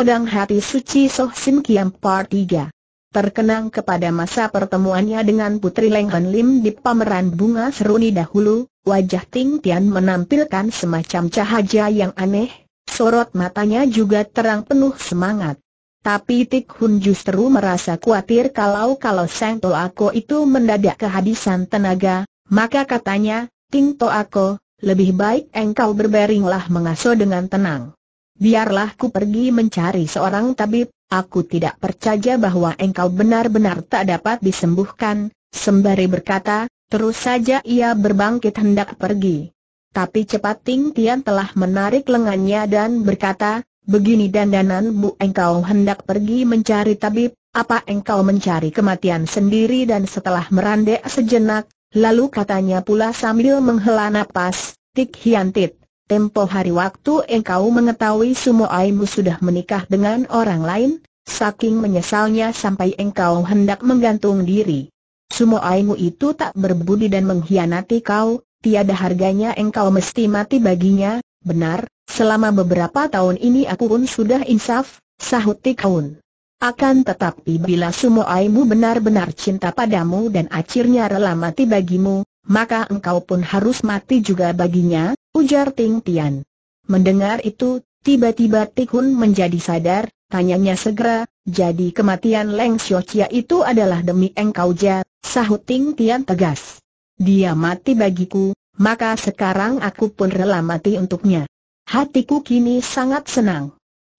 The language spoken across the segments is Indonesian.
Pedang Hati Suci Soh Sim Kiam Part 3 Terkenang kepada masa pertemuannya dengan Putri Leng Han Lim di pameran bunga seruni dahulu, wajah Ting Tian menampilkan semacam cahaya yang aneh, sorot matanya juga terang penuh semangat. Tapi Tik Hun justru merasa khawatir kalau-kalau Sang To Ako itu mendadak kehabisan tenaga, maka katanya, Ting To Ako, lebih baik engkau berbaringlah mengasuh dengan tenang biarlah ku pergi mencari seorang tabib, aku tidak percaya bahwa engkau benar-benar tak dapat disembuhkan, sembari berkata, terus saja ia berbangkit hendak pergi. Tapi cepat Ting Tian telah menarik lengannya dan berkata, begini dandanan bu engkau hendak pergi mencari tabib, apa engkau mencari kematian sendiri dan setelah merandek sejenak, lalu katanya pula sambil menghela napas, Tik hiantit Tempo hari waktu engkau mengetahui semua aimu sudah menikah dengan orang lain, saking menyesalnya sampai engkau hendak menggantung diri. Semua aimu itu tak berbudi dan mengkhianati kau, tiada harganya engkau mesti mati baginya, benar, selama beberapa tahun ini aku pun sudah insaf, sahut Tikaun. Akan tetapi bila semua aimu benar-benar cinta padamu dan akhirnya rela mati bagimu, maka engkau pun harus mati juga baginya, ujar Ting Tian. Mendengar itu, tiba-tiba Tikun menjadi sadar, tanyanya segera, jadi kematian Leng Xiochia itu adalah demi engkau ja, sahut Ting Tian tegas. Dia mati bagiku, maka sekarang aku pun rela mati untuknya. Hatiku kini sangat senang.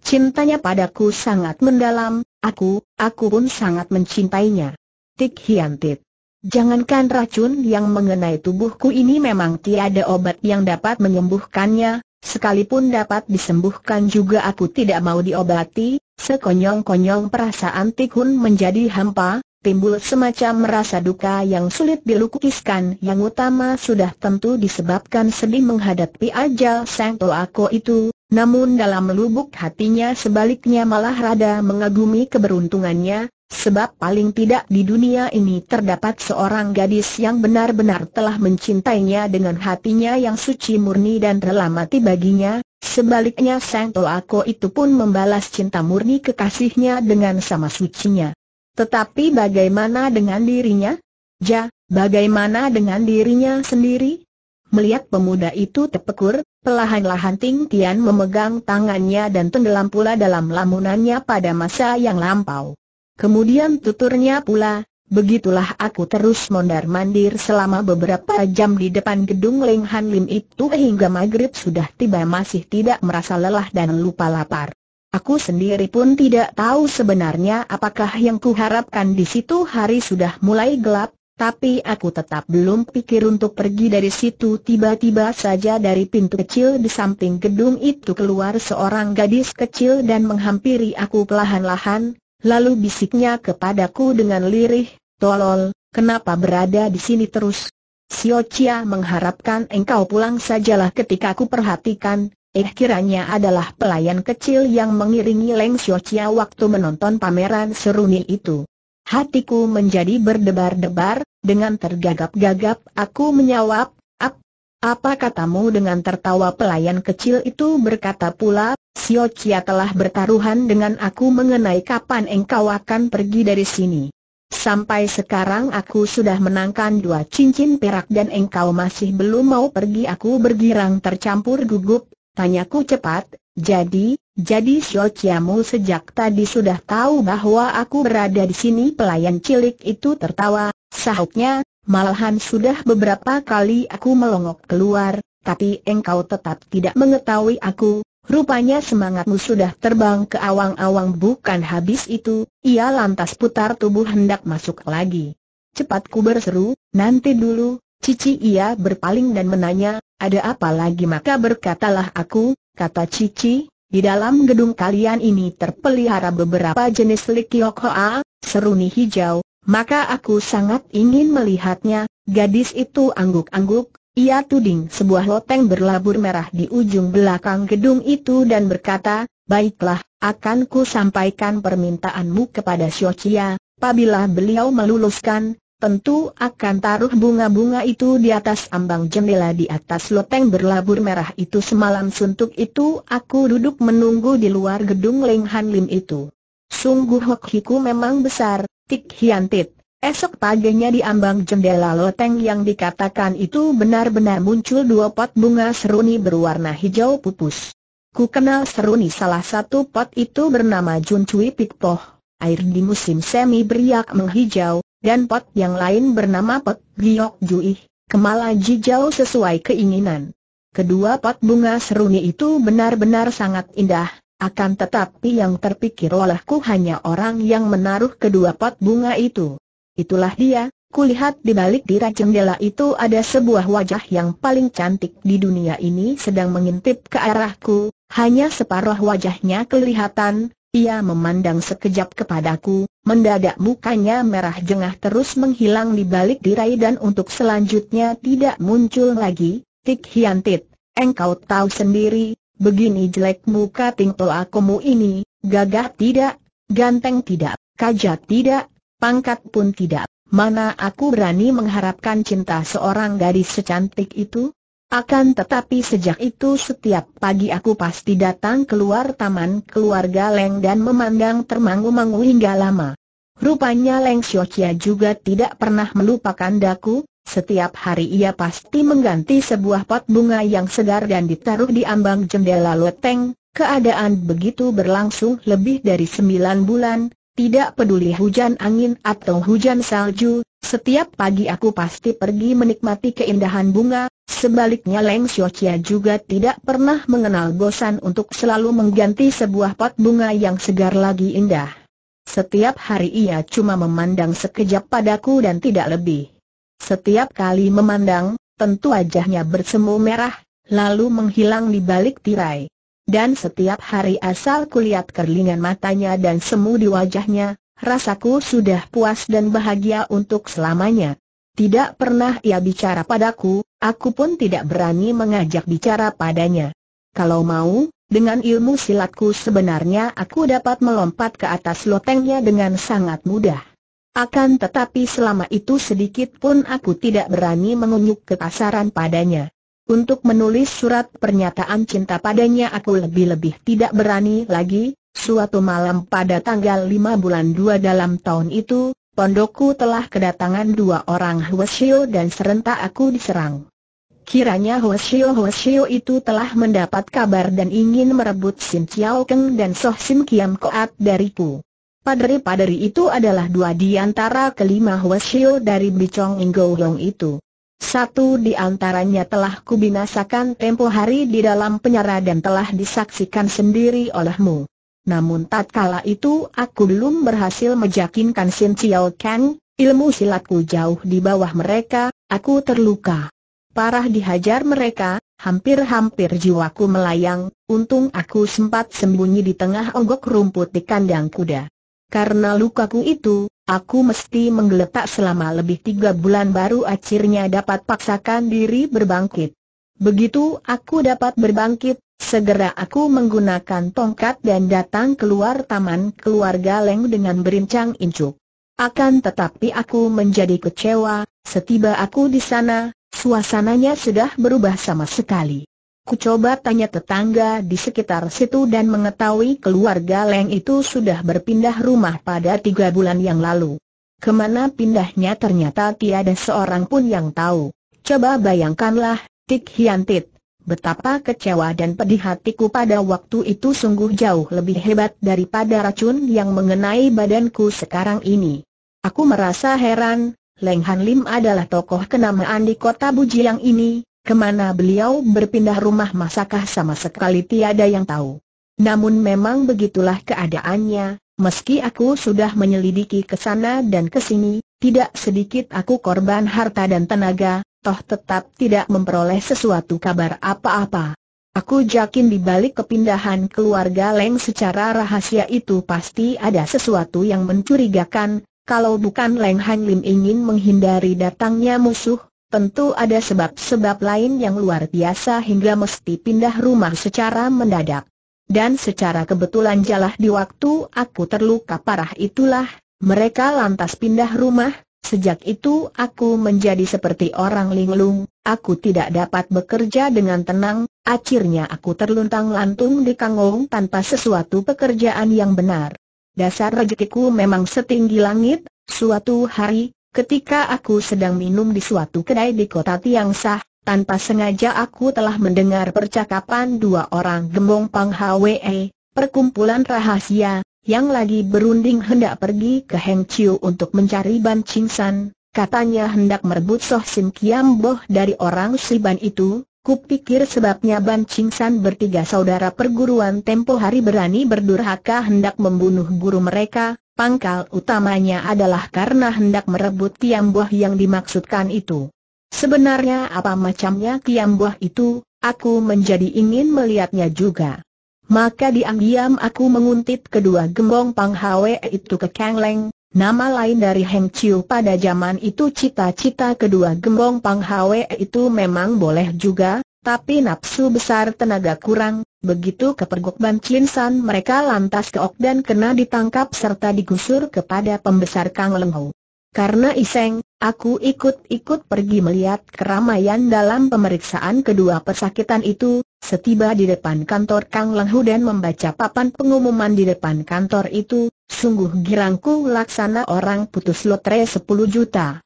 Cintanya padaku sangat mendalam, aku, aku pun sangat mencintainya. Tik Hiantit. Jangankan racun yang mengenai tubuhku ini memang tiada obat yang dapat menyembuhkannya, sekalipun dapat disembuhkan juga aku tidak mau diobati, sekonyong-konyong perasaan tikun menjadi hampa, timbul semacam rasa duka yang sulit dilukiskan yang utama sudah tentu disebabkan sedih menghadapi ajal Sang aku itu, namun dalam lubuk hatinya sebaliknya malah rada mengagumi keberuntungannya, Sebab paling tidak di dunia ini terdapat seorang gadis yang benar-benar telah mencintainya dengan hatinya yang suci murni dan rela mati baginya, sebaliknya Sang Toako itu pun membalas cinta murni kekasihnya dengan sama sucinya. Tetapi bagaimana dengan dirinya? Ja, bagaimana dengan dirinya sendiri? Melihat pemuda itu terpekur, pelahan-lahan Ting Tian memegang tangannya dan tenggelam pula dalam lamunannya pada masa yang lampau. Kemudian tuturnya pula, begitulah aku terus mondar-mandir selama beberapa jam di depan gedung Leng Han Lim itu hingga maghrib sudah tiba masih tidak merasa lelah dan lupa lapar. Aku sendiri pun tidak tahu sebenarnya apakah yang kuharapkan di situ hari sudah mulai gelap, tapi aku tetap belum pikir untuk pergi dari situ tiba-tiba saja dari pintu kecil di samping gedung itu keluar seorang gadis kecil dan menghampiri aku perlahan-lahan, lalu bisiknya kepadaku dengan lirih, tolol, kenapa berada di sini terus? Sio Chia mengharapkan engkau pulang sajalah ketika aku perhatikan, eh kiranya adalah pelayan kecil yang mengiringi Leng Sio Chia waktu menonton pameran seruni itu. Hatiku menjadi berdebar-debar, dengan tergagap-gagap aku menyawab, Ap, apa katamu dengan tertawa pelayan kecil itu berkata pula, Sio Chia telah bertaruhan dengan aku mengenai kapan engkau akan pergi dari sini. Sampai sekarang aku sudah menangkan dua cincin perak dan engkau masih belum mau pergi Aku bergirang tercampur gugup, tanyaku cepat, jadi, jadi Xiaoqiamu sejak tadi sudah tahu bahwa aku berada di sini Pelayan cilik itu tertawa, sahutnya, malahan sudah beberapa kali aku melongok keluar, tapi engkau tetap tidak mengetahui aku Rupanya semangatmu sudah terbang ke awang-awang bukan habis itu, ia lantas putar tubuh hendak masuk lagi. Cepat ku berseru, nanti dulu, Cici ia berpaling dan menanya, ada apa lagi maka berkatalah aku, kata Cici, di dalam gedung kalian ini terpelihara beberapa jenis likiok seruni hijau, maka aku sangat ingin melihatnya, gadis itu angguk-angguk, ia tuding sebuah loteng berlabur merah di ujung belakang gedung itu dan berkata, Baiklah, akan ku sampaikan permintaanmu kepada Xiochia, apabila beliau meluluskan, tentu akan taruh bunga-bunga itu di atas ambang jendela di atas loteng berlabur merah itu semalam suntuk itu aku duduk menunggu di luar gedung Leng Han Lim itu. Sungguh Hok Hiku memang besar, Tik hiantit. Esok paginya di ambang jendela loteng yang dikatakan itu benar-benar muncul dua pot bunga seruni berwarna hijau pupus. Ku kenal seruni salah satu pot itu bernama Jun Cui Pik Poh. air di musim semi beriak menghijau, dan pot yang lain bernama pot Giyok Jui, kemala jijau sesuai keinginan. Kedua pot bunga seruni itu benar-benar sangat indah, akan tetapi yang terpikir olehku hanya orang yang menaruh kedua pot bunga itu. Itulah dia, kulihat di balik tirai jendela itu ada sebuah wajah yang paling cantik di dunia ini sedang mengintip ke arahku, hanya separuh wajahnya kelihatan, ia memandang sekejap kepadaku, mendadak mukanya merah jengah terus menghilang di balik tirai dan untuk selanjutnya tidak muncul lagi, Tik hiantit, engkau tahu sendiri, begini jelek muka tingto akumu ini, gagah tidak, ganteng tidak, kajat tidak, pangkat pun tidak. Mana aku berani mengharapkan cinta seorang gadis secantik itu? Akan tetapi sejak itu setiap pagi aku pasti datang keluar taman keluarga Leng dan memandang termangu-mangu hingga lama. Rupanya Leng Xiaoqia juga tidak pernah melupakan daku, setiap hari ia pasti mengganti sebuah pot bunga yang segar dan ditaruh di ambang jendela loteng, keadaan begitu berlangsung lebih dari sembilan bulan, tidak peduli hujan angin atau hujan salju, setiap pagi aku pasti pergi menikmati keindahan bunga, sebaliknya Leng Xiochia juga tidak pernah mengenal bosan untuk selalu mengganti sebuah pot bunga yang segar lagi indah. Setiap hari ia cuma memandang sekejap padaku dan tidak lebih. Setiap kali memandang, tentu wajahnya bersemu merah, lalu menghilang di balik tirai dan setiap hari asal kulihat kerlingan matanya dan semu di wajahnya, rasaku sudah puas dan bahagia untuk selamanya. Tidak pernah ia bicara padaku, aku pun tidak berani mengajak bicara padanya. Kalau mau, dengan ilmu silatku sebenarnya aku dapat melompat ke atas lotengnya dengan sangat mudah. Akan tetapi selama itu sedikit pun aku tidak berani mengunyuk kekasaran padanya untuk menulis surat pernyataan cinta padanya aku lebih-lebih tidak berani lagi, suatu malam pada tanggal 5 bulan 2 dalam tahun itu, pondokku telah kedatangan dua orang Huashio dan serentak aku diserang. Kiranya Huashio Huashio itu telah mendapat kabar dan ingin merebut Sim Chiao Keng dan Soh Sim Kiam Koat dariku. Padri-padri itu adalah dua di antara kelima Huashio dari Bicong Inggo Hong itu. Satu di antaranya telah kubinasakan tempo hari di dalam penyara dan telah disaksikan sendiri olehmu. Namun tatkala itu aku belum berhasil meyakinkan Sin Chiao Kang, ilmu silatku jauh di bawah mereka, aku terluka. Parah dihajar mereka, hampir-hampir jiwaku melayang, untung aku sempat sembunyi di tengah ogok rumput di kandang kuda. Karena lukaku itu, aku mesti menggeletak selama lebih tiga bulan baru akhirnya dapat paksakan diri berbangkit. Begitu aku dapat berbangkit, segera aku menggunakan tongkat dan datang keluar taman keluarga Leng dengan berincang incuk. Akan tetapi aku menjadi kecewa, setiba aku di sana, suasananya sudah berubah sama sekali. Aku coba tanya tetangga di sekitar situ dan mengetahui keluarga Leng itu sudah berpindah rumah pada tiga bulan yang lalu. Kemana pindahnya ternyata tiada seorang pun yang tahu. Coba bayangkanlah, Tik Hiantit, betapa kecewa dan pedih hatiku pada waktu itu sungguh jauh lebih hebat daripada racun yang mengenai badanku sekarang ini. Aku merasa heran, Leng Han Lim adalah tokoh kenamaan di kota Bujiang ini, Kemana beliau berpindah rumah masakah sama sekali tiada yang tahu. Namun memang begitulah keadaannya, meski aku sudah menyelidiki ke sana dan ke sini, tidak sedikit aku korban harta dan tenaga, toh tetap tidak memperoleh sesuatu kabar apa-apa. Aku yakin di balik kepindahan keluarga Leng secara rahasia itu pasti ada sesuatu yang mencurigakan, kalau bukan Leng Han Lim ingin menghindari datangnya musuh, Tentu ada sebab-sebab lain yang luar biasa hingga mesti pindah rumah secara mendadak. Dan secara kebetulan jalah di waktu aku terluka parah itulah, mereka lantas pindah rumah, Sejak itu aku menjadi seperti orang linglung, aku tidak dapat bekerja dengan tenang, akhirnya aku terluntang lantung di kangong tanpa sesuatu pekerjaan yang benar. Dasar rezekiku memang setinggi langit, suatu hari, ketika aku sedang minum di suatu kedai di kota Tiangsah, tanpa sengaja aku telah mendengar percakapan dua orang gembong Pang Hwe, perkumpulan rahasia, yang lagi berunding hendak pergi ke Heng Chiu untuk mencari Ban Ching San. Katanya hendak merebut Soh Sim Kiam Boh dari orang Siban itu, Kupikir sebabnya Ban Ching San bertiga saudara perguruan tempo hari berani berdurhaka hendak membunuh guru mereka, Pangkal utamanya adalah karena hendak merebut tiang Buah yang dimaksudkan itu. Sebenarnya apa macamnya tiang Buah itu, aku menjadi ingin melihatnya juga. Maka diam-diam aku menguntit kedua gembong Pang Hwe itu ke Kang Leng, Nama lain dari Heng Chiu pada zaman itu cita-cita kedua gembong Pang Hwe itu memang boleh juga, tapi nafsu besar tenaga kurang, begitu kepergok Ban Chin San mereka lantas keok dan kena ditangkap serta digusur kepada pembesar Kang Leng Ho. Karena iseng, aku ikut-ikut pergi melihat keramaian dalam pemeriksaan kedua persakitan itu, setiba di depan kantor Kang Leng Ho dan membaca papan pengumuman di depan kantor itu, sungguh girangku laksana orang putus lotre 10 juta.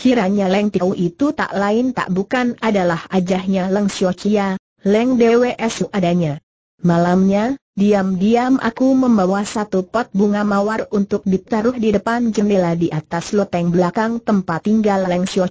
Kiranya Leng Tiu itu tak lain tak bukan adalah ajahnya Leng Xiu Chia, Leng Su adanya. Malamnya, diam-diam aku membawa satu pot bunga mawar untuk ditaruh di depan jendela di atas loteng belakang tempat tinggal Leng Xiu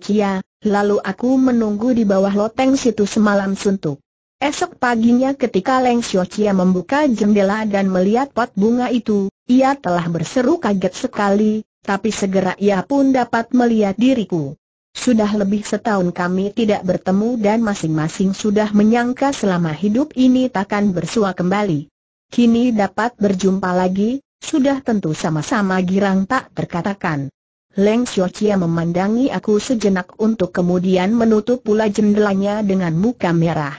lalu aku menunggu di bawah loteng situ semalam suntuk. Esok paginya ketika Leng Xiu membuka jendela dan melihat pot bunga itu, ia telah berseru kaget sekali, tapi segera ia pun dapat melihat diriku. Sudah lebih setahun kami tidak bertemu dan masing-masing sudah menyangka selama hidup ini takkan bersua kembali. Kini dapat berjumpa lagi, sudah tentu sama-sama girang tak terkatakan. Leng Xiaoqia memandangi aku sejenak untuk kemudian menutup pula jendelanya dengan muka merah.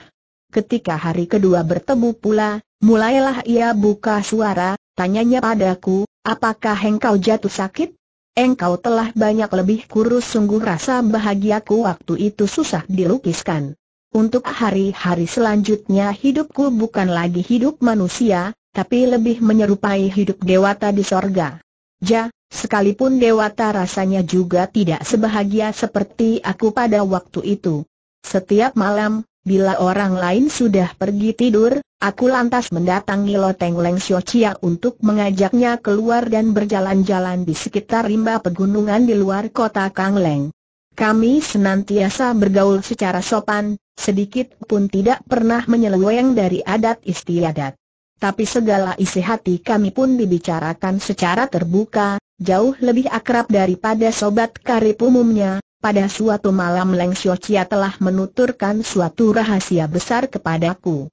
Ketika hari kedua bertemu pula, mulailah ia buka suara, tanyanya padaku, Apakah engkau jatuh sakit? Engkau telah banyak lebih kurus sungguh rasa bahagiaku waktu itu susah dilukiskan. Untuk hari-hari selanjutnya hidupku bukan lagi hidup manusia, tapi lebih menyerupai hidup dewata di sorga. Ja, sekalipun dewata rasanya juga tidak sebahagia seperti aku pada waktu itu. Setiap malam, Bila orang lain sudah pergi tidur, aku lantas mendatangi Loteng Leng Xiao untuk mengajaknya keluar dan berjalan-jalan di sekitar rimba pegunungan di luar kota Kang Leng. Kami senantiasa bergaul secara sopan, sedikit pun tidak pernah menyeleweng dari adat istiadat. Tapi segala isi hati kami pun dibicarakan secara terbuka, jauh lebih akrab daripada sobat karib umumnya, pada suatu malam Leng Xiaoqia telah menuturkan suatu rahasia besar kepadaku.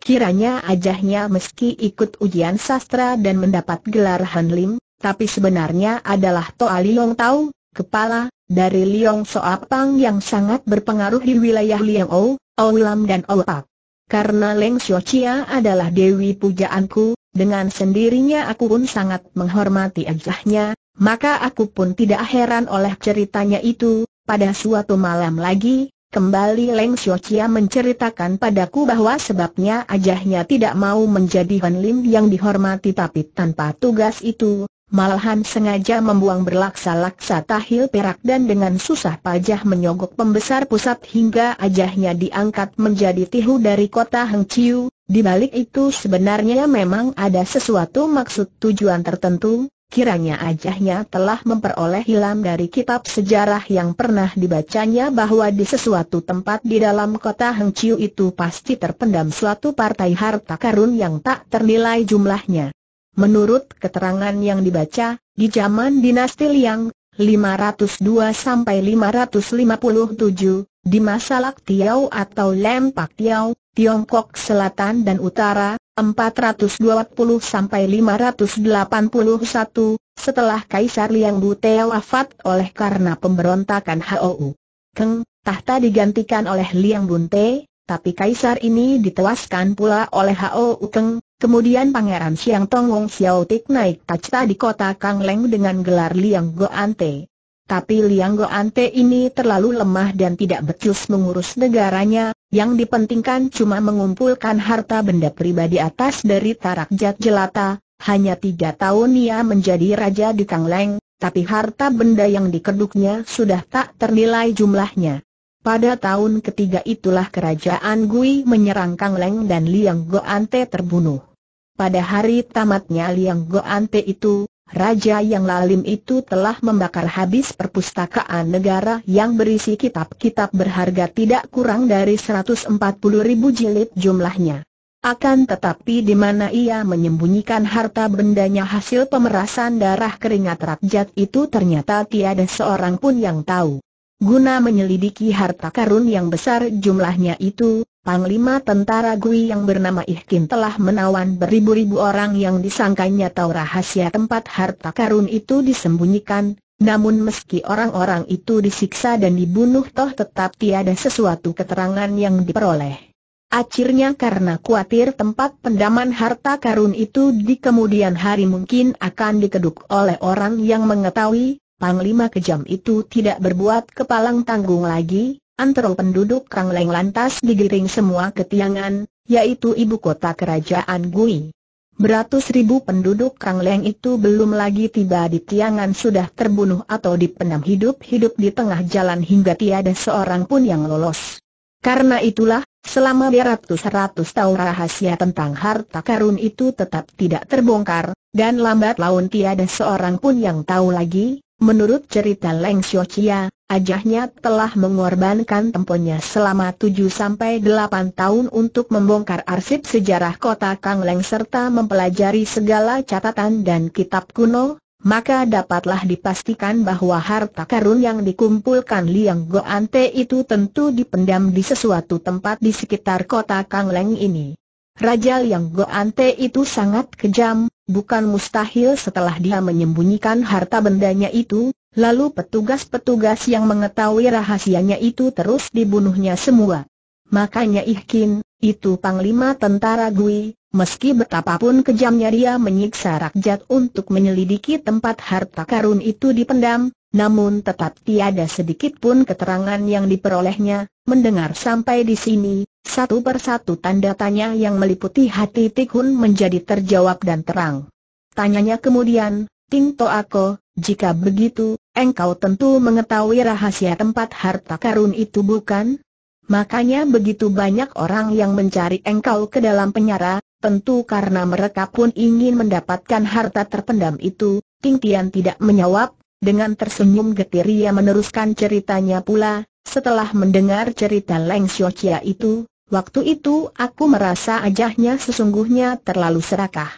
Kiranya ajahnya meski ikut ujian sastra dan mendapat gelar Han Lim, tapi sebenarnya adalah Toa Liong Tau, kepala, dari Liong Soapang yang sangat berpengaruh di wilayah Liang Ou, Lam dan Oupak. Karena Leng Xiaoqia adalah dewi pujaanku, dengan sendirinya aku pun sangat menghormati ajahnya, maka aku pun tidak heran oleh ceritanya itu, pada suatu malam lagi, kembali Leng Xiochia menceritakan padaku bahwa sebabnya ajahnya tidak mau menjadi Han Lim yang dihormati tapi tanpa tugas itu, malahan sengaja membuang berlaksa-laksa tahil perak dan dengan susah pajah menyogok pembesar pusat hingga ajahnya diangkat menjadi tihu dari kota Heng Chiu, di balik itu sebenarnya memang ada sesuatu maksud tujuan tertentu, Kiranya ajahnya telah memperoleh hilam dari kitab sejarah yang pernah dibacanya bahwa di sesuatu tempat di dalam kota Hengqiu itu pasti terpendam suatu partai harta karun yang tak ternilai jumlahnya. Menurut keterangan yang dibaca, di zaman dinasti Liang, 502 557, di masa Lak Tiau atau Lem Pak Tiau, Tiongkok Selatan dan Utara, 420 sampai 581, setelah Kaisar Liang Buteo wafat oleh karena pemberontakan HOU. Keng, tahta digantikan oleh Liang Bunte, tapi Kaisar ini ditewaskan pula oleh HOU Keng, kemudian Pangeran Siang Tong Wong Xiao Tik naik tahta di kota Kang Leng dengan gelar Liang Goante. Tapi Liang Goante ini terlalu lemah dan tidak becus mengurus negaranya, yang dipentingkan cuma mengumpulkan harta benda pribadi atas dari tarak jat jelata, hanya tiga tahun ia menjadi raja di Kang Leng, tapi harta benda yang dikeduknya sudah tak ternilai jumlahnya. Pada tahun ketiga itulah kerajaan Gui menyerang Kang Leng dan Liang Goante terbunuh. Pada hari tamatnya Liang Goante itu, Raja yang lalim itu telah membakar habis perpustakaan negara yang berisi kitab-kitab berharga tidak kurang dari 140 ribu jilid jumlahnya. Akan tetapi di mana ia menyembunyikan harta bendanya hasil pemerasan darah keringat rakyat itu ternyata tiada seorang pun yang tahu. Guna menyelidiki harta karun yang besar jumlahnya itu, Panglima Tentara Gui yang bernama Ihkin telah menawan beribu-ribu orang yang disangkanya tahu rahasia tempat harta karun itu disembunyikan, namun meski orang-orang itu disiksa dan dibunuh toh tetap tiada sesuatu keterangan yang diperoleh. Akhirnya karena khawatir tempat pendaman harta karun itu di kemudian hari mungkin akan dikeduk oleh orang yang mengetahui, Panglima kejam itu tidak berbuat kepalang tanggung lagi, Antara penduduk Kang Leng lantas digiring semua ke tiangan, yaitu ibu kota kerajaan Gui. Beratus ribu penduduk Kang Leng itu belum lagi tiba di tiangan sudah terbunuh atau dipenam hidup-hidup di tengah jalan hingga tiada seorang pun yang lolos. Karena itulah, selama beratus-ratus tahun rahasia tentang harta karun itu tetap tidak terbongkar, dan lambat laun tiada seorang pun yang tahu lagi, Menurut cerita Leng Xiochia, ajahnya telah mengorbankan temponya selama 7-8 tahun untuk membongkar arsip sejarah kota Kang Leng serta mempelajari segala catatan dan kitab kuno, maka dapatlah dipastikan bahwa harta karun yang dikumpulkan Liang Goante itu tentu dipendam di sesuatu tempat di sekitar kota Kang Leng ini. Raja Liang Goante itu sangat kejam, bukan mustahil setelah dia menyembunyikan harta bendanya itu, lalu petugas-petugas yang mengetahui rahasianya itu terus dibunuhnya semua. Makanya Ihkin, itu panglima tentara Gui, meski betapapun kejamnya dia menyiksa rakyat untuk menyelidiki tempat harta karun itu dipendam, namun tetap tiada sedikit pun keterangan yang diperolehnya, mendengar sampai di sini, satu persatu tanda tanya yang meliputi hati Tikhun menjadi terjawab dan terang. Tanyanya kemudian, Ting Toako, jika begitu, engkau tentu mengetahui rahasia tempat harta karun itu bukan? Makanya begitu banyak orang yang mencari engkau ke dalam penjara, tentu karena mereka pun ingin mendapatkan harta terpendam itu, Ting Tian tidak menjawab, dengan tersenyum getir ia meneruskan ceritanya pula, setelah mendengar cerita Leng Xiochia itu, waktu itu aku merasa ajahnya sesungguhnya terlalu serakah.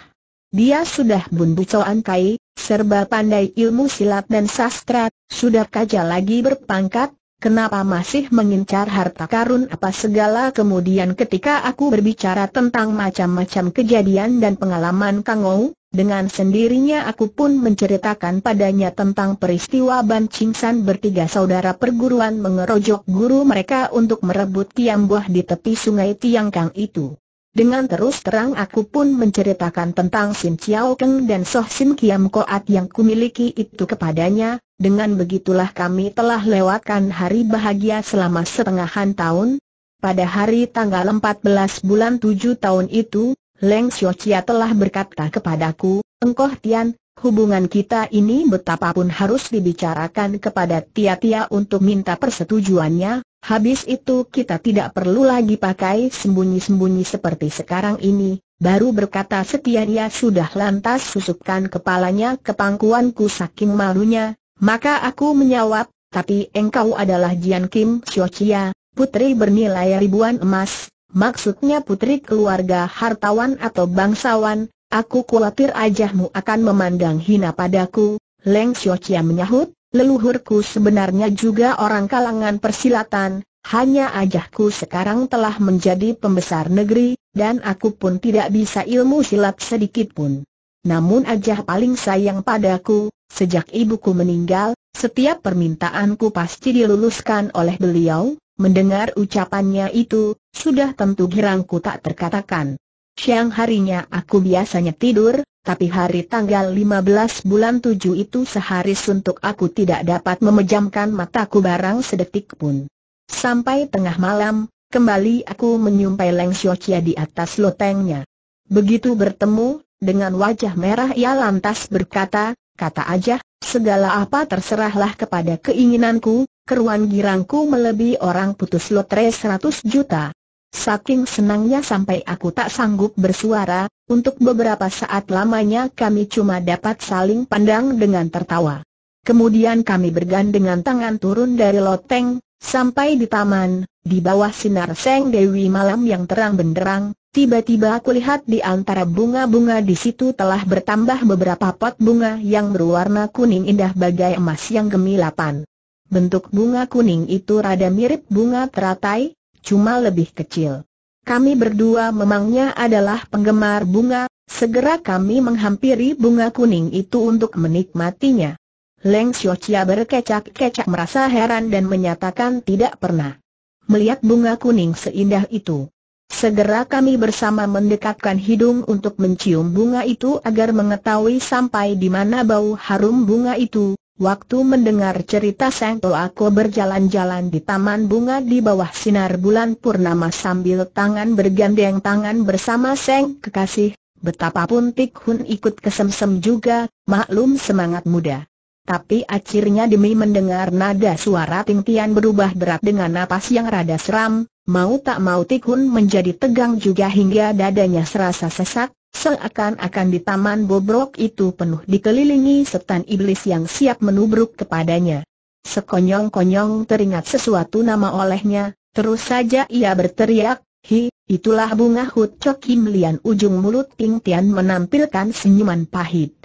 Dia sudah bundu coan kai, serba pandai ilmu silat dan sastra, sudah kaja lagi berpangkat, Kenapa masih mengincar harta karun apa segala kemudian ketika aku berbicara tentang macam-macam kejadian dan pengalaman Kang Ou, dengan sendirinya aku pun menceritakan padanya tentang peristiwa Ban Ching bertiga saudara perguruan mengerojok guru mereka untuk merebut tiang buah di tepi sungai Tiangkang itu. Dengan terus terang aku pun menceritakan tentang Sim Chiao Keng dan Soh Sim Kiam Koat yang kumiliki itu kepadanya, dengan begitulah kami telah lewatkan hari bahagia selama setengahan tahun. Pada hari tanggal 14 bulan 7 tahun itu, Leng Xiaoqia telah berkata kepadaku, Engkoh Tian, hubungan kita ini betapapun harus dibicarakan kepada Tia Tia untuk minta persetujuannya, habis itu kita tidak perlu lagi pakai sembunyi-sembunyi seperti sekarang ini, baru berkata sekian ia sudah lantas susupkan kepalanya ke pangkuanku saking malunya, maka aku menjawab, tapi engkau adalah Jian Kim Xiaoqia, putri bernilai ribuan emas, maksudnya putri keluarga hartawan atau bangsawan, aku khawatir ajahmu akan memandang hina padaku, Leng Xiochia menyahut, leluhurku sebenarnya juga orang kalangan persilatan, hanya ajahku sekarang telah menjadi pembesar negeri, dan aku pun tidak bisa ilmu silat sedikit pun. Namun ajah paling sayang padaku, sejak ibuku meninggal, setiap permintaanku pasti diluluskan oleh beliau, Mendengar ucapannya itu, sudah tentu girangku tak terkatakan. Siang harinya aku biasanya tidur, tapi hari tanggal 15 bulan 7 itu sehari suntuk aku tidak dapat memejamkan mataku barang sedetik pun. Sampai tengah malam, kembali aku menyumpai Leng Xiochia di atas lotengnya. Begitu bertemu, dengan wajah merah ia lantas berkata, kata aja, segala apa terserahlah kepada keinginanku, keruan girangku melebihi orang putus lotre 100 juta. Saking senangnya sampai aku tak sanggup bersuara, untuk beberapa saat lamanya kami cuma dapat saling pandang dengan tertawa. Kemudian kami bergandengan tangan turun dari loteng, sampai di taman, di bawah sinar seng Dewi malam yang terang benderang, tiba-tiba aku lihat di antara bunga-bunga di situ telah bertambah beberapa pot bunga yang berwarna kuning indah bagai emas yang gemilapan. Bentuk bunga kuning itu rada mirip bunga teratai, cuma lebih kecil. Kami berdua memangnya adalah penggemar bunga, segera kami menghampiri bunga kuning itu untuk menikmatinya. Leng Xiaoqia berkecak-kecak merasa heran dan menyatakan tidak pernah melihat bunga kuning seindah itu. Segera kami bersama mendekatkan hidung untuk mencium bunga itu agar mengetahui sampai di mana bau harum bunga itu, Waktu mendengar cerita Sengto aku berjalan-jalan di taman bunga di bawah sinar bulan purnama sambil tangan bergandeng tangan bersama Seng kekasih, betapapun Tik Hun ikut kesemsem juga, maklum semangat muda. Tapi akhirnya demi mendengar nada suara Ting Tian berubah berat dengan napas yang rada seram, Mau tak mau Tikun menjadi tegang juga hingga dadanya serasa sesak, seakan-akan di taman bobrok itu penuh dikelilingi setan iblis yang siap menubruk kepadanya. Sekonyong-konyong teringat sesuatu nama olehnya, terus saja ia berteriak, Hi, itulah bunga Hut cokim Lian ujung mulut Ting Tian menampilkan senyuman pahit.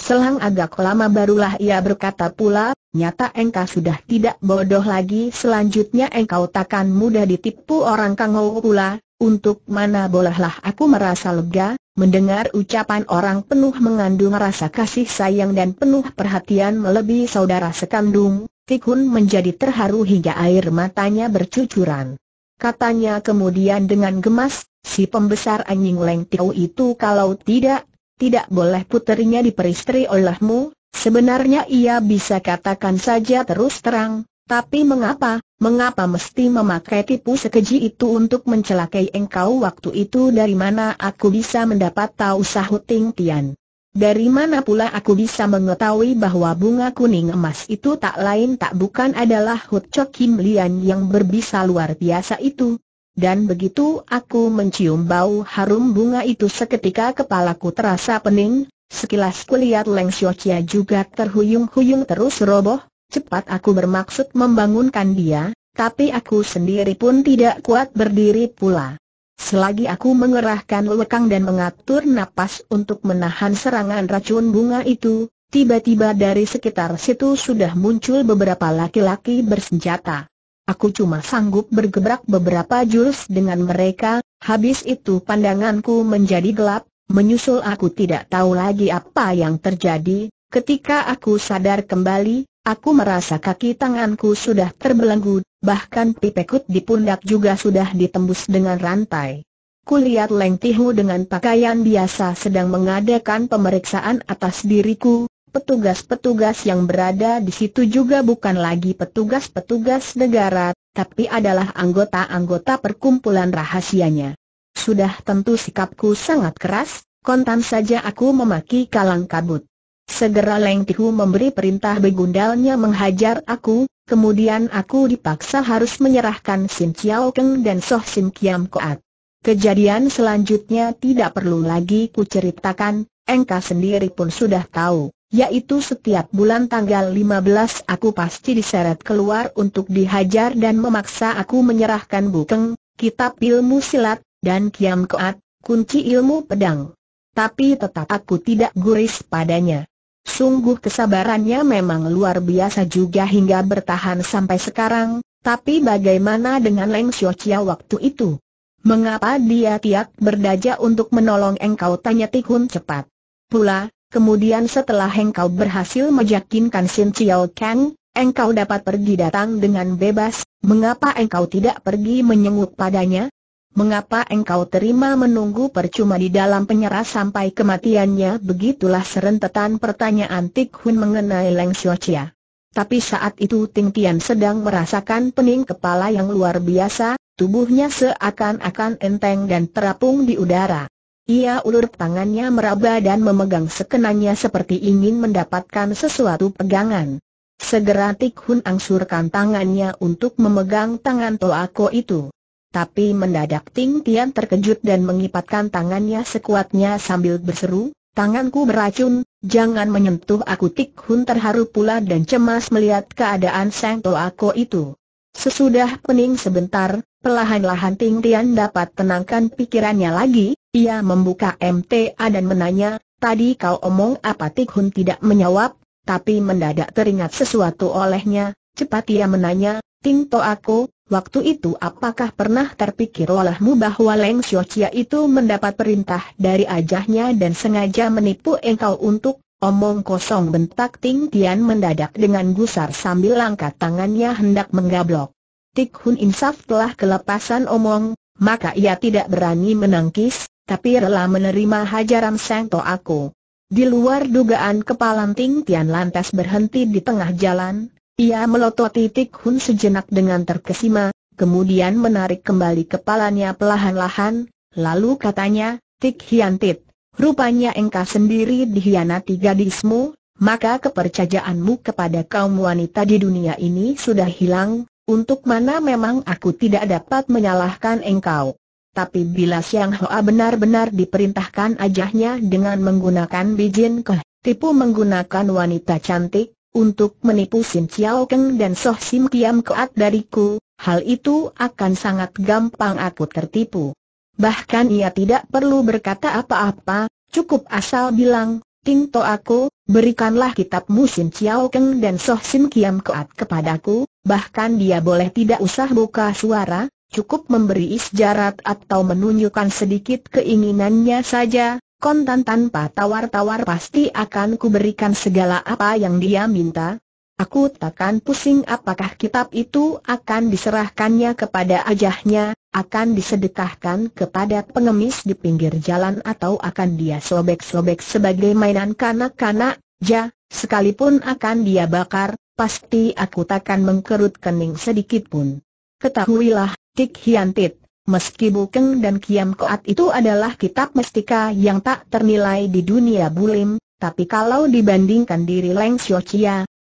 Selang agak lama barulah ia berkata pula, nyata engkau sudah tidak bodoh lagi selanjutnya engkau takkan mudah ditipu orang kangau pula, untuk mana bolehlah aku merasa lega, mendengar ucapan orang penuh mengandung rasa kasih sayang dan penuh perhatian melebihi saudara sekandung, Tikhun menjadi terharu hingga air matanya bercucuran. Katanya kemudian dengan gemas, si pembesar anjing Leng itu kalau tidak tidak boleh puterinya diperistri olehmu, sebenarnya ia bisa katakan saja terus terang, tapi mengapa, mengapa mesti memakai tipu sekeji itu untuk mencelakai engkau waktu itu dari mana aku bisa mendapat tahu sahut Ting Tian? Dari mana pula aku bisa mengetahui bahwa bunga kuning emas itu tak lain tak bukan adalah Hut Chok Kim Lian yang berbisa luar biasa itu? Dan begitu aku mencium bau harum bunga itu seketika kepalaku terasa pening, sekilas kulihat Leng Xiao juga terhuyung-huyung terus roboh, cepat aku bermaksud membangunkan dia, tapi aku sendiri pun tidak kuat berdiri pula. Selagi aku mengerahkan lekang dan mengatur napas untuk menahan serangan racun bunga itu, tiba-tiba dari sekitar situ sudah muncul beberapa laki-laki bersenjata. Aku cuma sanggup bergebrak beberapa jurus dengan mereka, habis itu pandanganku menjadi gelap, menyusul aku tidak tahu lagi apa yang terjadi, ketika aku sadar kembali, Aku merasa kaki tanganku sudah terbelenggu, bahkan pipekut di pundak juga sudah ditembus dengan rantai. Kulihat Leng Tihu dengan pakaian biasa sedang mengadakan pemeriksaan atas diriku, petugas-petugas yang berada di situ juga bukan lagi petugas-petugas negara, tapi adalah anggota-anggota perkumpulan rahasianya. Sudah tentu sikapku sangat keras, kontan saja aku memaki kalang kabut. Segera Leng Tihu memberi perintah begundalnya menghajar aku, kemudian aku dipaksa harus menyerahkan Sim Chiao Keng dan Soh Sim Kiam Koat. Kejadian selanjutnya tidak perlu lagi kuceritakan, engkau sendiri pun sudah tahu yaitu setiap bulan tanggal 15 aku pasti diseret keluar untuk dihajar dan memaksa aku menyerahkan bukeng, kitab ilmu silat, dan kiam keat, kunci ilmu pedang. Tapi tetap aku tidak guris padanya. Sungguh kesabarannya memang luar biasa juga hingga bertahan sampai sekarang, tapi bagaimana dengan Leng Xiao waktu itu? Mengapa dia tiap berdaja untuk menolong engkau? Tanya Tikun cepat. Pula, Kemudian setelah engkau berhasil meyakinkan Sin Chiao Kang, engkau dapat pergi datang dengan bebas, mengapa engkau tidak pergi menyenguk padanya? Mengapa engkau terima menunggu percuma di dalam penyerah sampai kematiannya? Begitulah serentetan pertanyaan Tik Hun mengenai Leng Chia. Tapi saat itu Ting Tian sedang merasakan pening kepala yang luar biasa, tubuhnya seakan-akan enteng dan terapung di udara. Ia ulur tangannya meraba dan memegang sekenanya seperti ingin mendapatkan sesuatu pegangan. Segera Tik Hun angsurkan tangannya untuk memegang tangan Toako itu. Tapi mendadak Ting Tian terkejut dan mengipatkan tangannya sekuatnya sambil berseru, Tanganku beracun, jangan menyentuh aku Tik Hun terharu pula dan cemas melihat keadaan Sang Toako itu. Sesudah pening sebentar, pelahan lahan Ting Tian dapat tenangkan pikirannya lagi, ia membuka MTA dan menanya, tadi kau omong apa Tikhun tidak menjawab, tapi mendadak teringat sesuatu olehnya, cepat ia menanya, Ting aku, waktu itu apakah pernah terpikir olehmu bahwa Leng Xiu itu mendapat perintah dari ajahnya dan sengaja menipu engkau untuk Omong kosong bentak Ting Tian mendadak dengan gusar sambil angkat tangannya hendak menggablok. Tikhun insaf telah kelepasan omong, maka ia tidak berani menangkis, tapi rela menerima hajaran Seng To aku. Di luar dugaan ting Tian lantas berhenti di tengah jalan, ia melotot titik Hun sejenak dengan terkesima, kemudian menarik kembali kepalanya pelahan-lahan, lalu katanya, Tik Hian Tit, rupanya engkau sendiri dihianati gadismu, maka kepercayaanmu kepada kaum wanita di dunia ini sudah hilang, untuk mana memang aku tidak dapat menyalahkan engkau. Tapi bila Siang Hoa benar-benar diperintahkan ajahnya dengan menggunakan bijin keh, tipu menggunakan wanita cantik, untuk menipu Sin Chiao Keng dan Soh Sim Kiam Keat dariku, hal itu akan sangat gampang aku tertipu. Bahkan ia tidak perlu berkata apa-apa, cukup asal bilang, Ting To aku, berikanlah kitabmu Sin Chiao Keng dan Soh Sim Kiam Keat kepadaku, bahkan dia boleh tidak usah buka suara, cukup memberi isyarat atau menunjukkan sedikit keinginannya saja, kontan tanpa tawar-tawar pasti akan kuberikan segala apa yang dia minta. Aku takkan pusing apakah kitab itu akan diserahkannya kepada ajahnya, akan disedekahkan kepada pengemis di pinggir jalan atau akan dia sobek-sobek sebagai mainan kanak-kanak, ja, sekalipun akan dia bakar, pasti aku takkan mengkerut kening sedikitpun. Ketahuilah, Tik Hiantit, meski Bukeng dan Kiam Koat itu adalah kitab mestika yang tak ternilai di dunia bulim, tapi kalau dibandingkan diri Leng Xiu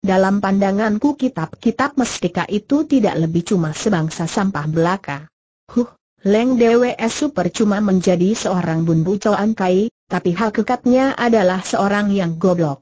dalam pandanganku kitab-kitab mestika itu tidak lebih cuma sebangsa sampah belaka. Huh, Leng DWS Super cuma menjadi seorang bumbu coan kai, tapi hal hakikatnya adalah seorang yang goblok.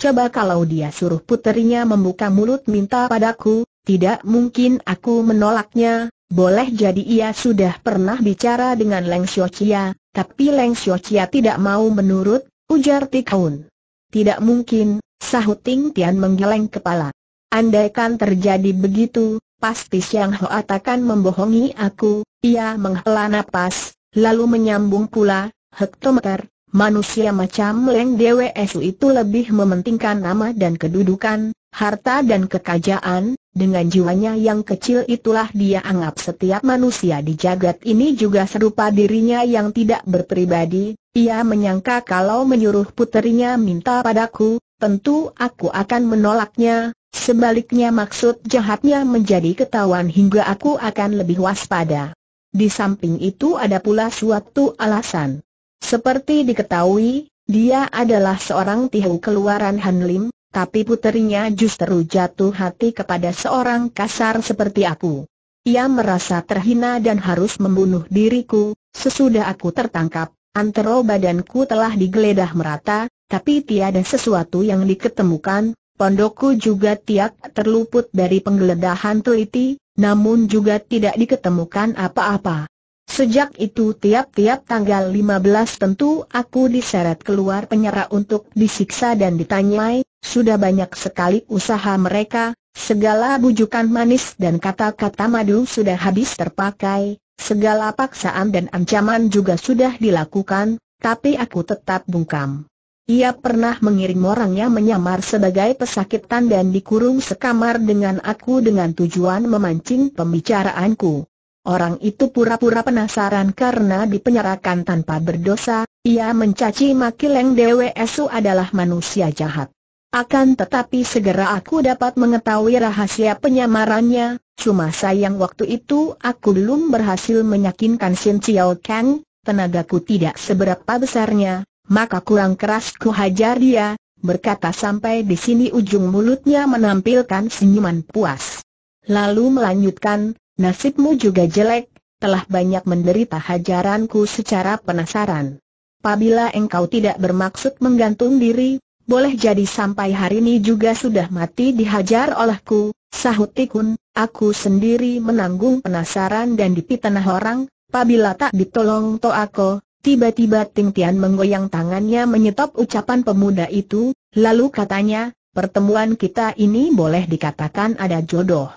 Coba kalau dia suruh puterinya membuka mulut minta padaku, tidak mungkin aku menolaknya, boleh jadi ia sudah pernah bicara dengan Leng Xiaoqia, tapi Leng Xiaoqia tidak mau menurut, ujar Tikaun. Tidak mungkin, sahut Ting Tian menggeleng kepala. Andaikan terjadi begitu, pasti Siang Ho akan membohongi aku, ia menghela napas, lalu menyambung pula, hektometer, manusia macam Leng Dwe Su itu lebih mementingkan nama dan kedudukan, harta dan kekayaan, dengan jiwanya yang kecil itulah dia anggap setiap manusia di jagat ini juga serupa dirinya yang tidak berpribadi, ia menyangka kalau menyuruh puterinya minta padaku, tentu aku akan menolaknya, sebaliknya maksud jahatnya menjadi ketahuan hingga aku akan lebih waspada. Di samping itu ada pula suatu alasan. Seperti diketahui, dia adalah seorang tihu keluaran Hanlim, tapi puterinya justru jatuh hati kepada seorang kasar seperti aku. Ia merasa terhina dan harus membunuh diriku, sesudah aku tertangkap, antero badanku telah digeledah merata, tapi tiada sesuatu yang diketemukan, pondokku juga tiak terluput dari penggeledahan teliti, namun juga tidak diketemukan apa-apa. Sejak itu tiap-tiap tanggal 15 tentu aku diseret keluar penyerah untuk disiksa dan ditanyai, sudah banyak sekali usaha mereka, segala bujukan manis dan kata-kata madu sudah habis terpakai, segala paksaan dan ancaman juga sudah dilakukan, tapi aku tetap bungkam. Ia pernah mengirim orangnya menyamar sebagai pesakitan dan dikurung sekamar dengan aku dengan tujuan memancing pembicaraanku. Orang itu pura-pura penasaran karena dipenyarakan tanpa berdosa, ia mencaci maki Leng Dwsu adalah manusia jahat. Akan tetapi segera aku dapat mengetahui rahasia penyamarannya, cuma sayang waktu itu aku belum berhasil menyakinkan Sin Chiao Kang, tenagaku tidak seberapa besarnya, maka kurang keras ku hajar dia, berkata sampai di sini ujung mulutnya menampilkan senyuman puas. Lalu melanjutkan, Nasibmu juga jelek, telah banyak menderita hajaranku secara penasaran. Pabila engkau tidak bermaksud menggantung diri, boleh jadi sampai hari ini juga sudah mati dihajar olehku, sahut Tikun, aku sendiri menanggung penasaran dan dipitnah orang, Pabila tak ditolong to aku, tiba-tiba Ting Tian menggoyang tangannya menyetop ucapan pemuda itu, lalu katanya, pertemuan kita ini boleh dikatakan ada jodoh.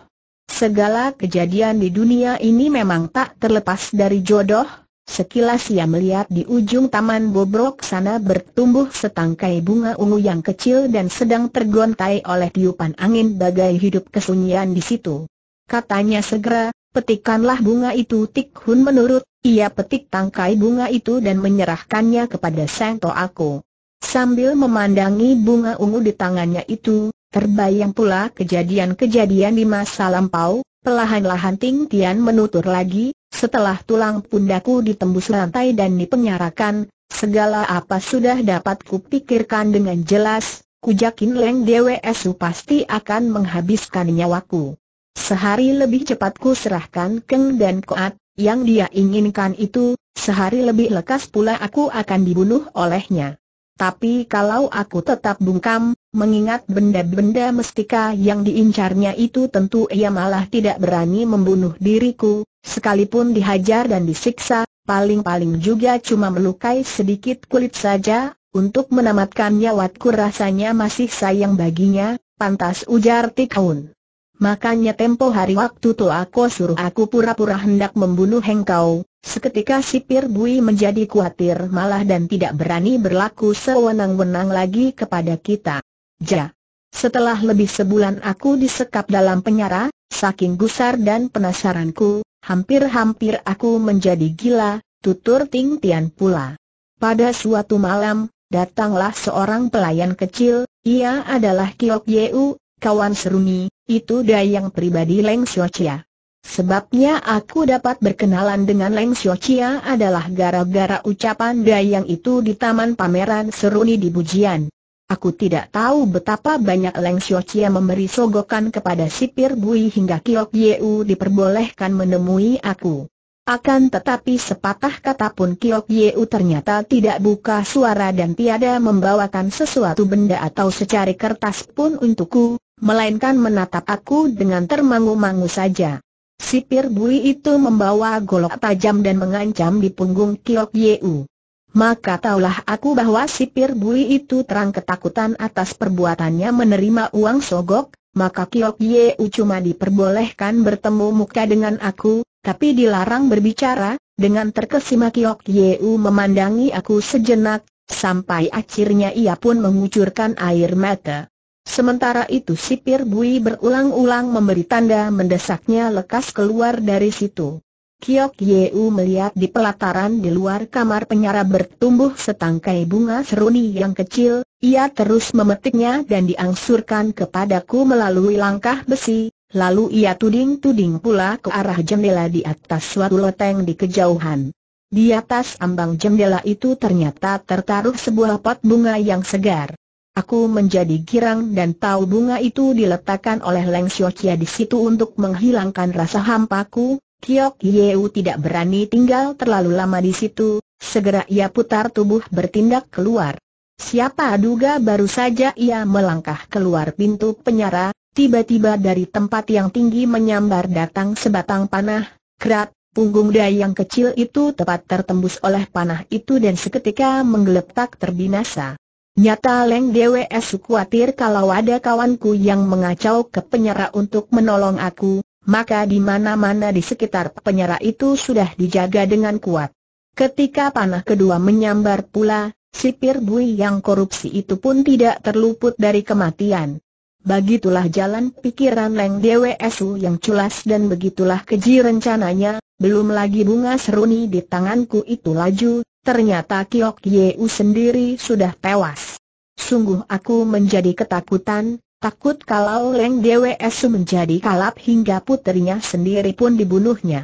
Segala kejadian di dunia ini memang tak terlepas dari jodoh, sekilas ia melihat di ujung taman bobrok sana bertumbuh setangkai bunga ungu yang kecil dan sedang tergontai oleh tiupan angin bagai hidup kesunyian di situ. Katanya segera, petikkanlah bunga itu Tik Hun menurut, ia petik tangkai bunga itu dan menyerahkannya kepada Sang To Aku. Sambil memandangi bunga ungu di tangannya itu, Terbayang pula kejadian-kejadian di masa lampau, Pelahan-lahan Ting Tian menutur lagi, setelah tulang pundaku ditembus rantai dan dipenyarakan, segala apa sudah dapat kupikirkan dengan jelas, kujakin Leng DWSU pasti akan menghabiskan nyawaku. Sehari lebih cepat ku serahkan Keng dan Koat, yang dia inginkan itu, sehari lebih lekas pula aku akan dibunuh olehnya. Tapi kalau aku tetap bungkam, Mengingat benda-benda mestika yang diincarnya itu tentu ia malah tidak berani membunuh diriku, sekalipun dihajar dan disiksa, paling-paling juga cuma melukai sedikit kulit saja, untuk menamatkan nyawatku rasanya masih sayang baginya, pantas ujar Tikaun. Makanya tempo hari waktu tu aku suruh aku pura-pura hendak membunuh Hengkau, seketika sipir Bui menjadi khawatir malah dan tidak berani berlaku sewenang-wenang lagi kepada kita. Ja. Setelah lebih sebulan aku disekap dalam penjara, saking gusar dan penasaranku, hampir-hampir aku menjadi gila, tutur Ting Tian pula. Pada suatu malam, datanglah seorang pelayan kecil, ia adalah Kiok Yeu, kawan seruni, itu Dayang pribadi Leng Xiochia. Sebabnya aku dapat berkenalan dengan Leng Xiochia adalah gara-gara ucapan Dayang itu di taman pameran seruni di Bujian. Aku tidak tahu betapa banyak Leng Xiochie memberi sogokan kepada sipir Bui hingga Kiok Yeu diperbolehkan menemui aku. Akan tetapi sepatah kata pun Kiok Yeu ternyata tidak buka suara dan tiada membawakan sesuatu benda atau secari kertas pun untukku, melainkan menatap aku dengan termangu-mangu saja. Sipir Bui itu membawa golok tajam dan mengancam di punggung Kiok Yeu maka taulah aku bahwa sipir bui itu terang ketakutan atas perbuatannya menerima uang sogok, maka Kiok Ye U cuma diperbolehkan bertemu muka dengan aku, tapi dilarang berbicara, dengan terkesima Kiok Ye U memandangi aku sejenak, sampai akhirnya ia pun mengucurkan air mata. Sementara itu sipir bui berulang-ulang memberi tanda mendesaknya lekas keluar dari situ. Kiok Yeu melihat di pelataran di luar kamar penyara bertumbuh setangkai bunga seruni yang kecil, ia terus memetiknya dan diangsurkan kepadaku melalui langkah besi, lalu ia tuding-tuding pula ke arah jendela di atas suatu loteng di kejauhan. Di atas ambang jendela itu ternyata tertaruh sebuah pot bunga yang segar. Aku menjadi girang dan tahu bunga itu diletakkan oleh Leng Xiaoqia di situ untuk menghilangkan rasa hampaku, Tiok Yeu tidak berani tinggal terlalu lama di situ, segera ia putar tubuh bertindak keluar. Siapa duga baru saja ia melangkah keluar pintu penyara, tiba-tiba dari tempat yang tinggi menyambar datang sebatang panah, kerat, punggung yang kecil itu tepat tertembus oleh panah itu dan seketika menggeletak terbinasa. Nyata Leng Dws khawatir kalau ada kawanku yang mengacau ke penyerah untuk menolong aku, maka di mana-mana di sekitar penyerah itu sudah dijaga dengan kuat. Ketika panah kedua menyambar pula, sipir bui yang korupsi itu pun tidak terluput dari kematian. Begitulah jalan pikiran Leng DWSU yang culas dan begitulah keji rencananya, belum lagi bunga seruni di tanganku itu laju, ternyata Kiok Yeu sendiri sudah tewas. Sungguh aku menjadi ketakutan, Takut kalau Leng Esu menjadi kalap hingga puterinya sendiri pun dibunuhnya.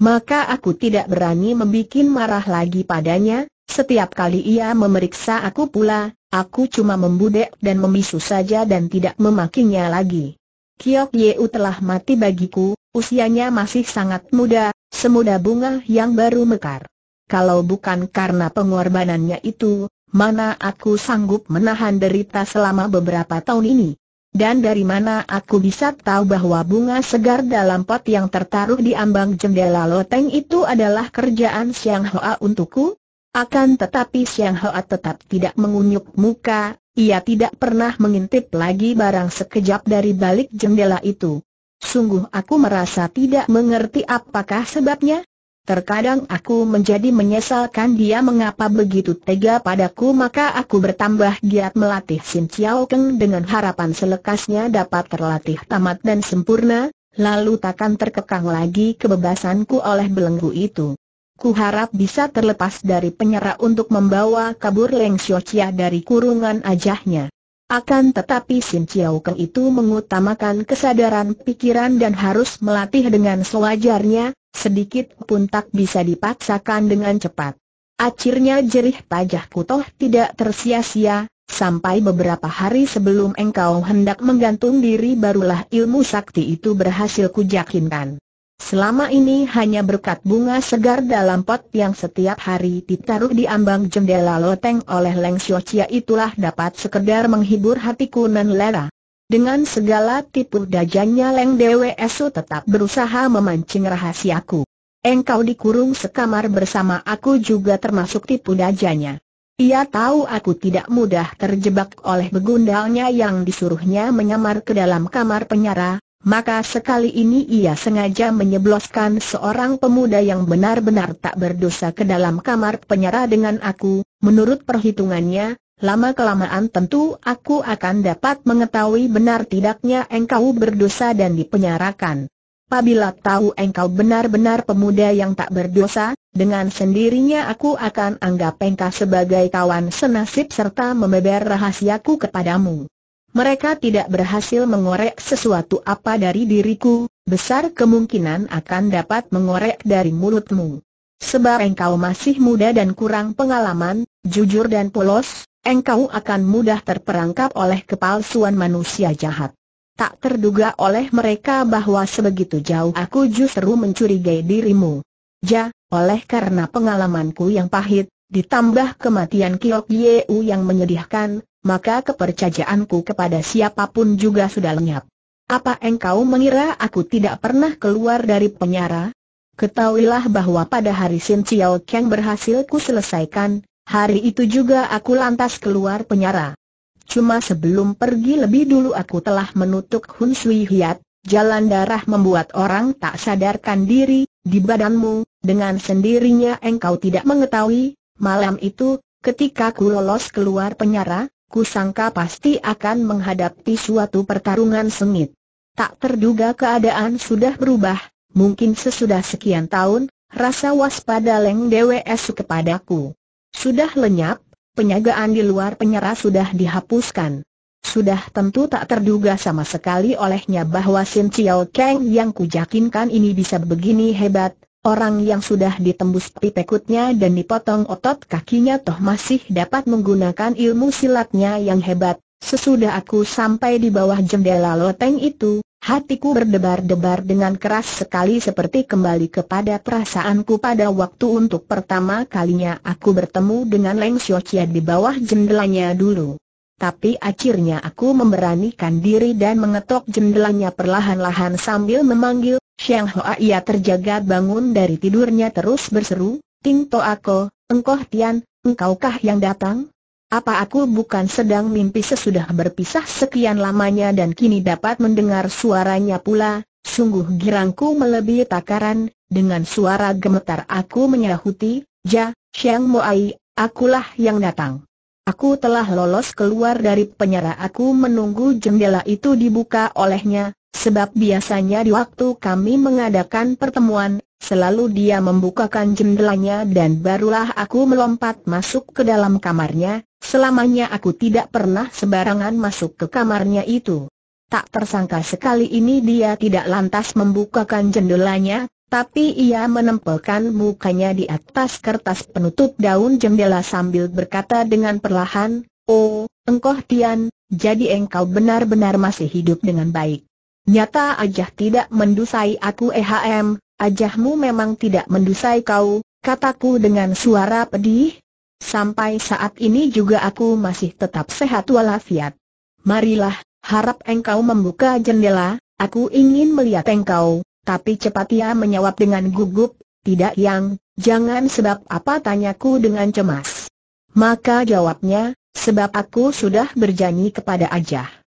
Maka aku tidak berani membuat marah lagi padanya, setiap kali ia memeriksa aku pula, aku cuma membudek dan memisu saja dan tidak memakinya lagi. Kiok Yeu telah mati bagiku, usianya masih sangat muda, semuda bunga yang baru mekar. Kalau bukan karena pengorbanannya itu, mana aku sanggup menahan derita selama beberapa tahun ini. Dan dari mana aku bisa tahu bahwa bunga segar dalam pot yang tertaruh di ambang jendela loteng itu adalah kerjaan Siang Hoa untukku? Akan tetapi Siang Hoa tetap tidak mengunyuk muka, ia tidak pernah mengintip lagi barang sekejap dari balik jendela itu. Sungguh aku merasa tidak mengerti apakah sebabnya? Terkadang aku menjadi menyesalkan dia mengapa begitu tega padaku maka aku bertambah giat melatih Sin Chiao Keng dengan harapan selekasnya dapat terlatih tamat dan sempurna, lalu takkan terkekang lagi kebebasanku oleh belenggu itu. Ku harap bisa terlepas dari penyerah untuk membawa kabur Leng Xiao Chia dari kurungan ajahnya. Akan tetapi Sin Chiao Keng itu mengutamakan kesadaran pikiran dan harus melatih dengan sewajarnya, Sedikit pun tak bisa dipaksakan dengan cepat. Akhirnya jerih pajah kutoh tidak tersia-sia, sampai beberapa hari sebelum engkau hendak menggantung diri barulah ilmu sakti itu berhasil kujakinkan. Selama ini hanya berkat bunga segar dalam pot yang setiap hari ditaruh di ambang jendela loteng oleh Leng Xiaochia itulah dapat sekedar menghibur hatiku Nan Lera. Dengan segala tipu dajanya Leng Dewe Esu tetap berusaha memancing rahasiaku. Engkau dikurung sekamar bersama aku juga termasuk tipu dajanya. Ia tahu aku tidak mudah terjebak oleh begundalnya yang disuruhnya menyamar ke dalam kamar penyara, maka sekali ini ia sengaja menyebloskan seorang pemuda yang benar-benar tak berdosa ke dalam kamar penyara dengan aku, menurut perhitungannya, Lama-kelamaan tentu aku akan dapat mengetahui benar tidaknya engkau berdosa dan dipenyarakan. Apabila tahu engkau benar-benar pemuda yang tak berdosa, dengan sendirinya aku akan anggap engkau sebagai kawan senasib serta membeber rahasiaku kepadamu. Mereka tidak berhasil mengorek sesuatu apa dari diriku, besar kemungkinan akan dapat mengorek dari mulutmu. Sebab engkau masih muda dan kurang pengalaman, jujur dan polos, engkau akan mudah terperangkap oleh kepalsuan manusia jahat. Tak terduga oleh mereka bahwa sebegitu jauh aku justru mencurigai dirimu. Ja, oleh karena pengalamanku yang pahit, ditambah kematian Kiok Yeu yang menyedihkan, maka kepercayaanku kepada siapapun juga sudah lenyap. Apa engkau mengira aku tidak pernah keluar dari penjara? Ketahuilah bahwa pada hari Sin Chiao Kang berhasil ku selesaikan, Hari itu juga aku lantas keluar penyara. Cuma sebelum pergi lebih dulu aku telah menutup Hun Sui Hiat, jalan darah membuat orang tak sadarkan diri, di badanmu, dengan sendirinya engkau tidak mengetahui, malam itu, ketika ku lolos keluar penyara, ku sangka pasti akan menghadapi suatu pertarungan sengit. Tak terduga keadaan sudah berubah, mungkin sesudah sekian tahun, rasa waspada Leng DWS kepadaku sudah lenyap, penyagaan di luar penyerah sudah dihapuskan. Sudah tentu tak terduga sama sekali olehnya bahwa Sin Chiao Kang yang kujakinkan ini bisa begini hebat, orang yang sudah ditembus pipekutnya dan dipotong otot kakinya toh masih dapat menggunakan ilmu silatnya yang hebat. Sesudah aku sampai di bawah jendela loteng itu, Hatiku berdebar-debar dengan keras sekali seperti kembali kepada perasaanku pada waktu untuk pertama kalinya aku bertemu dengan Leng Xiaoqian di bawah jendelanya dulu. Tapi akhirnya aku memberanikan diri dan mengetok jendelanya perlahan-lahan sambil memanggil, Xiang Hoa ia terjaga bangun dari tidurnya terus berseru, Ting To Ako, Engkoh Tian, engkaukah yang datang? Apa aku bukan sedang mimpi sesudah berpisah sekian lamanya dan kini dapat mendengar suaranya pula? Sungguh girangku melebihi takaran, dengan suara gemetar aku menyahuti, Ja, Xiang Moai, akulah yang datang. Aku telah lolos keluar dari penjara aku menunggu jendela itu dibuka olehnya, Sebab biasanya di waktu kami mengadakan pertemuan, selalu dia membukakan jendelanya dan barulah aku melompat masuk ke dalam kamarnya, selamanya aku tidak pernah sebarangan masuk ke kamarnya itu. Tak tersangka sekali ini dia tidak lantas membukakan jendelanya, tapi ia menempelkan mukanya di atas kertas penutup daun jendela sambil berkata dengan perlahan, Oh, engkau Tian, jadi engkau benar-benar masih hidup dengan baik. Nyata ajah tidak mendusai aku ehm, ajahmu memang tidak mendusai kau, kataku dengan suara pedih. Sampai saat ini juga aku masih tetap sehat walafiat. Marilah, harap engkau membuka jendela, aku ingin melihat engkau, tapi cepat ia menjawab dengan gugup, tidak yang, jangan sebab apa tanyaku dengan cemas. Maka jawabnya, sebab aku sudah berjanji kepada Ajah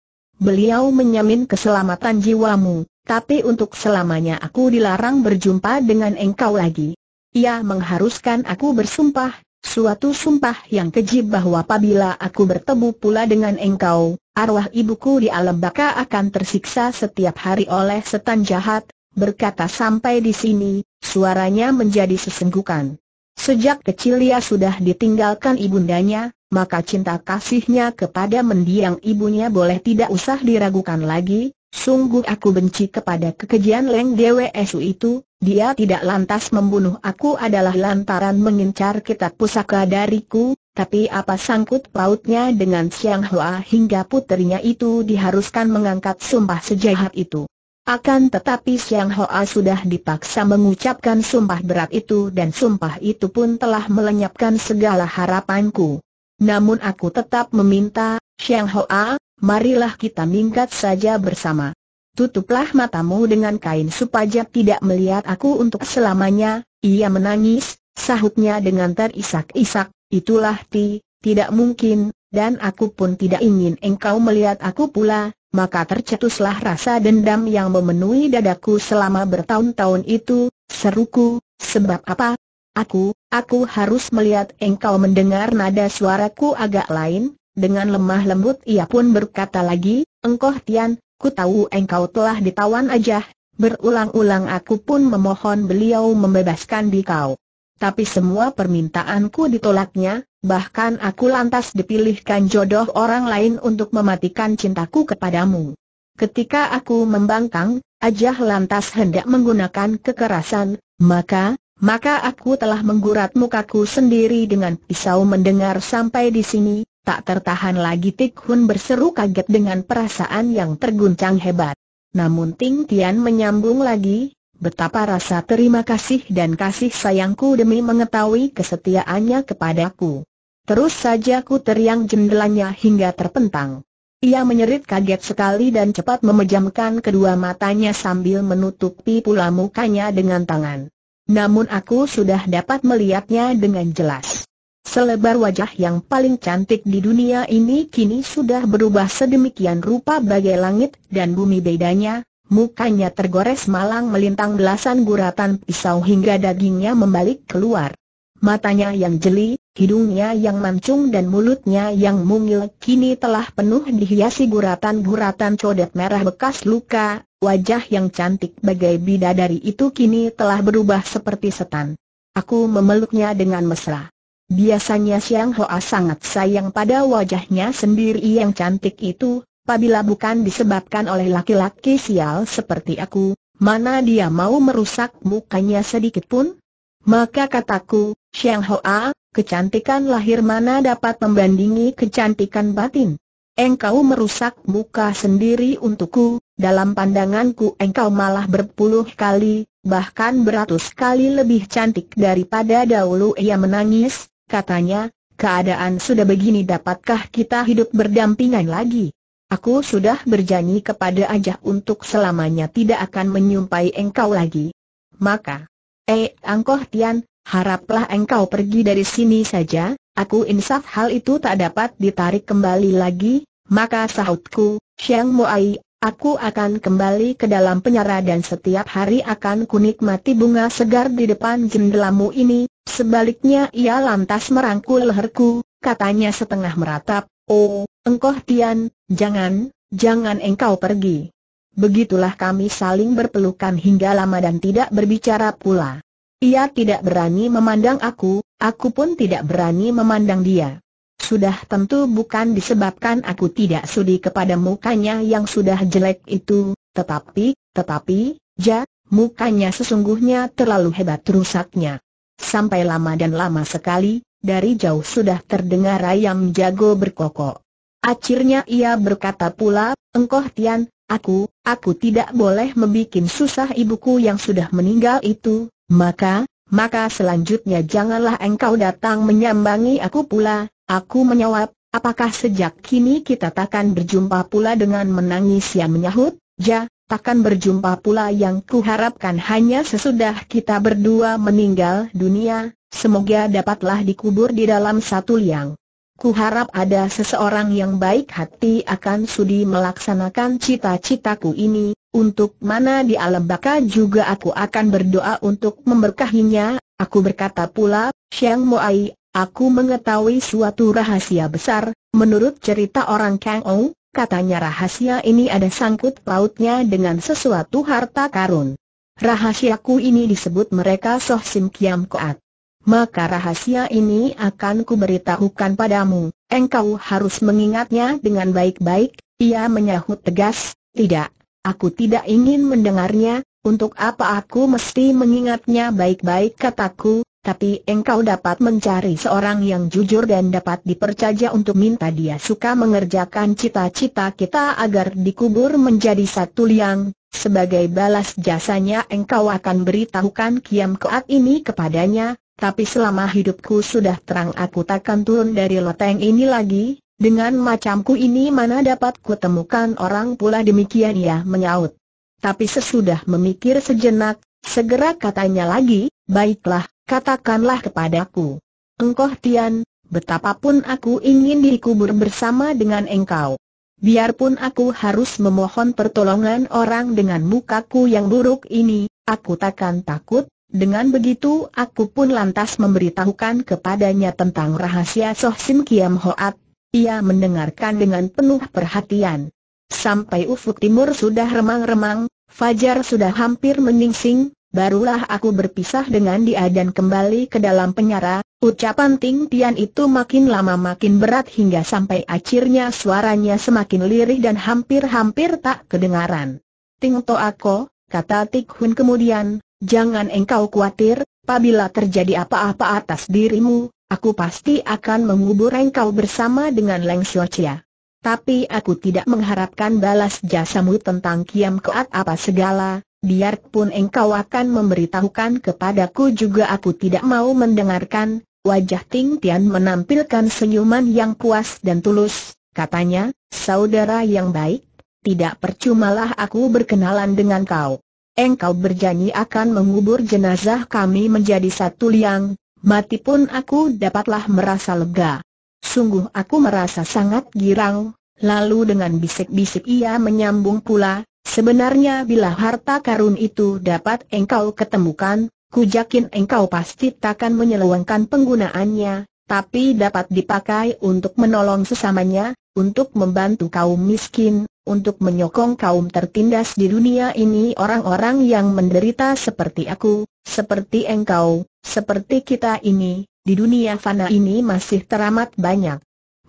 beliau menyamin keselamatan jiwamu, tapi untuk selamanya aku dilarang berjumpa dengan engkau lagi. Ia mengharuskan aku bersumpah, suatu sumpah yang keji bahwa apabila aku bertemu pula dengan engkau, arwah ibuku di alam baka akan tersiksa setiap hari oleh setan jahat, berkata sampai di sini, suaranya menjadi sesenggukan. Sejak kecil ia sudah ditinggalkan ibundanya, maka cinta kasihnya kepada mendiang ibunya boleh tidak usah diragukan lagi, sungguh aku benci kepada kekejian Leng Esu itu, dia tidak lantas membunuh aku adalah lantaran mengincar kitab pusaka dariku, tapi apa sangkut pautnya dengan siang Hua hingga puterinya itu diharuskan mengangkat sumpah sejahat itu. Akan tetapi Siang Hoa sudah dipaksa mengucapkan sumpah berat itu dan sumpah itu pun telah melenyapkan segala harapanku. Namun aku tetap meminta, Xiang Hoa, marilah kita minggat saja bersama. Tutuplah matamu dengan kain supaya tidak melihat aku untuk selamanya, ia menangis, sahutnya dengan terisak-isak, itulah ti, tidak mungkin, dan aku pun tidak ingin engkau melihat aku pula, maka tercetuslah rasa dendam yang memenuhi dadaku selama bertahun-tahun itu, seruku, sebab apa, Aku, aku harus melihat engkau mendengar nada suaraku agak lain, dengan lemah lembut ia pun berkata lagi, engkau Tian, ku tahu engkau telah ditawan aja, berulang-ulang aku pun memohon beliau membebaskan dikau. Tapi semua permintaanku ditolaknya, bahkan aku lantas dipilihkan jodoh orang lain untuk mematikan cintaku kepadamu. Ketika aku membangkang, Ajah lantas hendak menggunakan kekerasan, maka, maka aku telah menggurat mukaku sendiri dengan pisau mendengar sampai di sini, tak tertahan lagi Tik Hun berseru kaget dengan perasaan yang terguncang hebat. Namun Ting Tian menyambung lagi, betapa rasa terima kasih dan kasih sayangku demi mengetahui kesetiaannya kepadaku. Terus saja ku teriang jendelanya hingga terpentang. Ia menyerit kaget sekali dan cepat memejamkan kedua matanya sambil menutupi pula mukanya dengan tangan. Namun aku sudah dapat melihatnya dengan jelas. Selebar wajah yang paling cantik di dunia ini kini sudah berubah sedemikian rupa bagai langit dan bumi bedanya, mukanya tergores malang melintang belasan guratan pisau hingga dagingnya membalik keluar. Matanya yang jeli, hidungnya yang mancung dan mulutnya yang mungil kini telah penuh dihiasi guratan-guratan codet merah bekas luka, wajah yang cantik bagai bidadari itu kini telah berubah seperti setan. Aku memeluknya dengan mesra. Biasanya Siang Hoa sangat sayang pada wajahnya sendiri yang cantik itu, apabila bukan disebabkan oleh laki-laki sial seperti aku, mana dia mau merusak mukanya sedikit pun? Maka kataku, Siang Hoa, kecantikan lahir mana dapat membandingi kecantikan batin? Engkau merusak muka sendiri untukku, dalam pandanganku engkau malah berpuluh kali, bahkan beratus kali lebih cantik daripada dahulu ia menangis, katanya, keadaan sudah begini dapatkah kita hidup berdampingan lagi? Aku sudah berjanji kepada Ajah untuk selamanya tidak akan menyumpai engkau lagi. Maka, eh Angkoh Tian, haraplah engkau pergi dari sini saja, aku insaf hal itu tak dapat ditarik kembali lagi, maka sahutku, Siang Muai, Aku akan kembali ke dalam penjara dan setiap hari akan kunikmati bunga segar di depan jendelamu ini. Sebaliknya ia lantas merangkul leherku, katanya setengah meratap, Oh, engkau Tian, jangan, jangan engkau pergi. Begitulah kami saling berpelukan hingga lama dan tidak berbicara pula. Ia tidak berani memandang aku, aku pun tidak berani memandang dia. Sudah tentu bukan disebabkan aku tidak sudi kepada mukanya yang sudah jelek itu, tetapi, tetapi, ja, mukanya sesungguhnya terlalu hebat rusaknya. Sampai lama dan lama sekali, dari jauh sudah terdengar ayam jago berkokok. Akhirnya ia berkata pula, Engkoh Tian, aku, aku tidak boleh membuat susah ibuku yang sudah meninggal itu, maka, maka selanjutnya janganlah engkau datang menyambangi aku pula, Aku menjawab, apakah sejak kini kita takkan berjumpa pula dengan menangis yang menyahut, ja, takkan berjumpa pula yang kuharapkan hanya sesudah kita berdua meninggal dunia, semoga dapatlah dikubur di dalam satu liang. Kuharap ada seseorang yang baik hati akan sudi melaksanakan cita-citaku ini, untuk mana di alam baka juga aku akan berdoa untuk memberkahinya, aku berkata pula, Syang Muai, Aku mengetahui suatu rahasia besar, menurut cerita orang Kang Ou, katanya rahasia ini ada sangkut pautnya dengan sesuatu harta karun. Rahasiaku ini disebut mereka Soh Sim Kiam Koat. Maka rahasia ini akan kuberitahukan padamu, engkau harus mengingatnya dengan baik-baik, ia menyahut tegas, tidak, aku tidak ingin mendengarnya, untuk apa aku mesti mengingatnya baik-baik kataku, tapi engkau dapat mencari seorang yang jujur dan dapat dipercaya untuk minta dia suka mengerjakan cita-cita kita agar dikubur menjadi satu liang. Sebagai balas jasanya engkau akan beritahukan kiam keat ini kepadanya, tapi selama hidupku sudah terang aku takkan turun dari loteng ini lagi, dengan macamku ini mana dapat kutemukan orang pula demikian ya menyaut. Tapi sesudah memikir sejenak, segera katanya lagi, Baiklah, katakanlah kepadaku. Engkau Tian, betapapun aku ingin dikubur bersama dengan engkau. Biarpun aku harus memohon pertolongan orang dengan mukaku yang buruk ini, aku takkan takut, dengan begitu aku pun lantas memberitahukan kepadanya tentang rahasia Soh Sim Kiam Hoat. Ia mendengarkan dengan penuh perhatian. Sampai ufuk timur sudah remang-remang, fajar sudah hampir meningsing barulah aku berpisah dengan dia dan kembali ke dalam penyara, Ucapan Ting Tian itu makin lama makin berat hingga sampai akhirnya suaranya semakin lirih dan hampir-hampir tak kedengaran. Ting To Ako, kata Tik Hun kemudian, jangan engkau khawatir, apabila terjadi apa-apa atas dirimu, aku pasti akan mengubur engkau bersama dengan Leng Chia. Tapi aku tidak mengharapkan balas jasamu tentang Kiam Keat apa segala, biarpun engkau akan memberitahukan kepadaku juga aku tidak mau mendengarkan, wajah Ting Tian menampilkan senyuman yang puas dan tulus, katanya, saudara yang baik, tidak percumalah aku berkenalan dengan kau. Engkau berjanji akan mengubur jenazah kami menjadi satu liang, mati pun aku dapatlah merasa lega. Sungguh aku merasa sangat girang, lalu dengan bisik-bisik ia menyambung pula, Sebenarnya bila harta karun itu dapat engkau ketemukan, ku yakin engkau pasti takkan menyelewengkan penggunaannya, tapi dapat dipakai untuk menolong sesamanya, untuk membantu kaum miskin, untuk menyokong kaum tertindas di dunia ini orang-orang yang menderita seperti aku, seperti engkau, seperti kita ini, di dunia fana ini masih teramat banyak.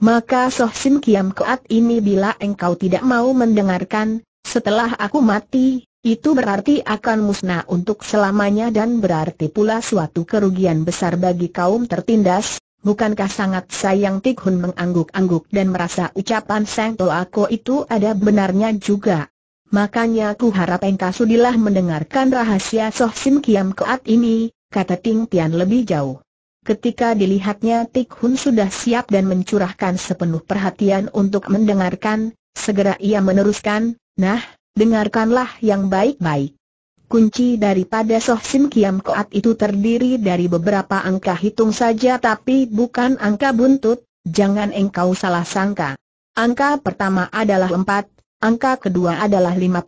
Maka Soh Sim Kiam Koat ini bila engkau tidak mau mendengarkan, setelah aku mati, itu berarti akan musnah untuk selamanya dan berarti pula suatu kerugian besar bagi kaum tertindas, bukankah sangat sayang Tik Hun mengangguk-angguk dan merasa ucapan Toa Ko itu ada benarnya juga. Makanya ku harap engkau sudilah mendengarkan rahasia Soh Sim Kiam Keat ini, kata Ting Tian lebih jauh. Ketika dilihatnya Tik Hun sudah siap dan mencurahkan sepenuh perhatian untuk mendengarkan, segera ia meneruskan, Nah, dengarkanlah yang baik-baik. Kunci daripada Soh Sim Kiam Koat itu terdiri dari beberapa angka hitung saja tapi bukan angka buntut, jangan engkau salah sangka. Angka pertama adalah 4, angka kedua adalah 51,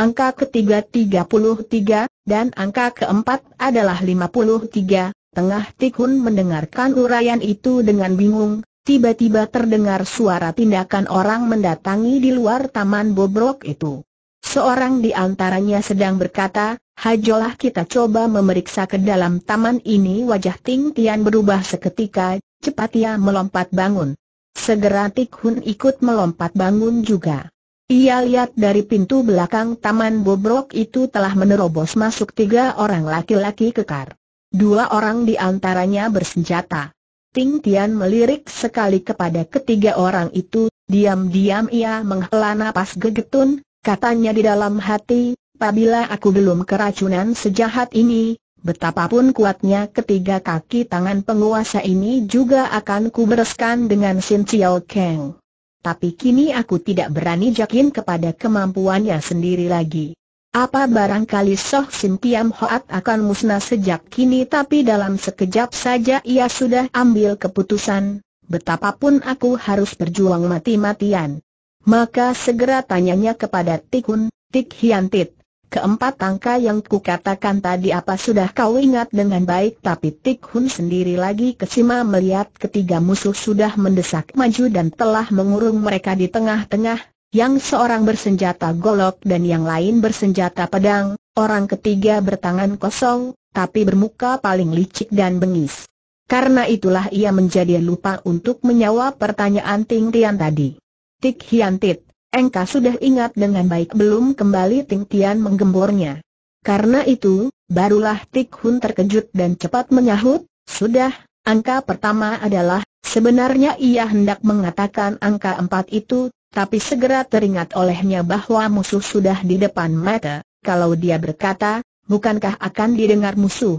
angka ketiga 33, dan angka keempat adalah 53. Tengah Tikun mendengarkan uraian itu dengan bingung, tiba-tiba terdengar suara tindakan orang mendatangi di luar taman bobrok itu. Seorang di antaranya sedang berkata, hajolah kita coba memeriksa ke dalam taman ini wajah Ting Tian berubah seketika, cepat ia melompat bangun. Segera Tik Hun ikut melompat bangun juga. Ia lihat dari pintu belakang taman bobrok itu telah menerobos masuk tiga orang laki-laki kekar. Dua orang di antaranya bersenjata. Ting Tian melirik sekali kepada ketiga orang itu, diam-diam ia menghela napas gegetun, katanya di dalam hati, apabila aku belum keracunan sejahat ini, betapapun kuatnya ketiga kaki tangan penguasa ini juga akan kubereskan dengan Sin Chiao Kang. Tapi kini aku tidak berani yakin kepada kemampuannya sendiri lagi. Apa barangkali Soh Sim Kiam Hoat akan musnah sejak kini tapi dalam sekejap saja ia sudah ambil keputusan, betapapun aku harus berjuang mati-matian. Maka segera tanyanya kepada Tikun, Tik Hiantit, keempat angka yang kukatakan tadi apa sudah kau ingat dengan baik tapi Tik sendiri lagi kesima melihat ketiga musuh sudah mendesak maju dan telah mengurung mereka di tengah-tengah, yang seorang bersenjata golok dan yang lain bersenjata pedang, orang ketiga bertangan kosong, tapi bermuka paling licik dan bengis. Karena itulah ia menjadi lupa untuk menjawab pertanyaan Ting Tian tadi. Tik Hian Tit, engkau sudah ingat dengan baik belum kembali Ting Tian menggembornya. Karena itu, barulah Tik Hun terkejut dan cepat menyahut, sudah, angka pertama adalah, sebenarnya ia hendak mengatakan angka empat itu, tapi segera teringat olehnya bahwa musuh sudah di depan mata, kalau dia berkata, bukankah akan didengar musuh?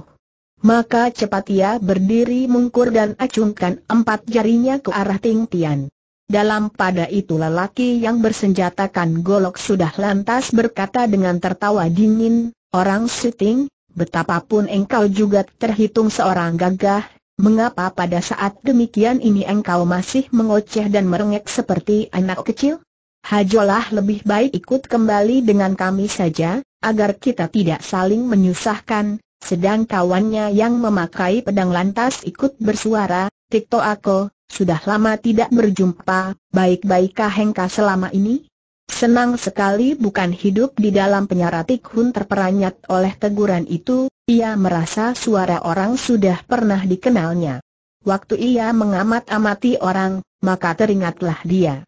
Maka cepat ia berdiri mungkur dan acungkan empat jarinya ke arah Ting Tian. Dalam pada itu lelaki yang bersenjatakan golok sudah lantas berkata dengan tertawa dingin, Orang syuting, betapapun engkau juga terhitung seorang gagah, Mengapa pada saat demikian ini engkau masih mengoceh dan merengek seperti anak kecil? Hajolah lebih baik ikut kembali dengan kami saja, agar kita tidak saling menyusahkan, sedang kawannya yang memakai pedang lantas ikut bersuara, Tikto aku, sudah lama tidak berjumpa, baik-baikkah Hengka selama ini? Senang sekali bukan hidup di dalam penyaratik Hun terperanyat oleh teguran itu, ia merasa suara orang sudah pernah dikenalnya. Waktu ia mengamat-amati orang, maka teringatlah dia.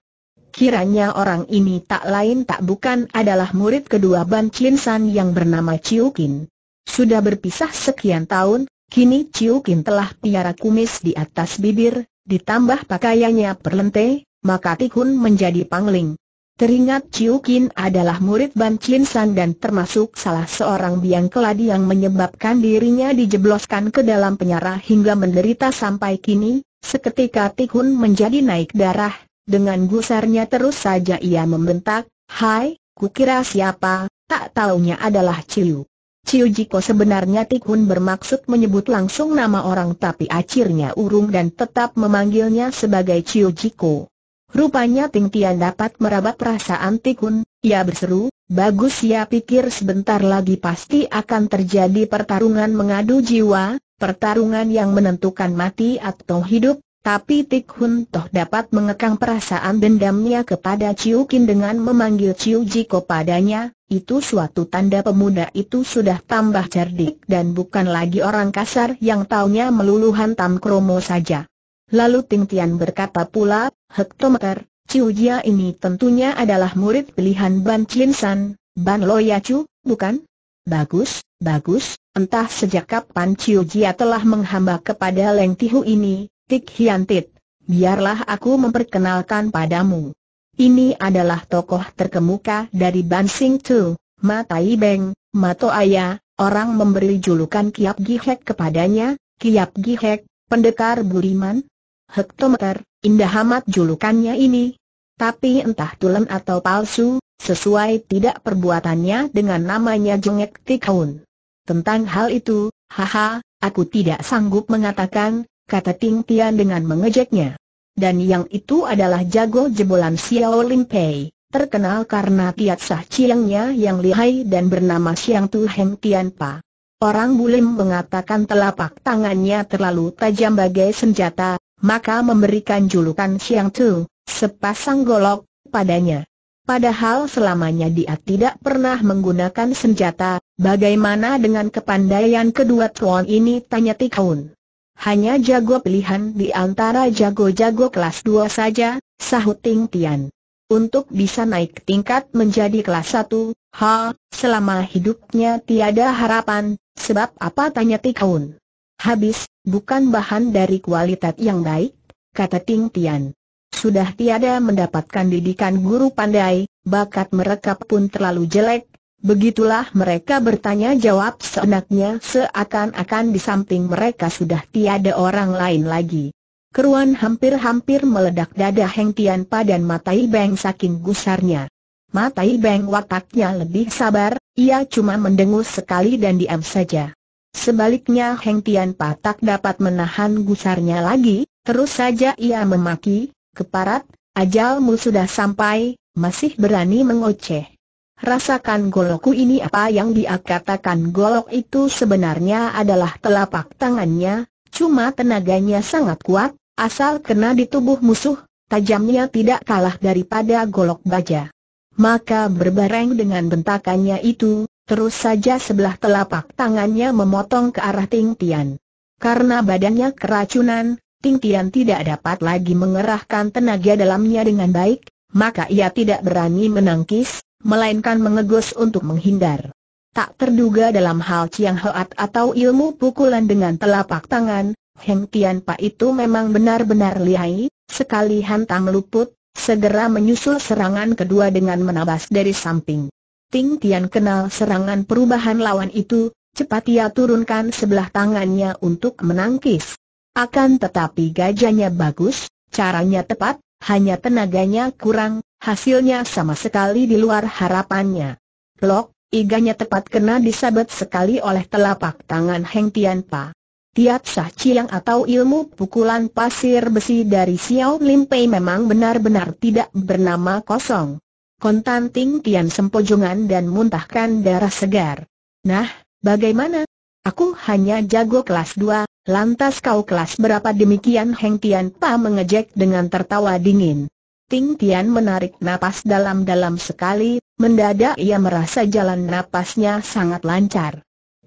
Kiranya orang ini tak lain tak bukan adalah murid kedua Ban Chin San yang bernama Chiu Kin. Sudah berpisah sekian tahun, kini Chiu Kin telah piara kumis di atas bibir, ditambah pakaiannya perlente, maka Tikun menjadi pangling. Teringat Chiu Kin adalah murid Ban Chin San dan termasuk salah seorang biang keladi yang menyebabkan dirinya dijebloskan ke dalam penjara hingga menderita sampai kini, seketika Tikhun menjadi naik darah, dengan gusarnya terus saja ia membentak, Hai, kukira siapa, tak taunya adalah Chiu. Chiu Jiko sebenarnya Tikhun bermaksud menyebut langsung nama orang tapi akhirnya urung dan tetap memanggilnya sebagai Chiu Jiko. Rupanya Ting Tian dapat meraba perasaan Tikun, ia berseru, bagus ia pikir sebentar lagi pasti akan terjadi pertarungan mengadu jiwa, pertarungan yang menentukan mati atau hidup, tapi Tikhun Toh dapat mengekang perasaan dendamnya kepada Chiu Kin dengan memanggil Ciu Jiko padanya, itu suatu tanda pemuda itu sudah tambah cerdik dan bukan lagi orang kasar yang taunya meluluhan hantam kromo saja. Lalu Ting Tian berkata pula, Hektometer, Ciu Jia ini tentunya adalah murid pilihan Ban Chin San, Ban Ya Chu, bukan? Bagus, bagus, entah sejak kapan Ciu Jia telah menghamba kepada Leng Tihu ini, Tik Hian Tit. Biarlah aku memperkenalkan padamu. Ini adalah tokoh terkemuka dari Ban Sing Tu, Ma Tai Beng, Ma To Aya, orang memberi julukan Kiap Gihek kepadanya, Kiap Gihek, pendekar buriman, hektometer, indah amat julukannya ini. Tapi entah tulen atau palsu, sesuai tidak perbuatannya dengan namanya jengek tikaun. Tentang hal itu, haha, aku tidak sanggup mengatakan, kata Ting Tian dengan mengejeknya. Dan yang itu adalah jago jebolan Xiao Lim Pei, terkenal karena tiat sah ciangnya yang lihai dan bernama Xiang Tu Heng Tian Pa. Orang Bulim mengatakan telapak tangannya terlalu tajam bagai senjata, maka memberikan julukan Xiang Tu, sepasang golok, padanya. Padahal selamanya dia tidak pernah menggunakan senjata, bagaimana dengan kepandaian kedua tuan ini tanya Tikaun. Hanya jago pilihan di antara jago-jago kelas 2 saja, sahut Ting Tian. Untuk bisa naik tingkat menjadi kelas 1, ha, selama hidupnya tiada harapan, sebab apa tanya Tikaun habis, bukan bahan dari kualitas yang baik, kata Ting Tian. Sudah tiada mendapatkan didikan guru pandai, bakat mereka pun terlalu jelek, Begitulah mereka bertanya jawab seenaknya seakan-akan di samping mereka sudah tiada orang lain lagi. Keruan hampir-hampir meledak dada Heng Tian dan Matai Beng saking gusarnya. Matai Beng wataknya lebih sabar, ia cuma mendengus sekali dan diam saja. Sebaliknya Heng Tian Patak dapat menahan gusarnya lagi, terus saja ia memaki, keparat, ajalmu sudah sampai, masih berani mengoceh. Rasakan golokku ini apa yang dia katakan golok itu sebenarnya adalah telapak tangannya, cuma tenaganya sangat kuat, asal kena di tubuh musuh, tajamnya tidak kalah daripada golok baja. Maka berbareng dengan bentakannya itu, Terus saja sebelah telapak tangannya memotong ke arah Ting Tian. Karena badannya keracunan, Ting Tian tidak dapat lagi mengerahkan tenaga dalamnya dengan baik, maka ia tidak berani menangkis, melainkan mengegus untuk menghindar. Tak terduga dalam hal Chiang Hoat atau ilmu pukulan dengan telapak tangan, Heng Tian Pak itu memang benar-benar lihai, sekali hantam luput, segera menyusul serangan kedua dengan menabas dari samping. Ting Tian kenal serangan perubahan lawan itu, cepat ia turunkan sebelah tangannya untuk menangkis. Akan tetapi gajahnya bagus, caranya tepat, hanya tenaganya kurang, hasilnya sama sekali di luar harapannya. Lok, iganya tepat kena disabet sekali oleh telapak tangan Heng Tian Pa. Tiat Sah Chiang atau ilmu pukulan pasir besi dari Xiao Lim Pei memang benar-benar tidak bernama kosong. Kontan Ting Tian Sempojongan dan muntahkan darah segar. Nah, bagaimana? Aku hanya jago kelas 2, lantas kau kelas berapa demikian Heng Tian Pa mengejek dengan tertawa dingin. Ting Tian menarik napas dalam-dalam sekali, mendadak ia merasa jalan napasnya sangat lancar.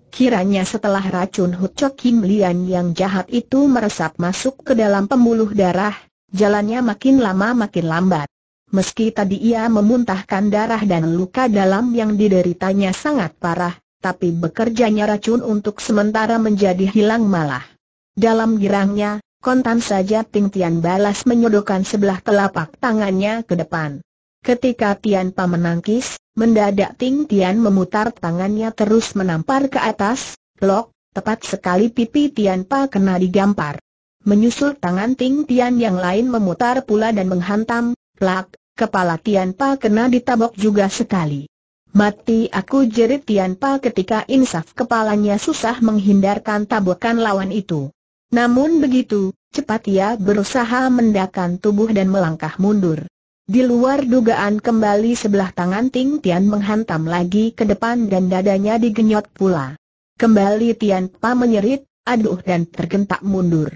Kiranya setelah racun Hucok Kim Lian yang jahat itu meresap masuk ke dalam pembuluh darah, jalannya makin lama makin lambat. Meski tadi ia memuntahkan darah dan luka dalam yang dideritanya sangat parah, tapi bekerjanya racun untuk sementara menjadi hilang malah. Dalam girangnya, kontan saja Ting Tian balas menyodokkan sebelah telapak tangannya ke depan. Ketika Tian Pa menangkis, mendadak Ting Tian memutar tangannya terus menampar ke atas, lok, tepat sekali pipi Tian Pa kena digampar. Menyusul tangan Ting Tian yang lain memutar pula dan menghantam, Plak, kepala Tianpa kena ditabok juga sekali. Mati aku jerit Tianpa ketika insaf kepalanya susah menghindarkan tabokan lawan itu. Namun begitu, cepat ia berusaha mendakan tubuh dan melangkah mundur. Di luar dugaan kembali sebelah tangan Ting Tian menghantam lagi ke depan dan dadanya digenyot pula. Kembali Tian Pa menyerit, aduh dan tergentak mundur.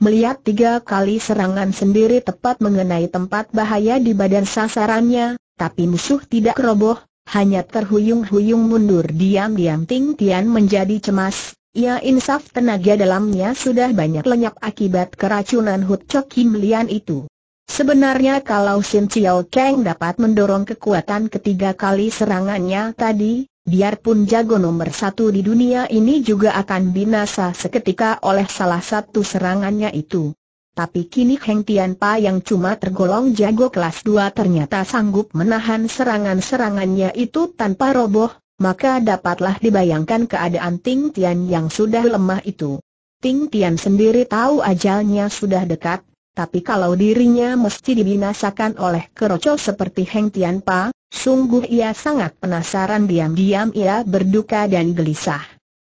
Melihat tiga kali serangan sendiri tepat mengenai tempat bahaya di badan sasarannya, tapi musuh tidak roboh, hanya terhuyung-huyung mundur diam-diam Ting Tian menjadi cemas. ia insaf tenaga dalamnya sudah banyak lenyap akibat keracunan Hut Chok Kim Lian itu. Sebenarnya kalau Sin Chiao Kang dapat mendorong kekuatan ketiga kali serangannya tadi, Biarpun jago nomor satu di dunia ini juga akan binasa seketika oleh salah satu serangannya itu. Tapi kini Heng Tian yang cuma tergolong jago kelas dua ternyata sanggup menahan serangan-serangannya itu tanpa roboh, maka dapatlah dibayangkan keadaan Ting Tian yang sudah lemah itu. Ting Tian sendiri tahu ajalnya sudah dekat, tapi kalau dirinya mesti dibinasakan oleh keroco seperti Heng Tian Pa, sungguh ia sangat penasaran diam-diam ia berduka dan gelisah.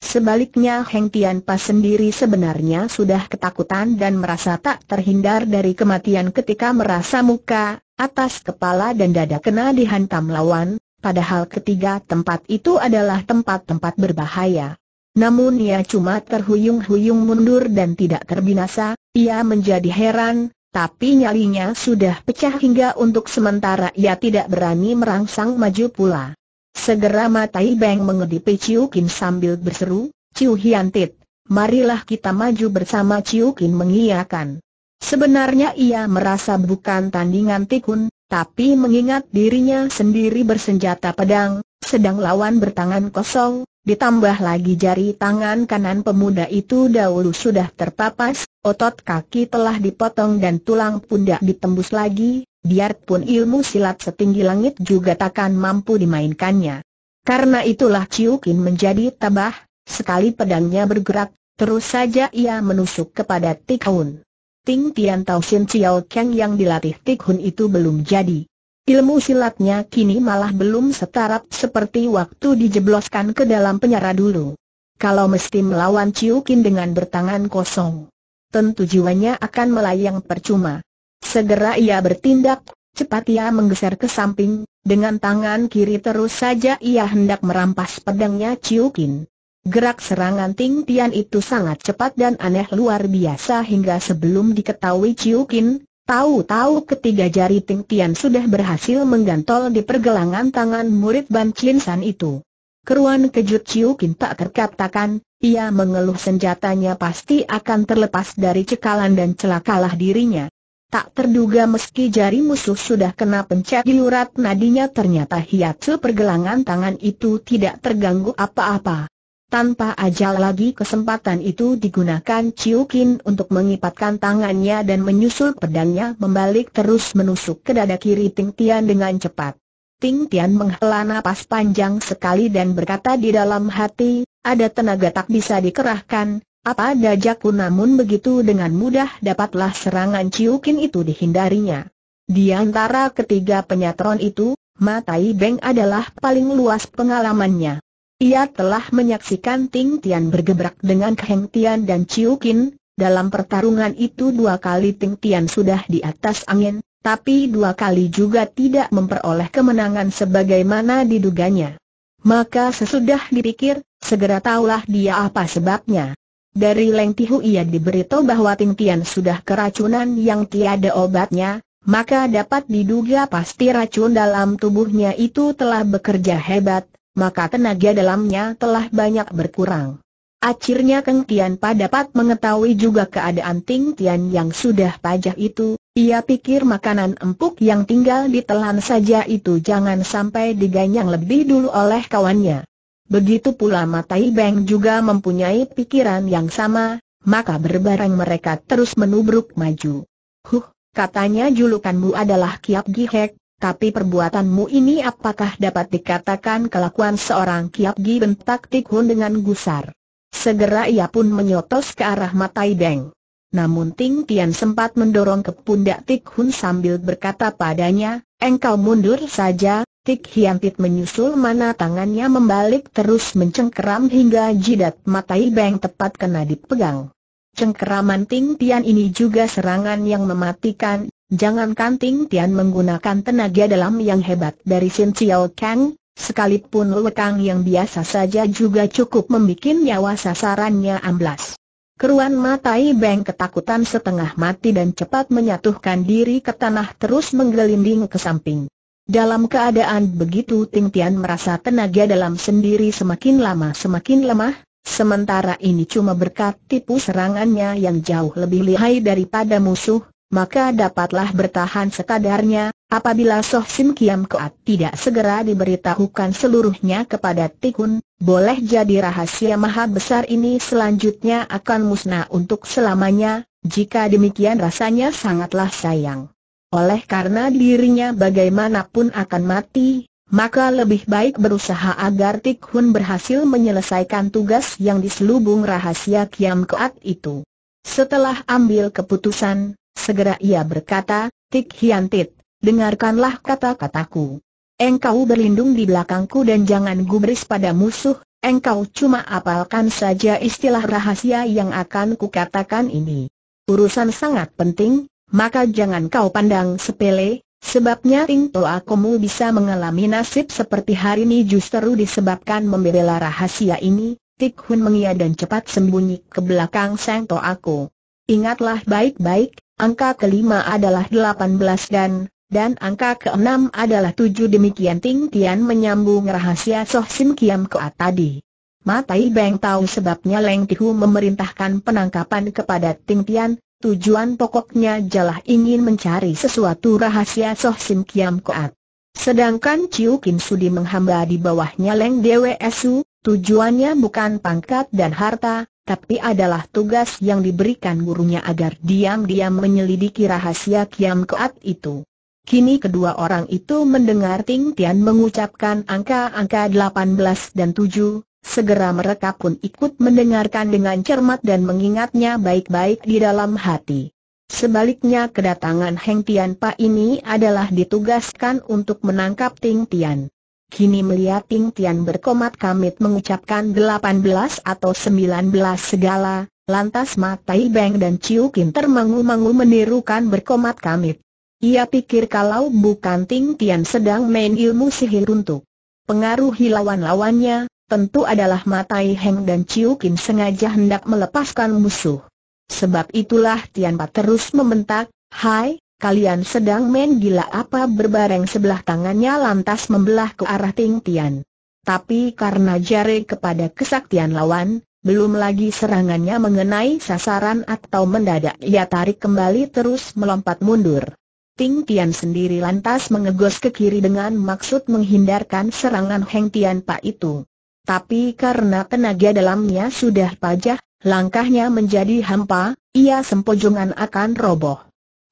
Sebaliknya Heng Tian Pa sendiri sebenarnya sudah ketakutan dan merasa tak terhindar dari kematian ketika merasa muka, atas kepala dan dada kena dihantam lawan, padahal ketiga tempat itu adalah tempat-tempat berbahaya. Namun ia cuma terhuyung-huyung mundur dan tidak terbinasa, ia menjadi heran, tapi nyalinya sudah pecah hingga untuk sementara ia tidak berani merangsang maju pula. Segera Matai Beng mengedip Ciu Kin sambil berseru, Ciu Hian Tit, marilah kita maju bersama Ciu Kin mengiyakan. Sebenarnya ia merasa bukan tandingan tikun, tapi mengingat dirinya sendiri bersenjata pedang, sedang lawan bertangan kosong, Ditambah lagi jari tangan kanan pemuda itu dahulu sudah terpapas, otot kaki telah dipotong dan tulang pundak ditembus lagi, biarpun ilmu silat setinggi langit juga takkan mampu dimainkannya. Karena itulah Ciukin menjadi tabah, sekali pedangnya bergerak, terus saja ia menusuk kepada Tikhun. Ting Tian Tau Sin Chiao Kang yang dilatih Tikhun itu belum jadi. Ilmu silatnya kini malah belum setarap seperti waktu dijebloskan ke dalam penyara dulu. Kalau mesti melawan Ciukin dengan bertangan kosong, tentu jiwanya akan melayang percuma. Segera ia bertindak, cepat ia menggeser ke samping, dengan tangan kiri terus saja ia hendak merampas pedangnya Ciukin. Gerak serangan Ting Tian itu sangat cepat dan aneh luar biasa hingga sebelum diketahui Ciukin, Tahu-tahu ketiga jari Ting Tian sudah berhasil menggantol di pergelangan tangan murid Ban Chin San itu. Keruan kejut Chiu Kin tak terkatakan, ia mengeluh senjatanya pasti akan terlepas dari cekalan dan celakalah dirinya. Tak terduga meski jari musuh sudah kena pencet di urat nadinya ternyata hiatsu pergelangan tangan itu tidak terganggu apa-apa. Tanpa ajal lagi kesempatan itu digunakan Chiu Kin untuk mengipatkan tangannya dan menyusul pedangnya membalik terus menusuk ke dada kiri Ting Tian dengan cepat. Ting Tian menghela napas panjang sekali dan berkata di dalam hati, ada tenaga tak bisa dikerahkan, apa dajaku namun begitu dengan mudah dapatlah serangan Chiu Kin itu dihindarinya. Di antara ketiga penyatron itu, Matai Beng adalah paling luas pengalamannya. Ia telah menyaksikan Ting Tian bergebrak dengan kehentian Tian dan Chiu Kin, dalam pertarungan itu dua kali Ting Tian sudah di atas angin, tapi dua kali juga tidak memperoleh kemenangan sebagaimana diduganya. Maka sesudah dipikir, segera taulah dia apa sebabnya. Dari Leng Tihu ia diberitahu bahwa Ting Tian sudah keracunan yang tiada obatnya, maka dapat diduga pasti racun dalam tubuhnya itu telah bekerja hebat, maka tenaga dalamnya telah banyak berkurang. Akhirnya Keng Tian Pa dapat mengetahui juga keadaan Ting Tian yang sudah pajah itu, ia pikir makanan empuk yang tinggal ditelan saja itu jangan sampai diganyang lebih dulu oleh kawannya. Begitu pula Matai Beng juga mempunyai pikiran yang sama, maka berbareng mereka terus menubruk maju. Huh, katanya julukanmu adalah Kiap Gihek, tapi perbuatanmu ini apakah dapat dikatakan kelakuan seorang Kiap Gi bentak Tik Hun dengan gusar. Segera ia pun menyotos ke arah Matai Beng. Namun Ting Tian sempat mendorong ke pundak Tik Hun sambil berkata padanya, engkau mundur saja, Tik Hiantit menyusul mana tangannya membalik terus mencengkeram hingga jidat Matai Beng tepat kena dipegang. Cengkeraman Ting Tian ini juga serangan yang mematikan, Jangan kanting Tian menggunakan tenaga dalam yang hebat dari Sin Chiao Kang, sekalipun lekang yang biasa saja juga cukup membuat nyawa sasarannya amblas. Keruan Matai Beng ketakutan setengah mati dan cepat menyatuhkan diri ke tanah terus menggelinding ke samping. Dalam keadaan begitu Ting Tian merasa tenaga dalam sendiri semakin lama semakin lemah, sementara ini cuma berkat tipu serangannya yang jauh lebih lihai daripada musuh, maka dapatlah bertahan sekadarnya, apabila Soh Sim Kiam Keat tidak segera diberitahukan seluruhnya kepada Tikun, boleh jadi rahasia maha besar ini selanjutnya akan musnah untuk selamanya, jika demikian rasanya sangatlah sayang. Oleh karena dirinya bagaimanapun akan mati, maka lebih baik berusaha agar Tikhun berhasil menyelesaikan tugas yang diselubung rahasia Kiam Keat itu. Setelah ambil keputusan, Segera ia berkata, Tik Hiantit, dengarkanlah kata-kataku. Engkau berlindung di belakangku dan jangan gubris pada musuh, engkau cuma apalkan saja istilah rahasia yang akan kukatakan ini. Urusan sangat penting, maka jangan kau pandang sepele, sebabnya Ting Toa bisa mengalami nasib seperti hari ini justru disebabkan membela rahasia ini, Tik Hun mengia dan cepat sembunyi ke belakang Sang aku. Ingatlah baik-baik, angka kelima adalah 18 dan, dan angka keenam adalah tujuh demikian Ting Tian menyambung rahasia Soh Sim Kiam Koa tadi. Matai Beng tahu sebabnya Leng Tihu memerintahkan penangkapan kepada Ting Tian, tujuan pokoknya jalah ingin mencari sesuatu rahasia Soh Sim Kiam Koat. Sedangkan Chiu Kim Sudi menghamba di bawahnya Leng Dewe Su, tujuannya bukan pangkat dan harta, tapi adalah tugas yang diberikan gurunya agar diam-diam menyelidiki rahasia Kiam Koat itu. Kini kedua orang itu mendengar Ting Tian mengucapkan angka-angka 18 dan 7, segera mereka pun ikut mendengarkan dengan cermat dan mengingatnya baik-baik di dalam hati. Sebaliknya kedatangan Heng Tian Pak ini adalah ditugaskan untuk menangkap Ting Tian. Kini melihat Ting Tian berkomat kamit mengucapkan 18 atau 19 segala, lantas Matai Beng dan Chiu Kin termangu-mangu menirukan berkomat kamit. Ia pikir kalau bukan Ting Tian sedang main ilmu sihir untuk pengaruh lawan-lawannya, tentu adalah Matai Heng dan Chiu Kin sengaja hendak melepaskan musuh. Sebab itulah Tian Pa terus membentak, Hai, kalian sedang main gila apa berbareng sebelah tangannya lantas membelah ke arah Ting Tian. Tapi karena jari kepada kesaktian lawan, belum lagi serangannya mengenai sasaran atau mendadak ia tarik kembali terus melompat mundur. Ting Tian sendiri lantas mengegos ke kiri dengan maksud menghindarkan serangan Heng Tian Pak itu. Tapi karena tenaga dalamnya sudah pajah, langkahnya menjadi hampa, ia sempojongan akan roboh.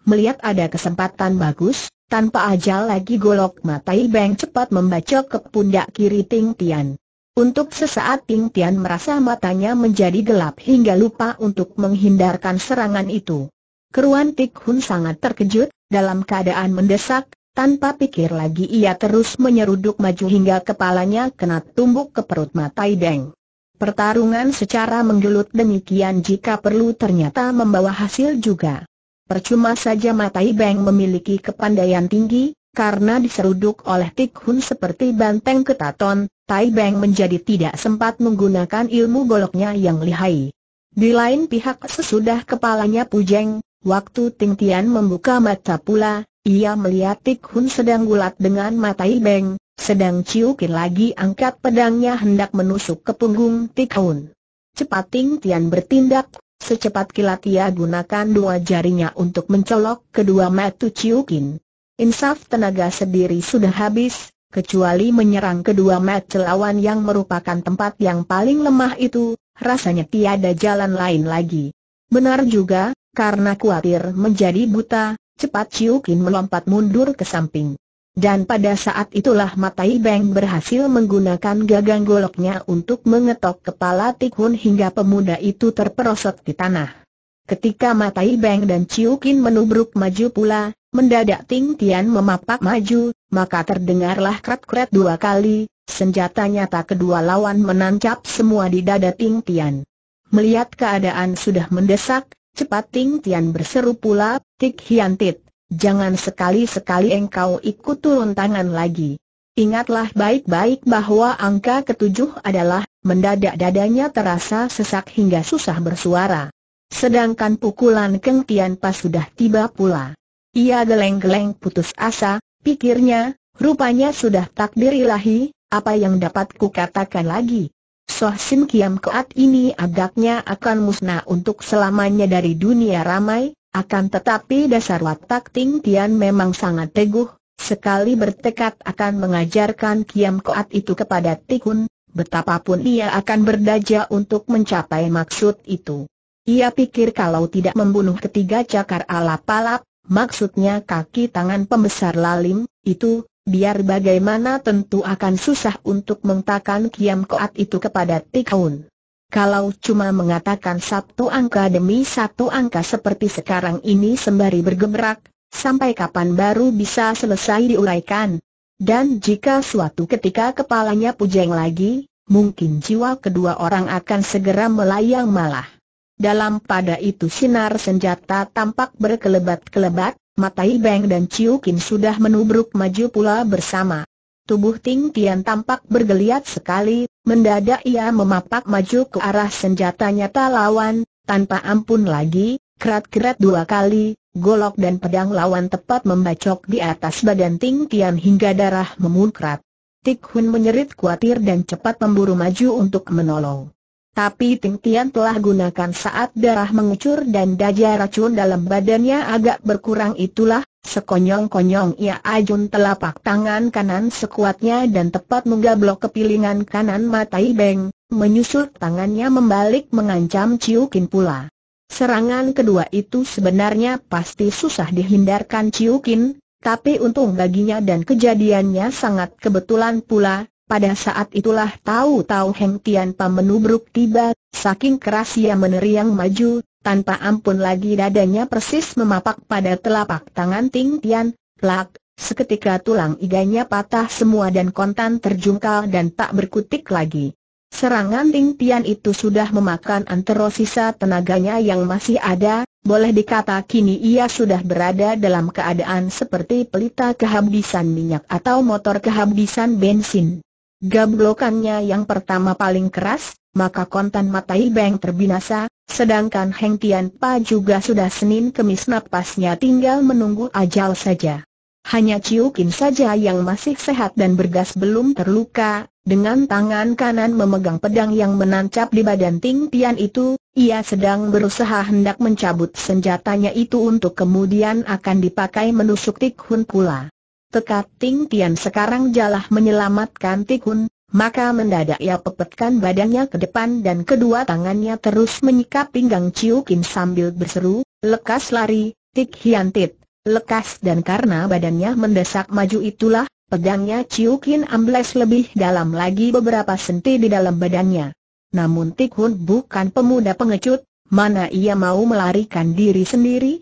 Melihat ada kesempatan bagus, tanpa ajal lagi golok mata Ibeng cepat membaca ke pundak kiri Ting Tian. Untuk sesaat Ting Tian merasa matanya menjadi gelap hingga lupa untuk menghindarkan serangan itu. Keruan Tik Hun sangat terkejut, dalam keadaan mendesak, tanpa pikir lagi ia terus menyeruduk maju hingga kepalanya kena tumbuk ke perut mata Ibeng. Pertarungan secara menggelut demikian jika perlu ternyata membawa hasil juga. Percuma saja Matai Beng memiliki kepandaian tinggi, karena diseruduk oleh Tik Hun seperti banteng ketaton, Tai Beng menjadi tidak sempat menggunakan ilmu goloknya yang lihai. Di lain pihak sesudah kepalanya pujeng, waktu Ting Tian membuka mata pula, ia melihat Tik Hun sedang gulat dengan Matai Beng, sedang Ciukin lagi angkat pedangnya hendak menusuk ke punggung Tik Hun. Cepat Ting Tian bertindak, Secepat kilat ia gunakan dua jarinya untuk mencolok kedua metu Ciukin. Insaf tenaga sendiri sudah habis, kecuali menyerang kedua mata lawan yang merupakan tempat yang paling lemah itu, rasanya tiada jalan lain lagi. Benar juga, karena khawatir menjadi buta, cepat Ciukin melompat mundur ke samping. Dan pada saat itulah Matai Beng berhasil menggunakan gagang goloknya untuk mengetok kepala Tikhun hingga pemuda itu terperosot di tanah. Ketika Matai Beng dan Ciukin menubruk maju pula, mendadak Ting Tian memapak maju, maka terdengarlah kret-kret dua kali, senjata nyata kedua lawan menancap semua di dada Ting Tian. Melihat keadaan sudah mendesak, cepat Ting Tian berseru pula, Tik Hiantit, Jangan sekali-sekali engkau ikut turun tangan lagi. Ingatlah baik-baik bahwa angka ketujuh adalah, mendadak dadanya terasa sesak hingga susah bersuara. Sedangkan pukulan Keng Tian Pas sudah tiba pula. Ia geleng-geleng putus asa, pikirnya, rupanya sudah takdir ilahi, apa yang dapat katakan lagi? Soh Sim Kiam Keat ini agaknya akan musnah untuk selamanya dari dunia ramai, akan tetapi dasar watak Ting Tian memang sangat teguh, sekali bertekad akan mengajarkan Kiam Koat itu kepada Tikun, betapapun ia akan berdaja untuk mencapai maksud itu. Ia pikir kalau tidak membunuh ketiga cakar ala alap maksudnya kaki tangan pembesar lalim, itu, biar bagaimana tentu akan susah untuk mengtakan Kiam Koat itu kepada Tikun. Kalau cuma mengatakan satu angka demi satu angka seperti sekarang ini sembari bergemerak, sampai kapan baru bisa selesai diuraikan? Dan jika suatu ketika kepalanya pujeng lagi, mungkin jiwa kedua orang akan segera melayang malah. Dalam pada itu sinar senjata tampak berkelebat-kelebat, mata Ibeng dan Ciu Kim sudah menubruk maju pula bersama. Tubuh Ting Tian tampak bergeliat sekali, Mendadak ia memapak maju ke arah senjata nyata lawan, tanpa ampun lagi, kerat-kerat dua kali, golok dan pedang lawan tepat membacok di atas badan Ting Tian hingga darah memuncrat. Tik Hun menyerit khawatir dan cepat memburu maju untuk menolong. Tapi Ting Tian telah gunakan saat darah mengucur dan daya racun dalam badannya agak berkurang itulah, Sekonyong-konyong ia ajun telapak tangan kanan sekuatnya dan tepat menggablok kepilingan kanan mata ibeng, menyusul tangannya membalik mengancam Ciu Kin pula. Serangan kedua itu sebenarnya pasti susah dihindarkan Ciu Kin, tapi untung baginya dan kejadiannya sangat kebetulan pula, pada saat itulah tahu-tahu Heng Tian Pa menubruk tiba, saking keras ia meneriang maju, tanpa ampun lagi dadanya persis memapak pada telapak tangan Ting Tian, plak, seketika tulang iganya patah semua dan kontan terjungkal dan tak berkutik lagi. Serangan Ting Tian itu sudah memakan antero sisa tenaganya yang masih ada, boleh dikata kini ia sudah berada dalam keadaan seperti pelita kehabisan minyak atau motor kehabisan bensin. Gablokannya yang pertama paling keras, maka kontan matai beng terbinasa, Sedangkan Heng Tian Pa juga sudah Senin Kemis napasnya tinggal menunggu ajal saja. Hanya Ciukin saja yang masih sehat dan bergas belum terluka, dengan tangan kanan memegang pedang yang menancap di badan Ting Tian itu, ia sedang berusaha hendak mencabut senjatanya itu untuk kemudian akan dipakai menusuk Tik Hun pula. Tekad Ting Tian sekarang jalah menyelamatkan Tik Hun, maka mendadak ia pepetkan badannya ke depan dan kedua tangannya terus menyikap pinggang Chiu Kim sambil berseru, lekas lari, tik hiantit, lekas dan karena badannya mendesak maju itulah, pedangnya Chiu Kim ambles lebih dalam lagi beberapa senti di dalam badannya. Namun Tik Hun bukan pemuda pengecut, mana ia mau melarikan diri sendiri,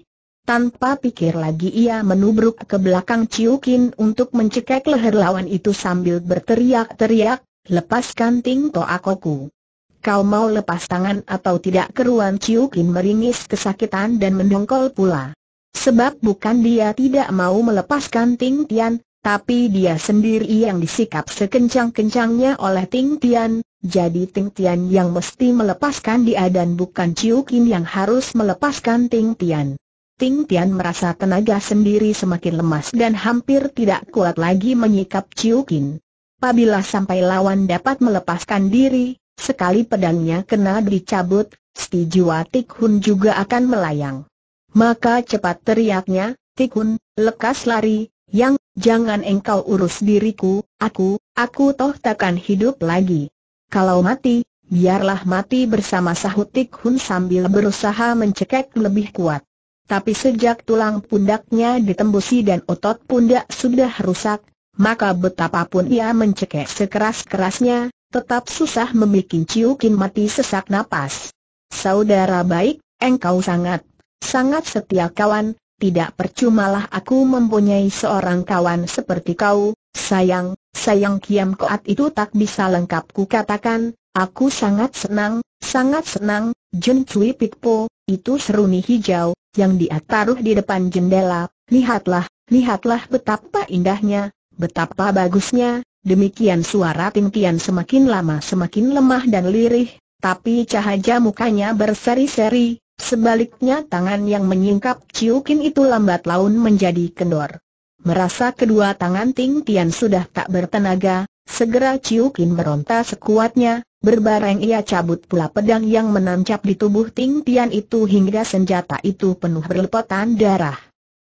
tanpa pikir lagi ia menubruk ke belakang Ciukin Kin untuk mencekek leher lawan itu sambil berteriak-teriak, lepaskan Ting to Akoku. Kau mau lepas tangan atau tidak keruan Ciukin Kin meringis kesakitan dan mendongkol pula. Sebab bukan dia tidak mau melepaskan Ting Tian, tapi dia sendiri yang disikap sekencang-kencangnya oleh Ting Tian, jadi Ting Tian yang mesti melepaskan dia dan bukan Ciukin Kin yang harus melepaskan Ting Tian. Ting Tian merasa tenaga sendiri semakin lemas dan hampir tidak kuat lagi menyikap Chiu Kin. Pabila sampai lawan dapat melepaskan diri, sekali pedangnya kena dicabut, Sti Jiwa Tik Hun juga akan melayang. Maka cepat teriaknya, Tik Hun, lekas lari, yang, jangan engkau urus diriku, aku, aku toh takkan hidup lagi. Kalau mati, biarlah mati bersama sahut Tik Hun sambil berusaha mencekek lebih kuat tapi sejak tulang pundaknya ditembusi dan otot pundak sudah rusak, maka betapapun ia mencekek sekeras-kerasnya, tetap susah membuat ciukin mati sesak napas. Saudara baik, engkau sangat, sangat setia kawan, tidak percumalah aku mempunyai seorang kawan seperti kau, sayang, sayang kiam koat itu tak bisa lengkap ku katakan, aku sangat senang, sangat senang, Jun Cui Pikpo, itu seruni hijau, yang dia taruh di depan jendela, lihatlah, lihatlah betapa indahnya, betapa bagusnya, demikian suara Tim Tian semakin lama semakin lemah dan lirih, tapi cahaya mukanya berseri-seri, sebaliknya tangan yang menyingkap ciukin itu lambat laun menjadi kendor. Merasa kedua tangan Ting Tian sudah tak bertenaga, segera ciukin meronta sekuatnya, Berbareng ia cabut pula pedang yang menancap di tubuh Ting Tian itu hingga senjata itu penuh berlepotan darah.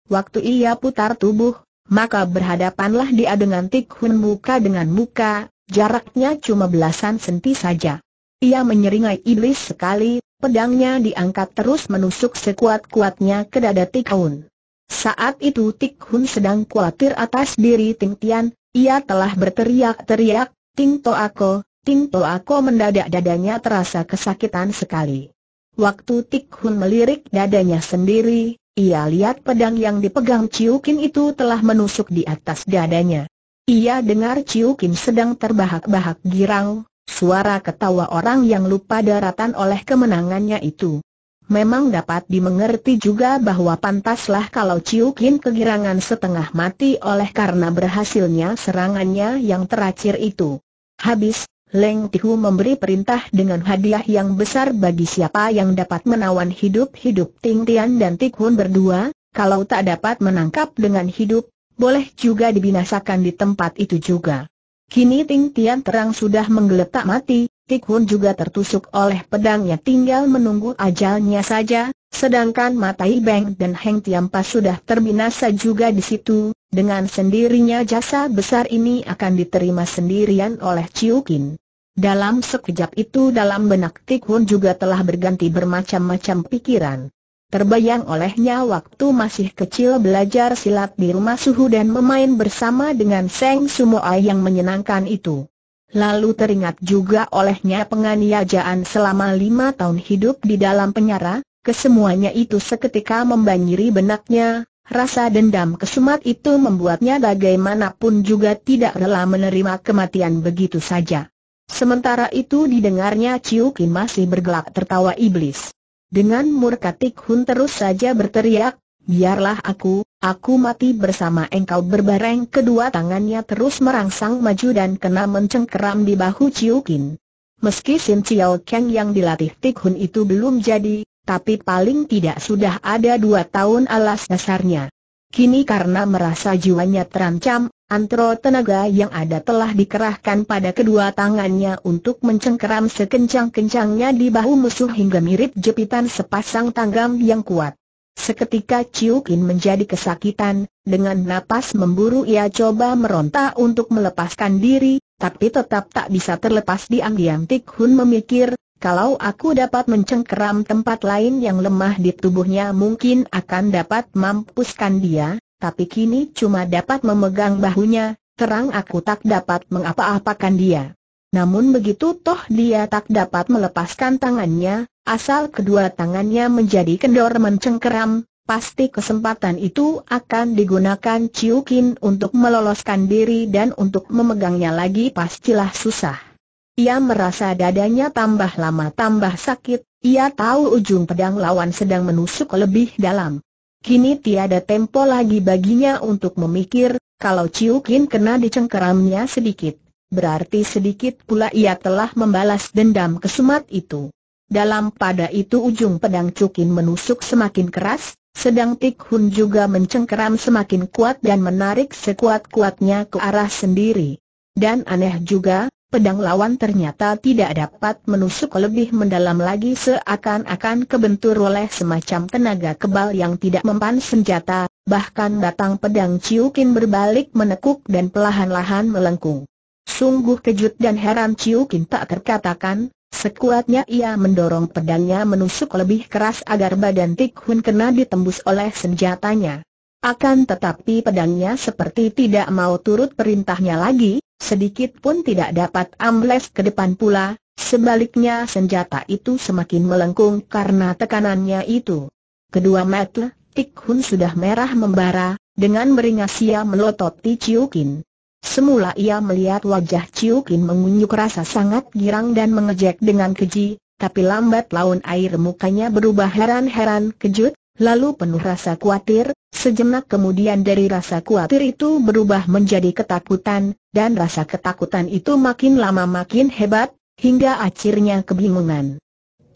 Waktu ia putar tubuh, maka berhadapanlah dia dengan Tik Hun muka dengan muka, jaraknya cuma belasan senti saja. Ia menyeringai iblis sekali, pedangnya diangkat terus menusuk sekuat-kuatnya ke dada Tik Hun. Saat itu Tik Hun sedang khawatir atas diri Ting Tian, ia telah berteriak-teriak, Ting To Ako, Ting Toako mendadak dadanya terasa kesakitan sekali. Waktu Tik Hun melirik dadanya sendiri, ia lihat pedang yang dipegang Ciukin Kin itu telah menusuk di atas dadanya. Ia dengar Ciukin Kin sedang terbahak-bahak girang, suara ketawa orang yang lupa daratan oleh kemenangannya itu. Memang dapat dimengerti juga bahwa pantaslah kalau Ciukin Kin kegirangan setengah mati oleh karena berhasilnya serangannya yang teracir itu. Habis, Leng Tihu memberi perintah dengan hadiah yang besar bagi siapa yang dapat menawan hidup-hidup Ting Tian dan Tik Hun berdua, kalau tak dapat menangkap dengan hidup, boleh juga dibinasakan di tempat itu juga. Kini Ting Tian terang sudah menggeletak mati, Tik Hun juga tertusuk oleh pedangnya tinggal menunggu ajalnya saja, Sedangkan Matai Beng dan Heng Tiampa sudah terbinasa juga di situ, dengan sendirinya jasa besar ini akan diterima sendirian oleh Kin. Dalam sekejap itu dalam benak Tik juga telah berganti bermacam-macam pikiran. Terbayang olehnya waktu masih kecil belajar silat di rumah suhu dan memain bersama dengan Seng Sumoai yang menyenangkan itu. Lalu teringat juga olehnya penganiayaan selama lima tahun hidup di dalam penjara, kesemuanya itu seketika membanjiri benaknya, rasa dendam kesumat itu membuatnya bagaimanapun juga tidak rela menerima kematian begitu saja. Sementara itu didengarnya Chiu Kim masih bergelak tertawa iblis. Dengan murka Tik Hun terus saja berteriak, biarlah aku, aku mati bersama engkau berbareng kedua tangannya terus merangsang maju dan kena mencengkeram di bahu Chiu Kin. Meski Sin Chiao Kang yang dilatih Tik Hun itu belum jadi, tapi paling tidak sudah ada dua tahun alas dasarnya. Kini karena merasa jiwanya terancam, antro tenaga yang ada telah dikerahkan pada kedua tangannya untuk mencengkeram sekencang-kencangnya di bahu musuh hingga mirip jepitan sepasang tanggam yang kuat. Seketika Ciukin menjadi kesakitan, dengan napas memburu ia coba meronta untuk melepaskan diri, tapi tetap tak bisa terlepas diam-diam Tik Hun memikir, kalau aku dapat mencengkeram tempat lain yang lemah di tubuhnya mungkin akan dapat mampuskan dia, tapi kini cuma dapat memegang bahunya, terang aku tak dapat mengapa-apakan dia. Namun begitu toh dia tak dapat melepaskan tangannya, asal kedua tangannya menjadi kendor mencengkeram, pasti kesempatan itu akan digunakan Ciukin untuk meloloskan diri dan untuk memegangnya lagi pastilah susah. Ia merasa dadanya tambah lama tambah sakit, ia tahu ujung pedang lawan sedang menusuk lebih dalam. Kini tiada tempo lagi baginya untuk memikir, kalau Ciukin kena dicengkeramnya sedikit, berarti sedikit pula ia telah membalas dendam kesumat itu. Dalam pada itu ujung pedang Cukin menusuk semakin keras, sedang Tik Hun juga mencengkeram semakin kuat dan menarik sekuat-kuatnya ke arah sendiri. Dan aneh juga, pedang lawan ternyata tidak dapat menusuk lebih mendalam lagi seakan-akan kebentur oleh semacam tenaga kebal yang tidak mempan senjata, bahkan batang pedang Ciukin berbalik menekuk dan pelahan lahan melengkung. Sungguh kejut dan heran Ciukin tak terkatakan, sekuatnya ia mendorong pedangnya menusuk lebih keras agar badan Tik Hun kena ditembus oleh senjatanya. Akan tetapi pedangnya seperti tidak mau turut perintahnya lagi, sedikit pun tidak dapat ambles ke depan pula, sebaliknya senjata itu semakin melengkung karena tekanannya itu. Kedua mata, Tik Hun sudah merah membara, dengan beringas ia melototi Ciukin. Semula ia melihat wajah Ciukin Kin mengunyuk rasa sangat girang dan mengejek dengan keji, tapi lambat laun air mukanya berubah heran-heran kejut, Lalu penuh rasa khawatir, sejenak kemudian dari rasa khawatir itu berubah menjadi ketakutan, dan rasa ketakutan itu makin lama makin hebat, hingga akhirnya kebingungan.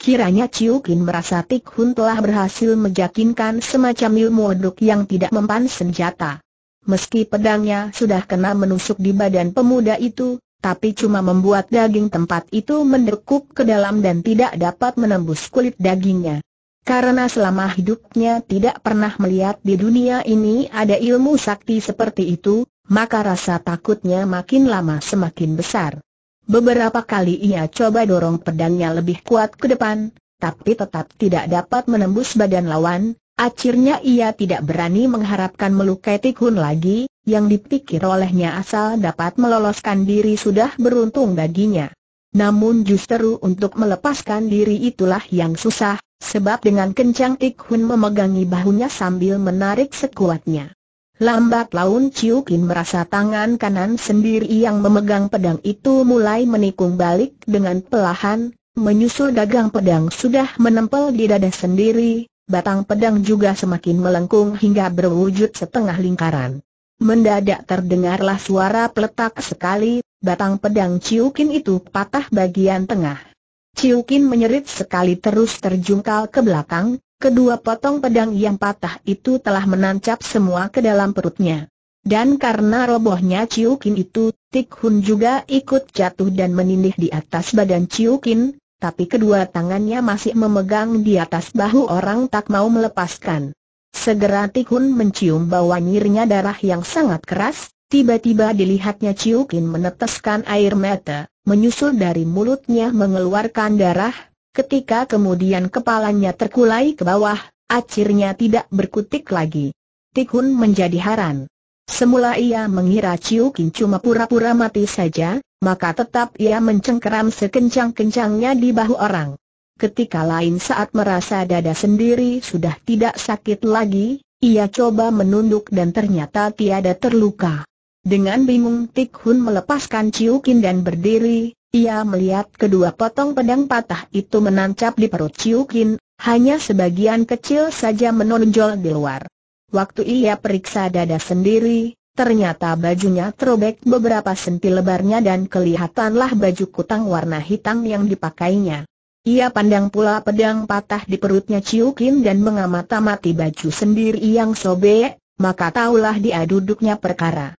Kiranya Ciukin merasa Tik Hun telah berhasil meyakinkan semacam ilmu oduk yang tidak mempan senjata. Meski pedangnya sudah kena menusuk di badan pemuda itu, tapi cuma membuat daging tempat itu mendekuk ke dalam dan tidak dapat menembus kulit dagingnya. Karena selama hidupnya tidak pernah melihat di dunia ini ada ilmu sakti seperti itu, maka rasa takutnya makin lama semakin besar. Beberapa kali ia coba dorong pedangnya lebih kuat ke depan, tapi tetap tidak dapat menembus badan lawan, akhirnya ia tidak berani mengharapkan melukai Tikun lagi, yang dipikir olehnya asal dapat meloloskan diri sudah beruntung baginya. Namun justru untuk melepaskan diri itulah yang susah, Sebab dengan kencang Ik Hun memegangi bahunya sambil menarik sekuatnya. Lambat laun Chiu Kin merasa tangan kanan sendiri yang memegang pedang itu mulai menikung balik dengan pelahan, menyusul dagang pedang sudah menempel di dada sendiri, batang pedang juga semakin melengkung hingga berwujud setengah lingkaran. Mendadak terdengarlah suara peletak sekali, batang pedang Chiu Kin itu patah bagian tengah. Chiu Kin menyerit sekali terus terjungkal ke belakang, kedua potong pedang yang patah itu telah menancap semua ke dalam perutnya. Dan karena robohnya Chiu Kin itu, Tik Hun juga ikut jatuh dan menindih di atas badan Chiu Kin, tapi kedua tangannya masih memegang di atas bahu orang tak mau melepaskan. Segera Tik Hun mencium bau nyirnya darah yang sangat keras, tiba-tiba dilihatnya Ciukin meneteskan air mata menyusul dari mulutnya mengeluarkan darah, ketika kemudian kepalanya terkulai ke bawah, acirnya tidak berkutik lagi. Tikun menjadi haran. Semula ia mengira Ciu Kin cuma pura-pura mati saja, maka tetap ia mencengkeram sekencang-kencangnya di bahu orang. Ketika lain saat merasa dada sendiri sudah tidak sakit lagi, ia coba menunduk dan ternyata tiada terluka. Dengan bingung Tik Hun melepaskan Ciukin dan berdiri, ia melihat kedua potong pedang patah itu menancap di perut Ciukin, hanya sebagian kecil saja menonjol di luar. Waktu ia periksa dada sendiri, ternyata bajunya terobek beberapa senti lebarnya dan kelihatanlah baju kutang warna hitam yang dipakainya. Ia pandang pula pedang patah di perutnya Ciukin dan mengamati mati baju sendiri yang sobek, maka taulah dia duduknya perkara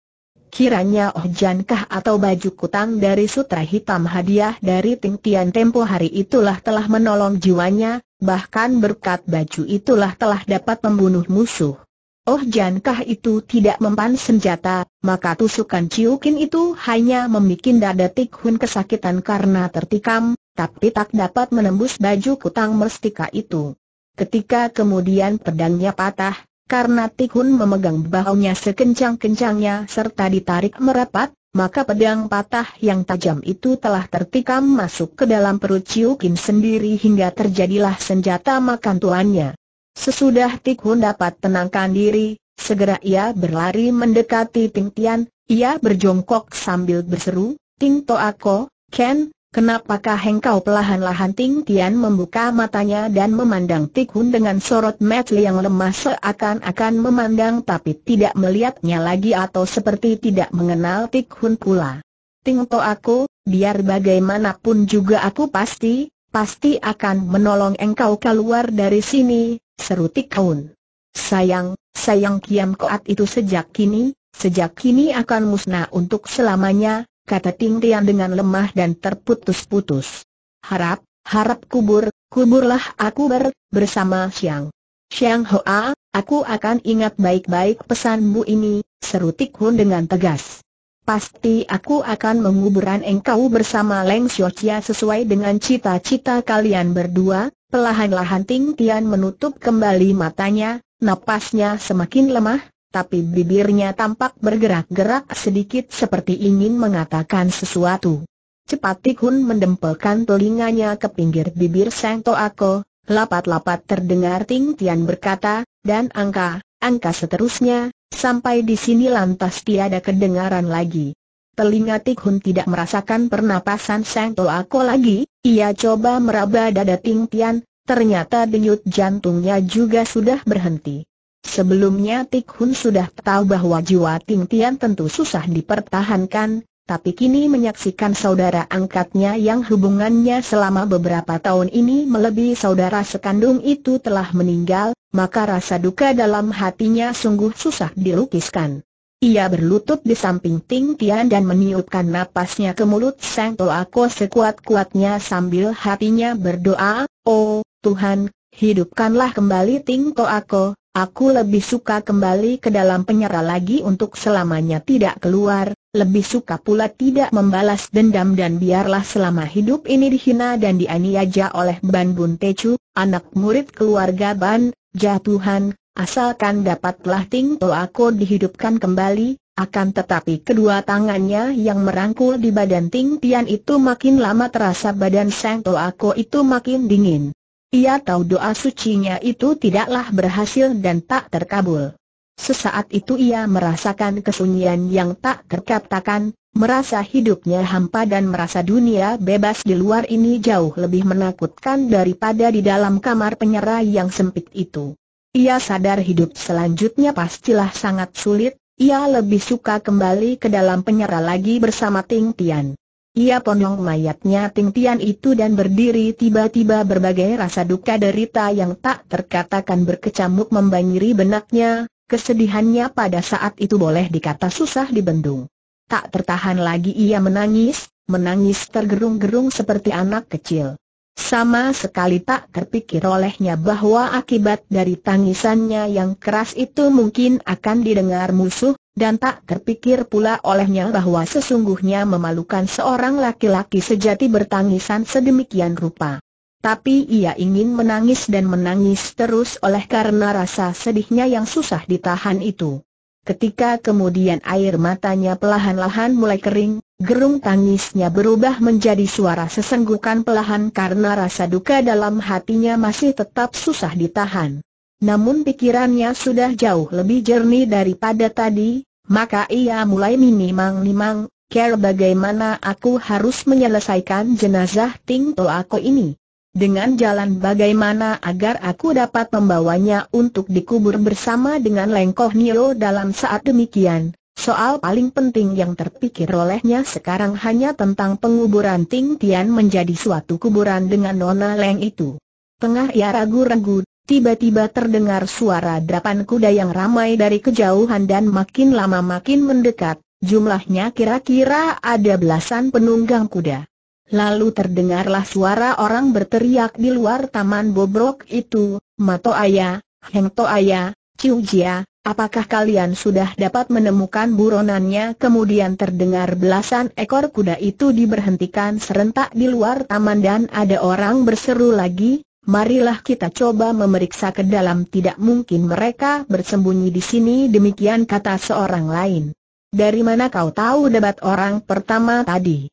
kiranya oh jankah atau baju kutang dari sutra hitam hadiah dari Ting Tian tempo hari itulah telah menolong jiwanya, bahkan berkat baju itulah telah dapat membunuh musuh. Oh jankah itu tidak mempan senjata, maka tusukan ciukin itu hanya memikin dada Tik Hun kesakitan karena tertikam, tapi tak dapat menembus baju kutang mestika itu. Ketika kemudian pedangnya patah, karena Tikhun memegang bahunya sekencang-kencangnya serta ditarik merapat, maka pedang patah yang tajam itu telah tertikam masuk ke dalam perut Chiu Kim sendiri hingga terjadilah senjata makan tuannya. Sesudah Tikhun dapat tenangkan diri, segera ia berlari mendekati Ting Tian, ia berjongkok sambil berseru, Ting To Ako, Ken, kenapakah engkau pelahan-lahan Ting Tian membuka matanya dan memandang Tikhun dengan sorot mata yang lemah seakan-akan memandang tapi tidak melihatnya lagi atau seperti tidak mengenal Tikhun pula. Ting To aku, biar bagaimanapun juga aku pasti, pasti akan menolong engkau keluar dari sini, seru Tikhun. Sayang, sayang Kiam Koat itu sejak kini, sejak kini akan musnah untuk selamanya, kata Ting Tian dengan lemah dan terputus-putus. Harap, harap kubur, kuburlah aku ber, bersama Xiang. Xiang Hoa, aku akan ingat baik-baik pesanmu ini, seru Tik Hun dengan tegas. Pasti aku akan menguburan engkau bersama Leng Xiaoqia sesuai dengan cita-cita kalian berdua, Pelahan-lahan Ting Tian menutup kembali matanya, napasnya semakin lemah, tapi bibirnya tampak bergerak-gerak sedikit seperti ingin mengatakan sesuatu. Cepat Tikhun mendempelkan telinganya ke pinggir bibir Sang Toako, lapat-lapat terdengar Ting Tian berkata, dan angka, angka seterusnya, sampai di sini lantas tiada kedengaran lagi. Telinga Tikhun tidak merasakan pernapasan Sang Toako lagi, ia coba meraba dada Ting Tian, ternyata denyut jantungnya juga sudah berhenti. Sebelumnya Tik Hun sudah tahu bahwa jiwa Ting Tian tentu susah dipertahankan, tapi kini menyaksikan saudara angkatnya yang hubungannya selama beberapa tahun ini melebihi saudara sekandung itu telah meninggal, maka rasa duka dalam hatinya sungguh susah dilukiskan. Ia berlutut di samping Ting Tian dan meniupkan napasnya ke mulut Sang Toako sekuat-kuatnya sambil hatinya berdoa, Oh, Tuhan, hidupkanlah kembali Ting Toako, Aku lebih suka kembali ke dalam penyerah lagi untuk selamanya tidak keluar, lebih suka pula tidak membalas dendam dan biarlah selama hidup ini dihina dan dianiaya oleh Ban Bun Tecu, anak murid keluarga Ban, jatuhan, asalkan dapatlah Ting To Ako dihidupkan kembali, akan tetapi kedua tangannya yang merangkul di badan Ting Tian itu makin lama terasa badan Sang To Ako itu makin dingin. Ia tahu doa sucinya itu tidaklah berhasil dan tak terkabul. Sesaat itu ia merasakan kesunyian yang tak terkatakan, merasa hidupnya hampa dan merasa dunia bebas di luar ini jauh lebih menakutkan daripada di dalam kamar penyerah yang sempit itu. Ia sadar hidup selanjutnya pastilah sangat sulit, ia lebih suka kembali ke dalam penyerah lagi bersama Ting Tian. Ia pondong mayatnya Ting Tian itu dan berdiri tiba-tiba berbagai rasa duka derita yang tak terkatakan berkecamuk membanjiri benaknya, kesedihannya pada saat itu boleh dikata susah dibendung. Tak tertahan lagi ia menangis, menangis tergerung-gerung seperti anak kecil. Sama sekali tak terpikir olehnya bahwa akibat dari tangisannya yang keras itu mungkin akan didengar musuh, dan tak terpikir pula olehnya bahwa sesungguhnya memalukan seorang laki-laki sejati bertangisan sedemikian rupa. Tapi ia ingin menangis dan menangis terus oleh karena rasa sedihnya yang susah ditahan itu. Ketika kemudian air matanya pelahan-lahan mulai kering, gerung tangisnya berubah menjadi suara sesenggukan pelahan karena rasa duka dalam hatinya masih tetap susah ditahan namun pikirannya sudah jauh lebih jernih daripada tadi, maka ia mulai minimang-nimang, care bagaimana aku harus menyelesaikan jenazah Ting Aku ini. Dengan jalan bagaimana agar aku dapat membawanya untuk dikubur bersama dengan Lengkoh Nio dalam saat demikian. Soal paling penting yang terpikir olehnya sekarang hanya tentang penguburan Ting Tian menjadi suatu kuburan dengan Nona Leng itu. Tengah ia ragu-ragu, Tiba-tiba terdengar suara derapan kuda yang ramai dari kejauhan dan makin lama makin mendekat, jumlahnya kira-kira ada belasan penunggang kuda. Lalu terdengarlah suara orang berteriak di luar taman bobrok itu, Mato Ayah, Heng To Ayah, Ciu Jia, apakah kalian sudah dapat menemukan buronannya? Kemudian terdengar belasan ekor kuda itu diberhentikan serentak di luar taman dan ada orang berseru lagi, Marilah kita coba memeriksa ke dalam tidak mungkin mereka bersembunyi di sini demikian kata seorang lain. Dari mana kau tahu debat orang pertama tadi?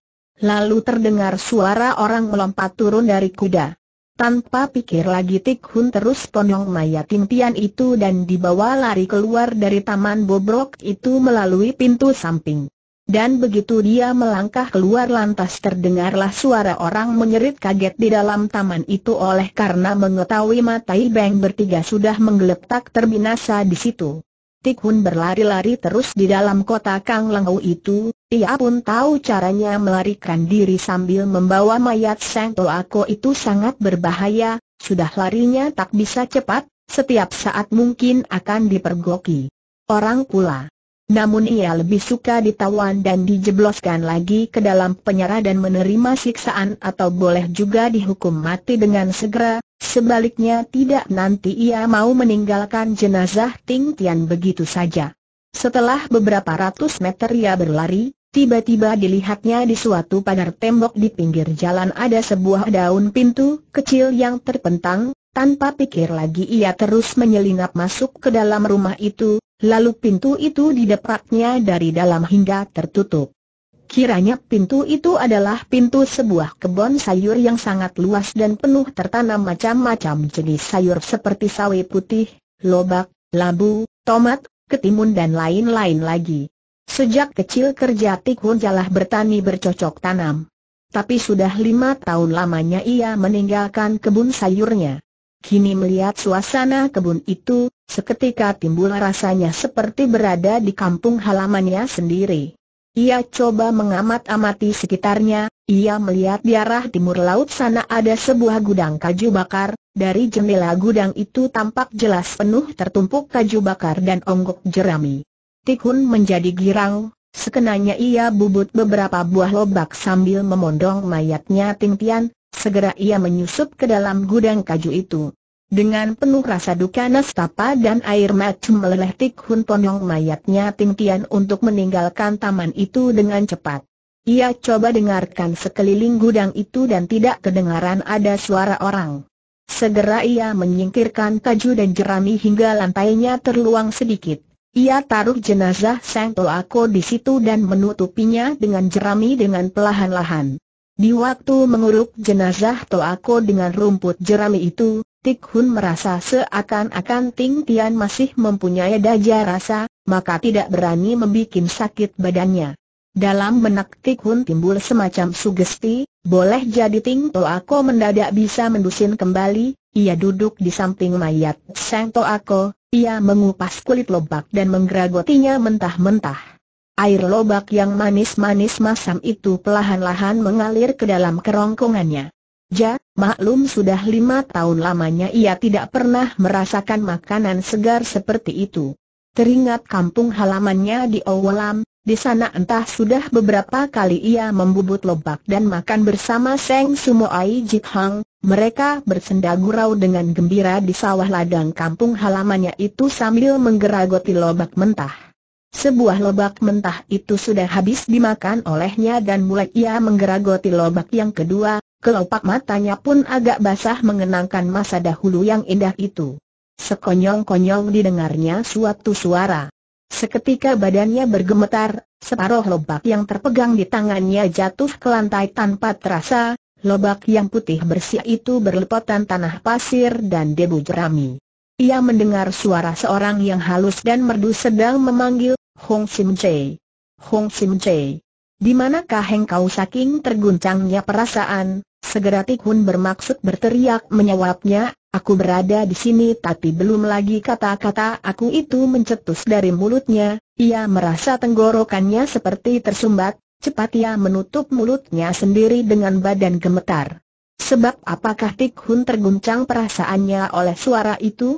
Lalu terdengar suara orang melompat turun dari kuda. Tanpa pikir lagi Tik Hun terus ponyong mayat Tian itu dan dibawa lari keluar dari taman bobrok itu melalui pintu samping. Dan begitu dia melangkah keluar lantas terdengarlah suara orang menyerit kaget di dalam taman itu oleh karena mengetahui Matai Beng bertiga sudah menggeletak terbinasa di situ. Tik Hun berlari-lari terus di dalam kota Kang Lengau itu, ia pun tahu caranya melarikan diri sambil membawa mayat Sang Toako itu sangat berbahaya, sudah larinya tak bisa cepat, setiap saat mungkin akan dipergoki. Orang pula namun ia lebih suka ditawan dan dijebloskan lagi ke dalam penjara dan menerima siksaan atau boleh juga dihukum mati dengan segera, sebaliknya tidak nanti ia mau meninggalkan jenazah Ting Tian begitu saja. Setelah beberapa ratus meter ia berlari, tiba-tiba dilihatnya di suatu pagar tembok di pinggir jalan ada sebuah daun pintu kecil yang terpentang, tanpa pikir lagi ia terus menyelinap masuk ke dalam rumah itu, Lalu pintu itu didepaknya dari dalam hingga tertutup. Kiranya pintu itu adalah pintu sebuah kebun sayur yang sangat luas dan penuh tertanam macam-macam jenis sayur seperti sawi putih, lobak, labu, tomat, ketimun dan lain-lain lagi. Sejak kecil kerja Tikhun jalah bertani bercocok tanam. Tapi sudah lima tahun lamanya ia meninggalkan kebun sayurnya. Kini melihat suasana kebun itu, Seketika timbul rasanya seperti berada di kampung halamannya sendiri. Ia coba mengamat-amati sekitarnya, ia melihat di arah timur laut sana ada sebuah gudang kaju bakar, dari jendela gudang itu tampak jelas penuh tertumpuk kaju bakar dan onggok jerami. Tikun menjadi girang, sekenanya ia bubut beberapa buah lobak sambil memondong mayatnya Ting Tian, segera ia menyusup ke dalam gudang kaju itu. Dengan penuh rasa duka nestapa dan air mata meleleh Tik Hun Ponyong mayatnya Ting Tian untuk meninggalkan taman itu dengan cepat. Ia coba dengarkan sekeliling gudang itu dan tidak kedengaran ada suara orang. Segera ia menyingkirkan kaju dan jerami hingga lantainya terluang sedikit. Ia taruh jenazah Sang Toako di situ dan menutupinya dengan jerami dengan pelahan-lahan. Di waktu menguruk jenazah Toako dengan rumput jerami itu, Tik Hun merasa seakan-akan Ting Tian masih mempunyai daya rasa, maka tidak berani membuat sakit badannya. Dalam benak Tik Hun timbul semacam sugesti, boleh jadi Ting Toako mendadak bisa mendusin kembali, ia duduk di samping mayat Sang Toako, ia mengupas kulit lobak dan menggeragotinya mentah-mentah. Air lobak yang manis-manis masam itu pelahan-lahan mengalir ke dalam kerongkongannya. Ja, maklum sudah lima tahun lamanya ia tidak pernah merasakan makanan segar seperti itu. Teringat kampung halamannya di Owalam, di sana entah sudah beberapa kali ia membubut lobak dan makan bersama Seng Sumo Ai Hang, mereka bersenda gurau dengan gembira di sawah ladang kampung halamannya itu sambil menggeragoti lobak mentah. Sebuah lobak mentah itu sudah habis dimakan olehnya dan mulai ia menggeragoti lobak yang kedua, kelopak matanya pun agak basah mengenangkan masa dahulu yang indah itu. Sekonyong-konyong didengarnya suatu suara. Seketika badannya bergemetar, separuh lobak yang terpegang di tangannya jatuh ke lantai tanpa terasa, lobak yang putih bersih itu berlepotan tanah pasir dan debu jerami. Ia mendengar suara seorang yang halus dan merdu sedang memanggil, Hong Sim Chee. Hong Sim Chee. Di manakah engkau saking terguncangnya perasaan, Segera Tikun bermaksud berteriak menyawapnya, aku berada di sini tapi belum lagi kata-kata aku itu mencetus dari mulutnya, ia merasa tenggorokannya seperti tersumbat, cepat ia menutup mulutnya sendiri dengan badan gemetar. Sebab apakah Tikhun terguncang perasaannya oleh suara itu?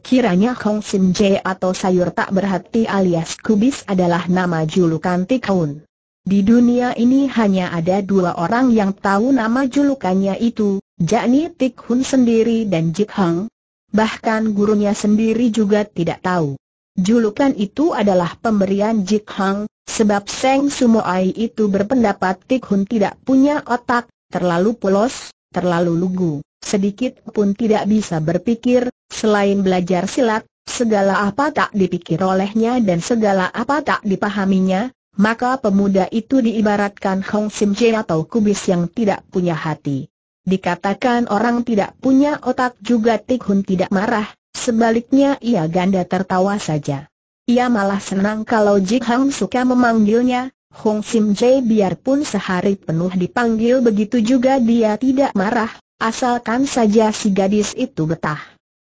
Kiranya Hong Sin Jae atau sayur tak berhati alias kubis adalah nama julukan Tikhun. Di dunia ini hanya ada dua orang yang tahu nama julukannya itu, yakni Tik Hun sendiri dan Jik Hang. Bahkan gurunya sendiri juga tidak tahu. Julukan itu adalah pemberian Jik Hang, sebab Seng Sumoai itu berpendapat Tik Hun tidak punya otak, terlalu polos, terlalu lugu, sedikit pun tidak bisa berpikir, selain belajar silat, segala apa tak dipikir olehnya dan segala apa tak dipahaminya, maka pemuda itu diibaratkan Hong Sim Jie atau kubis yang tidak punya hati. Dikatakan orang tidak punya otak juga Tik Hun tidak marah, sebaliknya ia ganda tertawa saja. Ia malah senang kalau Jik Hang suka memanggilnya, Hong Sim Jae biarpun sehari penuh dipanggil begitu juga dia tidak marah, asalkan saja si gadis itu betah.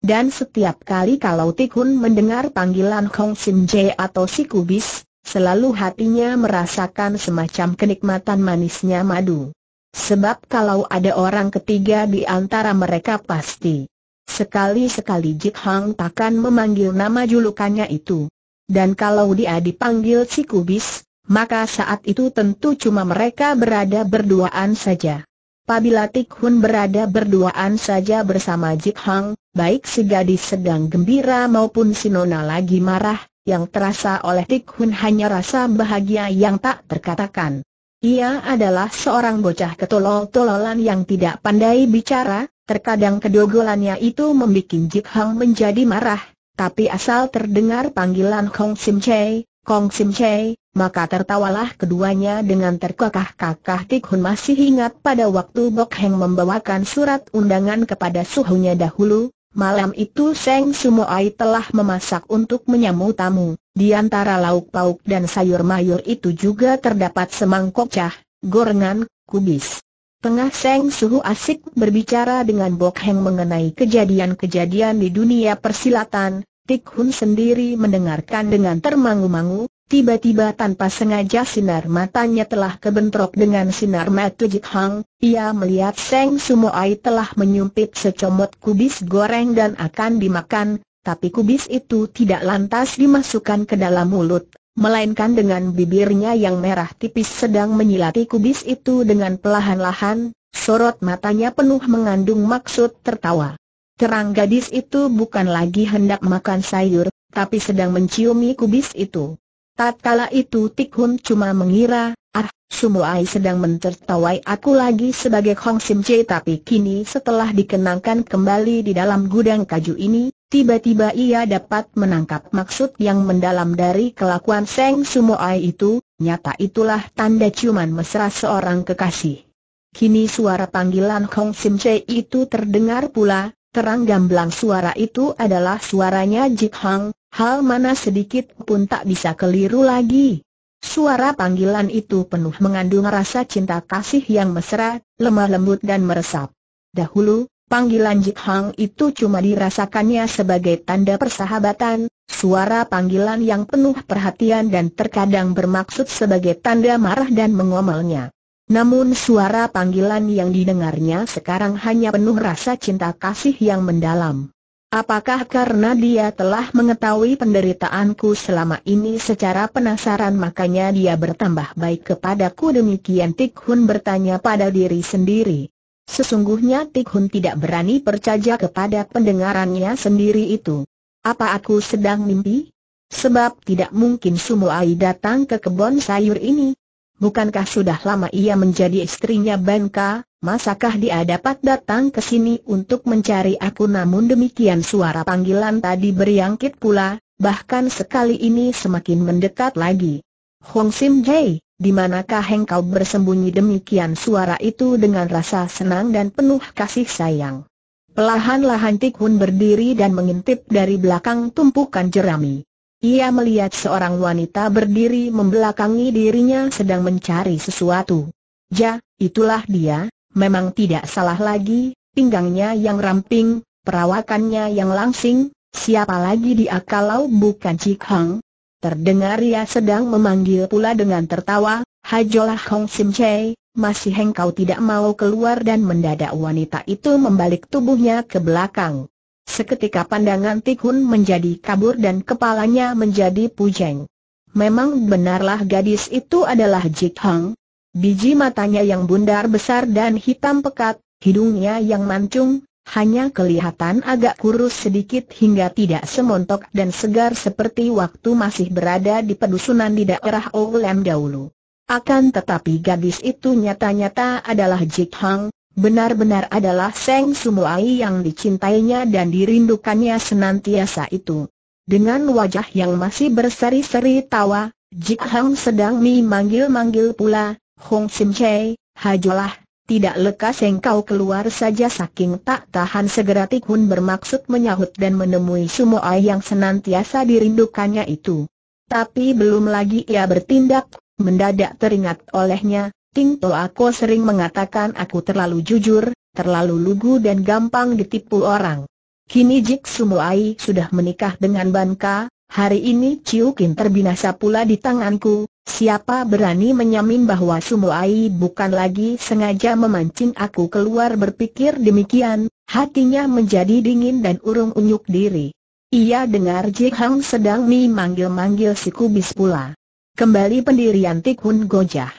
Dan setiap kali kalau Tik Hun mendengar panggilan Hong Sim Jae atau si Kubis, selalu hatinya merasakan semacam kenikmatan manisnya madu. Sebab kalau ada orang ketiga di antara mereka pasti sekali-sekali Jik Hang takkan memanggil nama julukannya itu. Dan kalau dia dipanggil si kubis, maka saat itu tentu cuma mereka berada berduaan saja. Pabila Tik Hun berada berduaan saja bersama Jik Hang, baik si gadis sedang gembira maupun si nona lagi marah, yang terasa oleh Tik Hun hanya rasa bahagia yang tak terkatakan. Ia adalah seorang bocah ketolol-tololan yang tidak pandai bicara, terkadang kedogolannya itu membuat Jik Hang menjadi marah, tapi asal terdengar panggilan Kong Sim Chai, Kong Sim Chai, maka tertawalah keduanya dengan terkakah-kakah Tik Hun masih ingat pada waktu Bok Heng membawakan surat undangan kepada suhunya dahulu, Malam itu Seng Sumoai telah memasak untuk menyambut tamu. Di antara lauk pauk dan sayur mayur itu juga terdapat semangkok cah, gorengan, kubis. Tengah Seng Suhu asik berbicara dengan Bok Heng mengenai kejadian-kejadian di dunia persilatan, Tik Hun sendiri mendengarkan dengan termangu-mangu, Tiba-tiba tanpa sengaja sinar matanya telah kebentrok dengan sinar mata Jik Hang, ia melihat Seng Sumoai telah menyumpit secomot kubis goreng dan akan dimakan, tapi kubis itu tidak lantas dimasukkan ke dalam mulut, melainkan dengan bibirnya yang merah tipis sedang menyilati kubis itu dengan pelahan lahan sorot matanya penuh mengandung maksud tertawa. Terang gadis itu bukan lagi hendak makan sayur, tapi sedang menciumi kubis itu. Tatkala itu Tik cuma mengira, ah, Sumuai sedang mentertawai aku lagi sebagai Hong Sim Che tapi kini setelah dikenangkan kembali di dalam gudang kaju ini, tiba-tiba ia dapat menangkap maksud yang mendalam dari kelakuan Seng Sumuai itu, nyata itulah tanda ciuman mesra seorang kekasih. Kini suara panggilan Hong Sim Che itu terdengar pula, Terang gamblang suara itu adalah suaranya Jik Hang, Hal mana sedikit pun tak bisa keliru lagi. Suara panggilan itu penuh mengandung rasa cinta kasih yang mesra, lemah lembut dan meresap. Dahulu, panggilan Jik Hang itu cuma dirasakannya sebagai tanda persahabatan, suara panggilan yang penuh perhatian dan terkadang bermaksud sebagai tanda marah dan mengomelnya. Namun suara panggilan yang didengarnya sekarang hanya penuh rasa cinta kasih yang mendalam. Apakah karena dia telah mengetahui penderitaanku selama ini secara penasaran makanya dia bertambah baik kepadaku demikian Tik Hun bertanya pada diri sendiri. Sesungguhnya Tik Hun tidak berani percaya kepada pendengarannya sendiri itu. Apa aku sedang mimpi? Sebab tidak mungkin Sumuai datang ke kebun sayur ini. Bukankah sudah lama ia menjadi istrinya Ka? Masakah dia dapat datang ke sini untuk mencari aku namun demikian suara panggilan tadi beriangkit pula, bahkan sekali ini semakin mendekat lagi. Hong Sim Jae, dimanakah engkau bersembunyi demikian suara itu dengan rasa senang dan penuh kasih sayang. Pelahan-lahan Hun berdiri dan mengintip dari belakang tumpukan jerami. Ia melihat seorang wanita berdiri membelakangi dirinya sedang mencari sesuatu. Ja, itulah dia, Memang tidak salah lagi, pinggangnya yang ramping, perawakannya yang langsing, siapa lagi dia kalau bukan Cik Hang? Terdengar ia sedang memanggil pula dengan tertawa, Hajolah Hong Sim Chei, masih hengkau tidak mau keluar dan mendadak wanita itu membalik tubuhnya ke belakang. Seketika pandangan Tikhun menjadi kabur dan kepalanya menjadi pujeng. Memang benarlah gadis itu adalah Jik Hang, Biji matanya yang bundar besar dan hitam pekat, hidungnya yang mancung, hanya kelihatan agak kurus sedikit hingga tidak semontok dan segar seperti waktu masih berada di pedusunan di daerah Oulem dahulu. Akan tetapi gadis itu nyata-nyata adalah Jik Hang, benar-benar adalah Seng Sumuai yang dicintainya dan dirindukannya senantiasa itu. Dengan wajah yang masih berseri-seri tawa, Jik Hang sedang memanggil-manggil pula, Hong Sim Chei, hajolah, tidak lekas engkau keluar saja saking tak tahan segera Hun bermaksud menyahut dan menemui Ai yang senantiasa dirindukannya itu. Tapi belum lagi ia bertindak, mendadak teringat olehnya, Ting To aku sering mengatakan aku terlalu jujur, terlalu lugu dan gampang ditipu orang. Kini Jik Ai sudah menikah dengan Banka, hari ini Ciukin terbinasa pula di tanganku, Siapa berani menyamin bahwa Sumoai bukan lagi sengaja memancing aku keluar berpikir demikian, hatinya menjadi dingin dan urung unyuk diri. Ia dengar Jihang sedang memanggil-manggil si kubis pula. Kembali pendirian Tik Hun Gojah.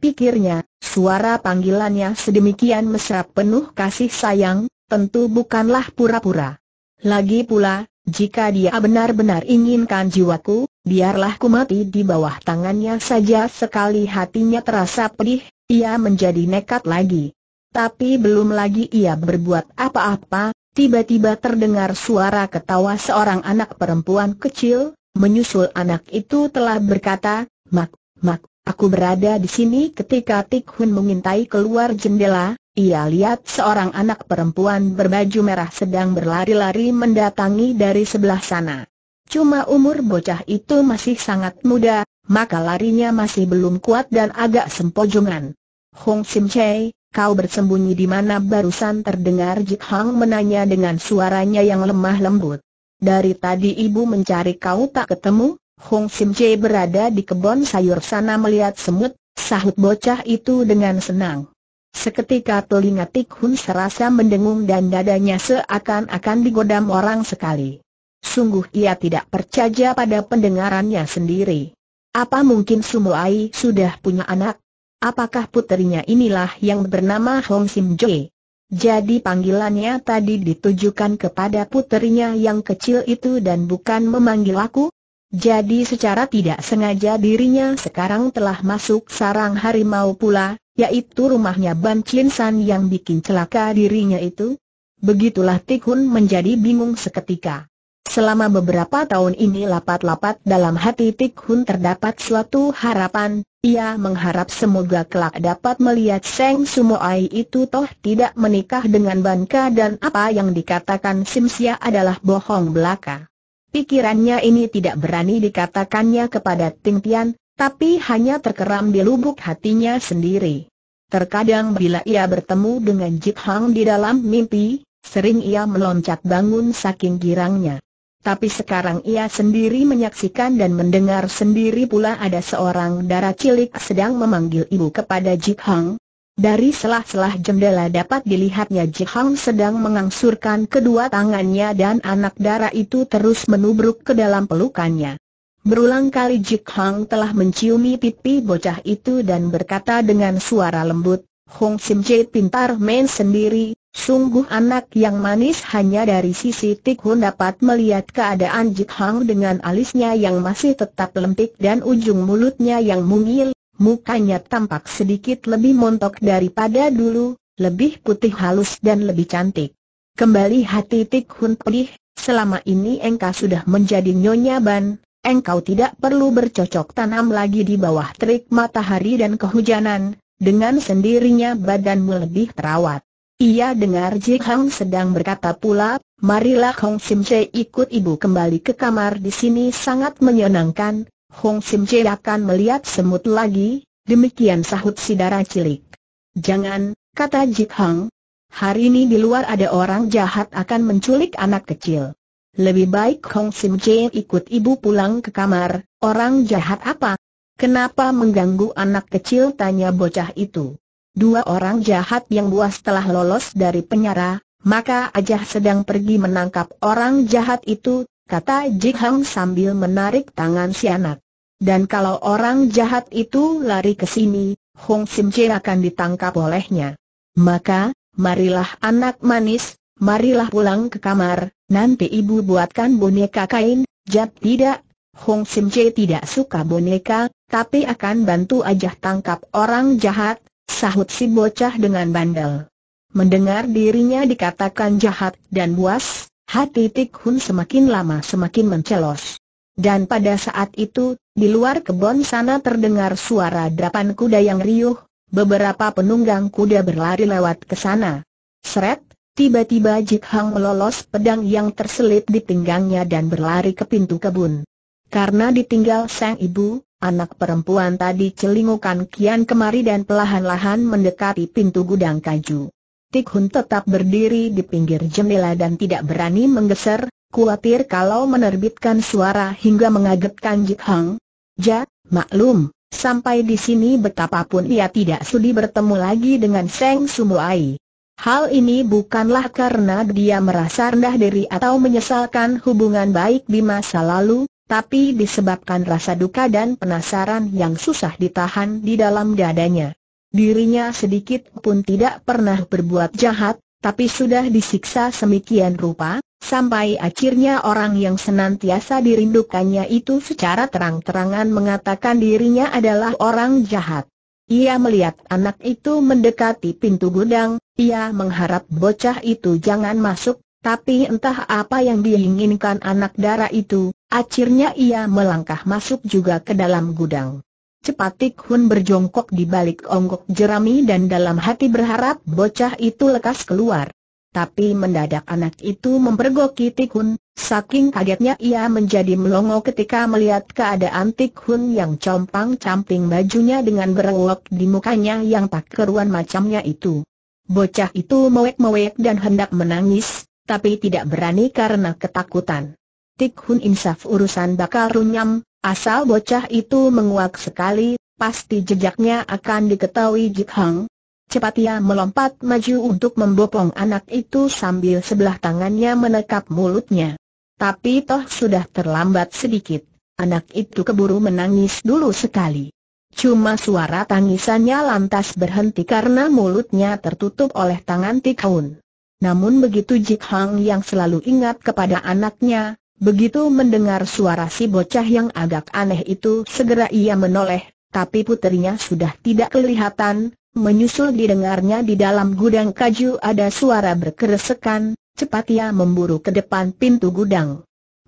Pikirnya, suara panggilannya sedemikian mesra penuh kasih sayang, tentu bukanlah pura-pura. Lagi pula, jika dia benar-benar inginkan jiwaku, biarlah ku mati di bawah tangannya saja sekali hatinya terasa pedih, ia menjadi nekat lagi. Tapi belum lagi ia berbuat apa-apa, tiba-tiba terdengar suara ketawa seorang anak perempuan kecil, menyusul anak itu telah berkata, Mak, Mak, aku berada di sini ketika Tikhun mengintai keluar jendela, ia lihat seorang anak perempuan berbaju merah sedang berlari-lari mendatangi dari sebelah sana. Cuma umur bocah itu masih sangat muda, maka larinya masih belum kuat dan agak sempojongan. Hong Sim Chei, kau bersembunyi di mana barusan terdengar Jit Hang menanya dengan suaranya yang lemah lembut. Dari tadi ibu mencari kau tak ketemu, Hong Sim Chei berada di kebun sayur sana melihat semut, sahut bocah itu dengan senang. Seketika telinga Tik Hun serasa mendengung dan dadanya seakan-akan digodam orang sekali. Sungguh ia tidak percaya pada pendengarannya sendiri. Apa mungkin Sumuai sudah punya anak? Apakah putrinya inilah yang bernama Hong Sim Joe? Jadi panggilannya tadi ditujukan kepada putrinya yang kecil itu dan bukan memanggil aku? Jadi secara tidak sengaja dirinya sekarang telah masuk sarang harimau pula, yaitu rumahnya Ban Chin San yang bikin celaka dirinya itu? Begitulah Tikhun menjadi bingung seketika. Selama beberapa tahun ini lapat-lapat dalam hati Tikhun terdapat suatu harapan, ia mengharap semoga kelak dapat melihat Seng Sumoai itu toh tidak menikah dengan Banka dan apa yang dikatakan Simsia adalah bohong belaka. Pikirannya ini tidak berani dikatakannya kepada Ting Tian, tapi hanya terkeram di lubuk hatinya sendiri. Terkadang bila ia bertemu dengan Jip Hang di dalam mimpi, sering ia meloncat bangun saking girangnya. Tapi sekarang ia sendiri menyaksikan dan mendengar sendiri pula ada seorang darah cilik sedang memanggil ibu kepada Jip Hang. Dari selah-selah jendela dapat dilihatnya Jihang Hang sedang mengangsurkan kedua tangannya dan anak darah itu terus menubruk ke dalam pelukannya. Berulang kali Jik Hang telah menciumi pipi bocah itu dan berkata dengan suara lembut, Hong Sim Jai pintar main sendiri, sungguh anak yang manis hanya dari sisi Tik Hun dapat melihat keadaan Jik Hang dengan alisnya yang masih tetap lempik dan ujung mulutnya yang mungil, mukanya tampak sedikit lebih montok daripada dulu, lebih putih halus dan lebih cantik. Kembali hati Tik Hun pedih, selama ini engkau sudah menjadi nyonya ban, engkau tidak perlu bercocok tanam lagi di bawah terik matahari dan kehujanan, dengan sendirinya badanmu lebih terawat. Ia dengar Ji Hang sedang berkata pula, marilah Hong Sim Che ikut ibu kembali ke kamar di sini sangat menyenangkan, Hong Sim Che akan melihat semut lagi, demikian sahut Sidara cilik. Jangan, kata Ji Hang, hari ini di luar ada orang jahat akan menculik anak kecil. Lebih baik Hong Sim Jae ikut ibu pulang ke kamar, orang jahat apa? Kenapa mengganggu anak kecil tanya bocah itu. Dua orang jahat yang buas telah lolos dari penyara, maka Ajah sedang pergi menangkap orang jahat itu, kata Ji Hang sambil menarik tangan si anak. Dan kalau orang jahat itu lari ke sini, Hong Sim Jae akan ditangkap olehnya. Maka, marilah anak manis, marilah pulang ke kamar, nanti ibu buatkan boneka kain, jat tidak, Hong Sim Che tidak suka boneka, tapi akan bantu ajah tangkap orang jahat, sahut si bocah dengan bandel. Mendengar dirinya dikatakan jahat dan buas, hati Tik Hun semakin lama semakin mencelos. Dan pada saat itu, di luar kebon sana terdengar suara derapan kuda yang riuh, beberapa penunggang kuda berlari lewat ke sana. Seret, Tiba-tiba Jik Hang melolos pedang yang terselip di pinggangnya dan berlari ke pintu kebun. Karena ditinggal sang ibu, anak perempuan tadi celingukan kian kemari dan perlahan-lahan mendekati pintu gudang kaju. Tik Hun tetap berdiri di pinggir jendela dan tidak berani menggeser, khawatir kalau menerbitkan suara hingga mengagetkan Jik Hang. Ja, maklum, sampai di sini betapapun ia tidak sudi bertemu lagi dengan Seng Sumuai. Hal ini bukanlah karena dia merasa rendah diri atau menyesalkan hubungan baik di masa lalu, tapi disebabkan rasa duka dan penasaran yang susah ditahan di dalam dadanya. Dirinya sedikit pun tidak pernah berbuat jahat, tapi sudah disiksa semikian rupa, sampai akhirnya orang yang senantiasa dirindukannya itu secara terang-terangan mengatakan dirinya adalah orang jahat. Ia melihat anak itu mendekati pintu gudang, ia mengharap bocah itu jangan masuk, tapi entah apa yang diinginkan anak dara itu, akhirnya ia melangkah masuk juga ke dalam gudang. Cepatik Hun berjongkok di balik onggok jerami dan dalam hati berharap bocah itu lekas keluar. Tapi mendadak anak itu mempergoki Tik Hun, Saking kagetnya ia menjadi melongo ketika melihat keadaan Tik Hun yang compang-camping bajunya dengan berewok di mukanya yang tak keruan macamnya itu. Bocah itu mewek-mewek dan hendak menangis, tapi tidak berani karena ketakutan. Tik Hun insaf urusan bakal runyam, asal bocah itu menguak sekali, pasti jejaknya akan diketahui Jik Hang, Cepat ia melompat maju untuk membopong anak itu sambil sebelah tangannya menekap mulutnya. Tapi toh sudah terlambat sedikit. Anak itu keburu menangis dulu sekali. Cuma suara tangisannya lantas berhenti karena mulutnya tertutup oleh tangan Tikhun. Namun begitu Jik Hang yang selalu ingat kepada anaknya, begitu mendengar suara si bocah yang agak aneh itu segera ia menoleh, tapi putrinya sudah tidak kelihatan, menyusul didengarnya di dalam gudang kaju ada suara berkeresekan, cepat ia memburu ke depan pintu gudang.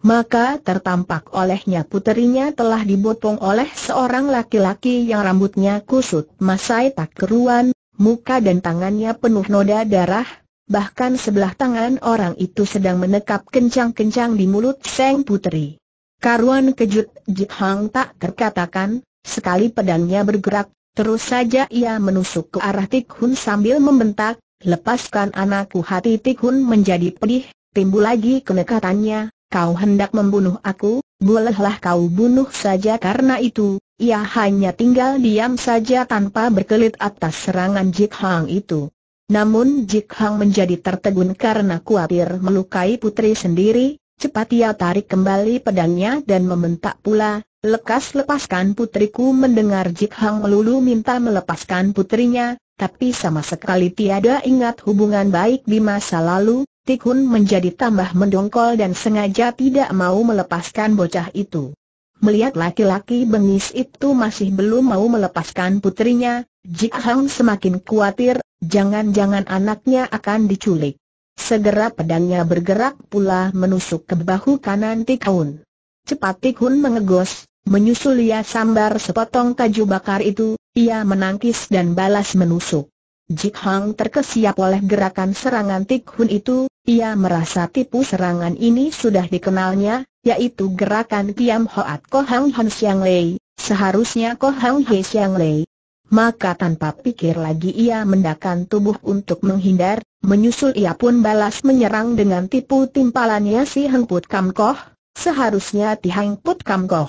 Maka tertampak olehnya puterinya telah dibotong oleh seorang laki-laki yang rambutnya kusut masai tak keruan, muka dan tangannya penuh noda darah, bahkan sebelah tangan orang itu sedang menekap kencang-kencang di mulut Seng puteri. Karuan kejut Jihang tak terkatakan, sekali pedangnya bergerak, terus saja ia menusuk ke arah Tik Hun sambil membentak, Lepaskan anakku hati Tikhun menjadi pedih, timbul lagi kenekatannya, kau hendak membunuh aku, bolehlah kau bunuh saja karena itu, ia hanya tinggal diam saja tanpa berkelit atas serangan Jik Hang itu. Namun Jik Hang menjadi tertegun karena khawatir melukai putri sendiri, Cepat ia tarik kembali pedangnya dan membentak pula, lekas lepaskan putriku mendengar Jik Hang melulu minta melepaskan putrinya, tapi sama sekali tiada ingat hubungan baik di masa lalu, Tikhun menjadi tambah mendongkol dan sengaja tidak mau melepaskan bocah itu. Melihat laki-laki bengis itu masih belum mau melepaskan putrinya, Jik Hang semakin khawatir, jangan-jangan anaknya akan diculik. Segera pedangnya bergerak pula menusuk ke bahu kanan Tikhun. Cepat Tikhun mengegos, menyusul ia sambar sepotong kaju bakar itu, ia menangkis dan balas menusuk. Jik Hang terkesiap oleh gerakan serangan Tikhun itu, ia merasa tipu serangan ini sudah dikenalnya, yaitu gerakan Kiam Hoat Kohang Hang Han Xiang Lei. Seharusnya Kohang Hang He Xiang Lei, maka tanpa pikir lagi ia mendakan tubuh untuk menghindar, menyusul ia pun balas menyerang dengan tipu timpalannya si Hengput Kamkoh, seharusnya Ti Hengput Kamkoh.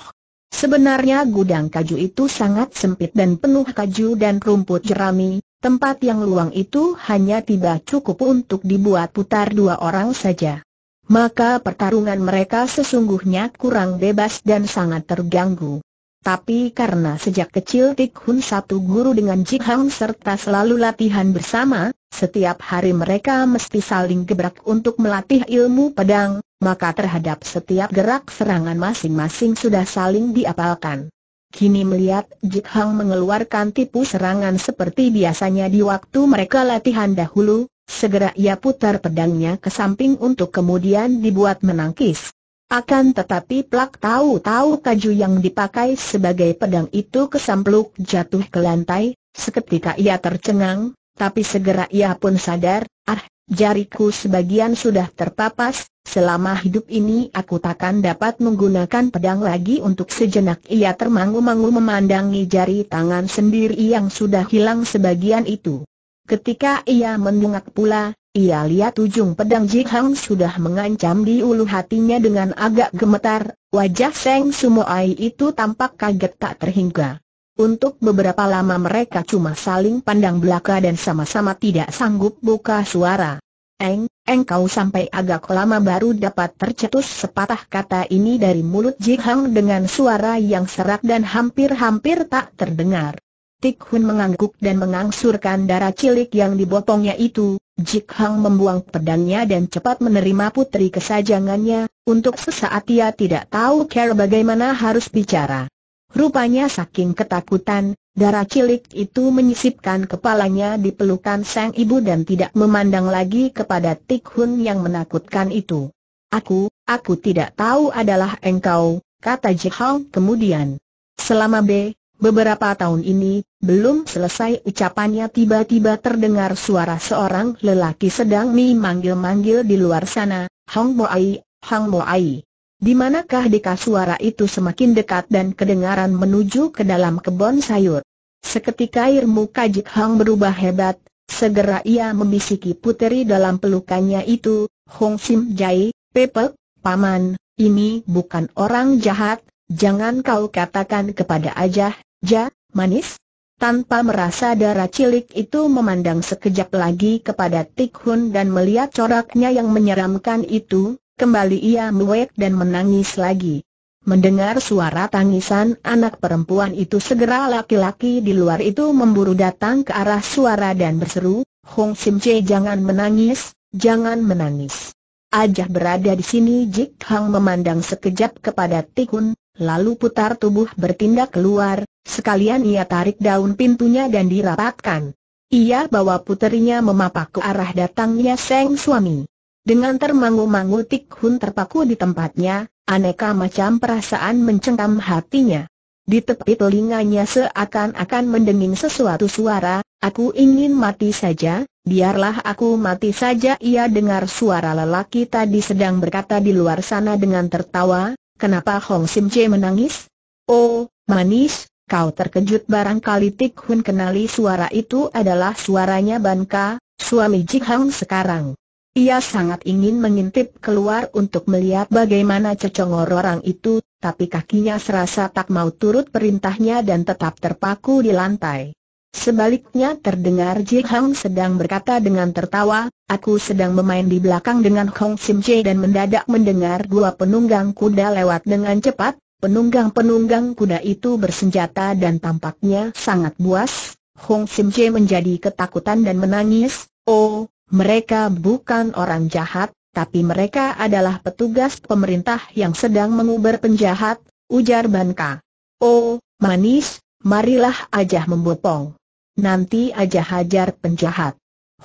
Sebenarnya gudang kaju itu sangat sempit dan penuh kaju dan rumput jerami, tempat yang luang itu hanya tidak cukup untuk dibuat putar dua orang saja. Maka pertarungan mereka sesungguhnya kurang bebas dan sangat terganggu. Tapi karena sejak kecil Tik Hun satu guru dengan Ji Hang serta selalu latihan bersama, setiap hari mereka mesti saling gebrak untuk melatih ilmu pedang, maka terhadap setiap gerak serangan masing-masing sudah saling diapalkan. Kini melihat Ji Hang mengeluarkan tipu serangan seperti biasanya di waktu mereka latihan dahulu, segera ia putar pedangnya ke samping untuk kemudian dibuat menangkis. Akan tetapi plak tahu-tahu kaju yang dipakai sebagai pedang itu kesampluk jatuh ke lantai, seketika ia tercengang, tapi segera ia pun sadar, ah, jariku sebagian sudah terpapas, selama hidup ini aku takkan dapat menggunakan pedang lagi untuk sejenak ia termangu-mangu memandangi jari tangan sendiri yang sudah hilang sebagian itu. Ketika ia mendungak pula, ia lihat ujung pedang Ji Hang sudah mengancam di ulu hatinya dengan agak gemetar, wajah Seng Sumoai itu tampak kaget tak terhingga. Untuk beberapa lama mereka cuma saling pandang belaka dan sama-sama tidak sanggup buka suara. Eng, engkau sampai agak lama baru dapat tercetus sepatah kata ini dari mulut Ji Hang dengan suara yang serak dan hampir-hampir tak terdengar. Tik Hun mengangguk dan mengangsurkan darah cilik yang dibotongnya itu, Jik Hang membuang pedangnya dan cepat menerima putri kesajangannya, untuk sesaat ia tidak tahu cara bagaimana harus bicara. Rupanya saking ketakutan, darah cilik itu menyisipkan kepalanya di pelukan sang ibu dan tidak memandang lagi kepada Tik Hun yang menakutkan itu. Aku, aku tidak tahu adalah engkau, kata Jik Hang kemudian. Selama B, Beberapa tahun ini, belum selesai ucapannya tiba-tiba terdengar suara seorang lelaki sedang memanggil-manggil di luar sana, Hong Boai, Hong Boai. Di manakah deka suara itu semakin dekat dan kedengaran menuju ke dalam kebun sayur. Seketika air muka Jik Hang berubah hebat, segera ia membisiki puteri dalam pelukannya itu, Hong Sim Jai, Pepe, Paman, ini bukan orang jahat, Jangan kau katakan kepada Ajah, Ja, manis. Tanpa merasa darah cilik itu memandang sekejap lagi kepada Tik dan melihat coraknya yang menyeramkan itu, kembali ia mewek dan menangis lagi. Mendengar suara tangisan anak perempuan itu segera laki-laki di luar itu memburu datang ke arah suara dan berseru, Hong Sim Che jangan menangis, jangan menangis. Ajah berada di sini Jik Hang memandang sekejap kepada Tikun, lalu putar tubuh bertindak keluar, sekalian ia tarik daun pintunya dan dirapatkan. Ia bawa puterinya memapak ke arah datangnya Seng suami. Dengan termangu-mangu Tik Hun terpaku di tempatnya, aneka macam perasaan mencengkam hatinya. Di tepi telinganya seakan-akan mendenging sesuatu suara, aku ingin mati saja, biarlah aku mati saja ia dengar suara lelaki tadi sedang berkata di luar sana dengan tertawa, Kenapa Hong Sim Jie menangis? Oh, manis, kau terkejut barangkali Tik Hun kenali suara itu adalah suaranya Banka, suami Jik Hang sekarang. Ia sangat ingin mengintip keluar untuk melihat bagaimana cecongor orang itu, tapi kakinya serasa tak mau turut perintahnya dan tetap terpaku di lantai. Sebaliknya terdengar Ji Hang sedang berkata dengan tertawa, aku sedang bermain di belakang dengan Hong Sim Jie dan mendadak mendengar dua penunggang kuda lewat dengan cepat, penunggang-penunggang kuda itu bersenjata dan tampaknya sangat buas, Hong Sim Jie menjadi ketakutan dan menangis, oh, mereka bukan orang jahat, tapi mereka adalah petugas pemerintah yang sedang menguber penjahat, ujar Banka. Oh, manis, marilah ajah membopong nanti aja hajar penjahat.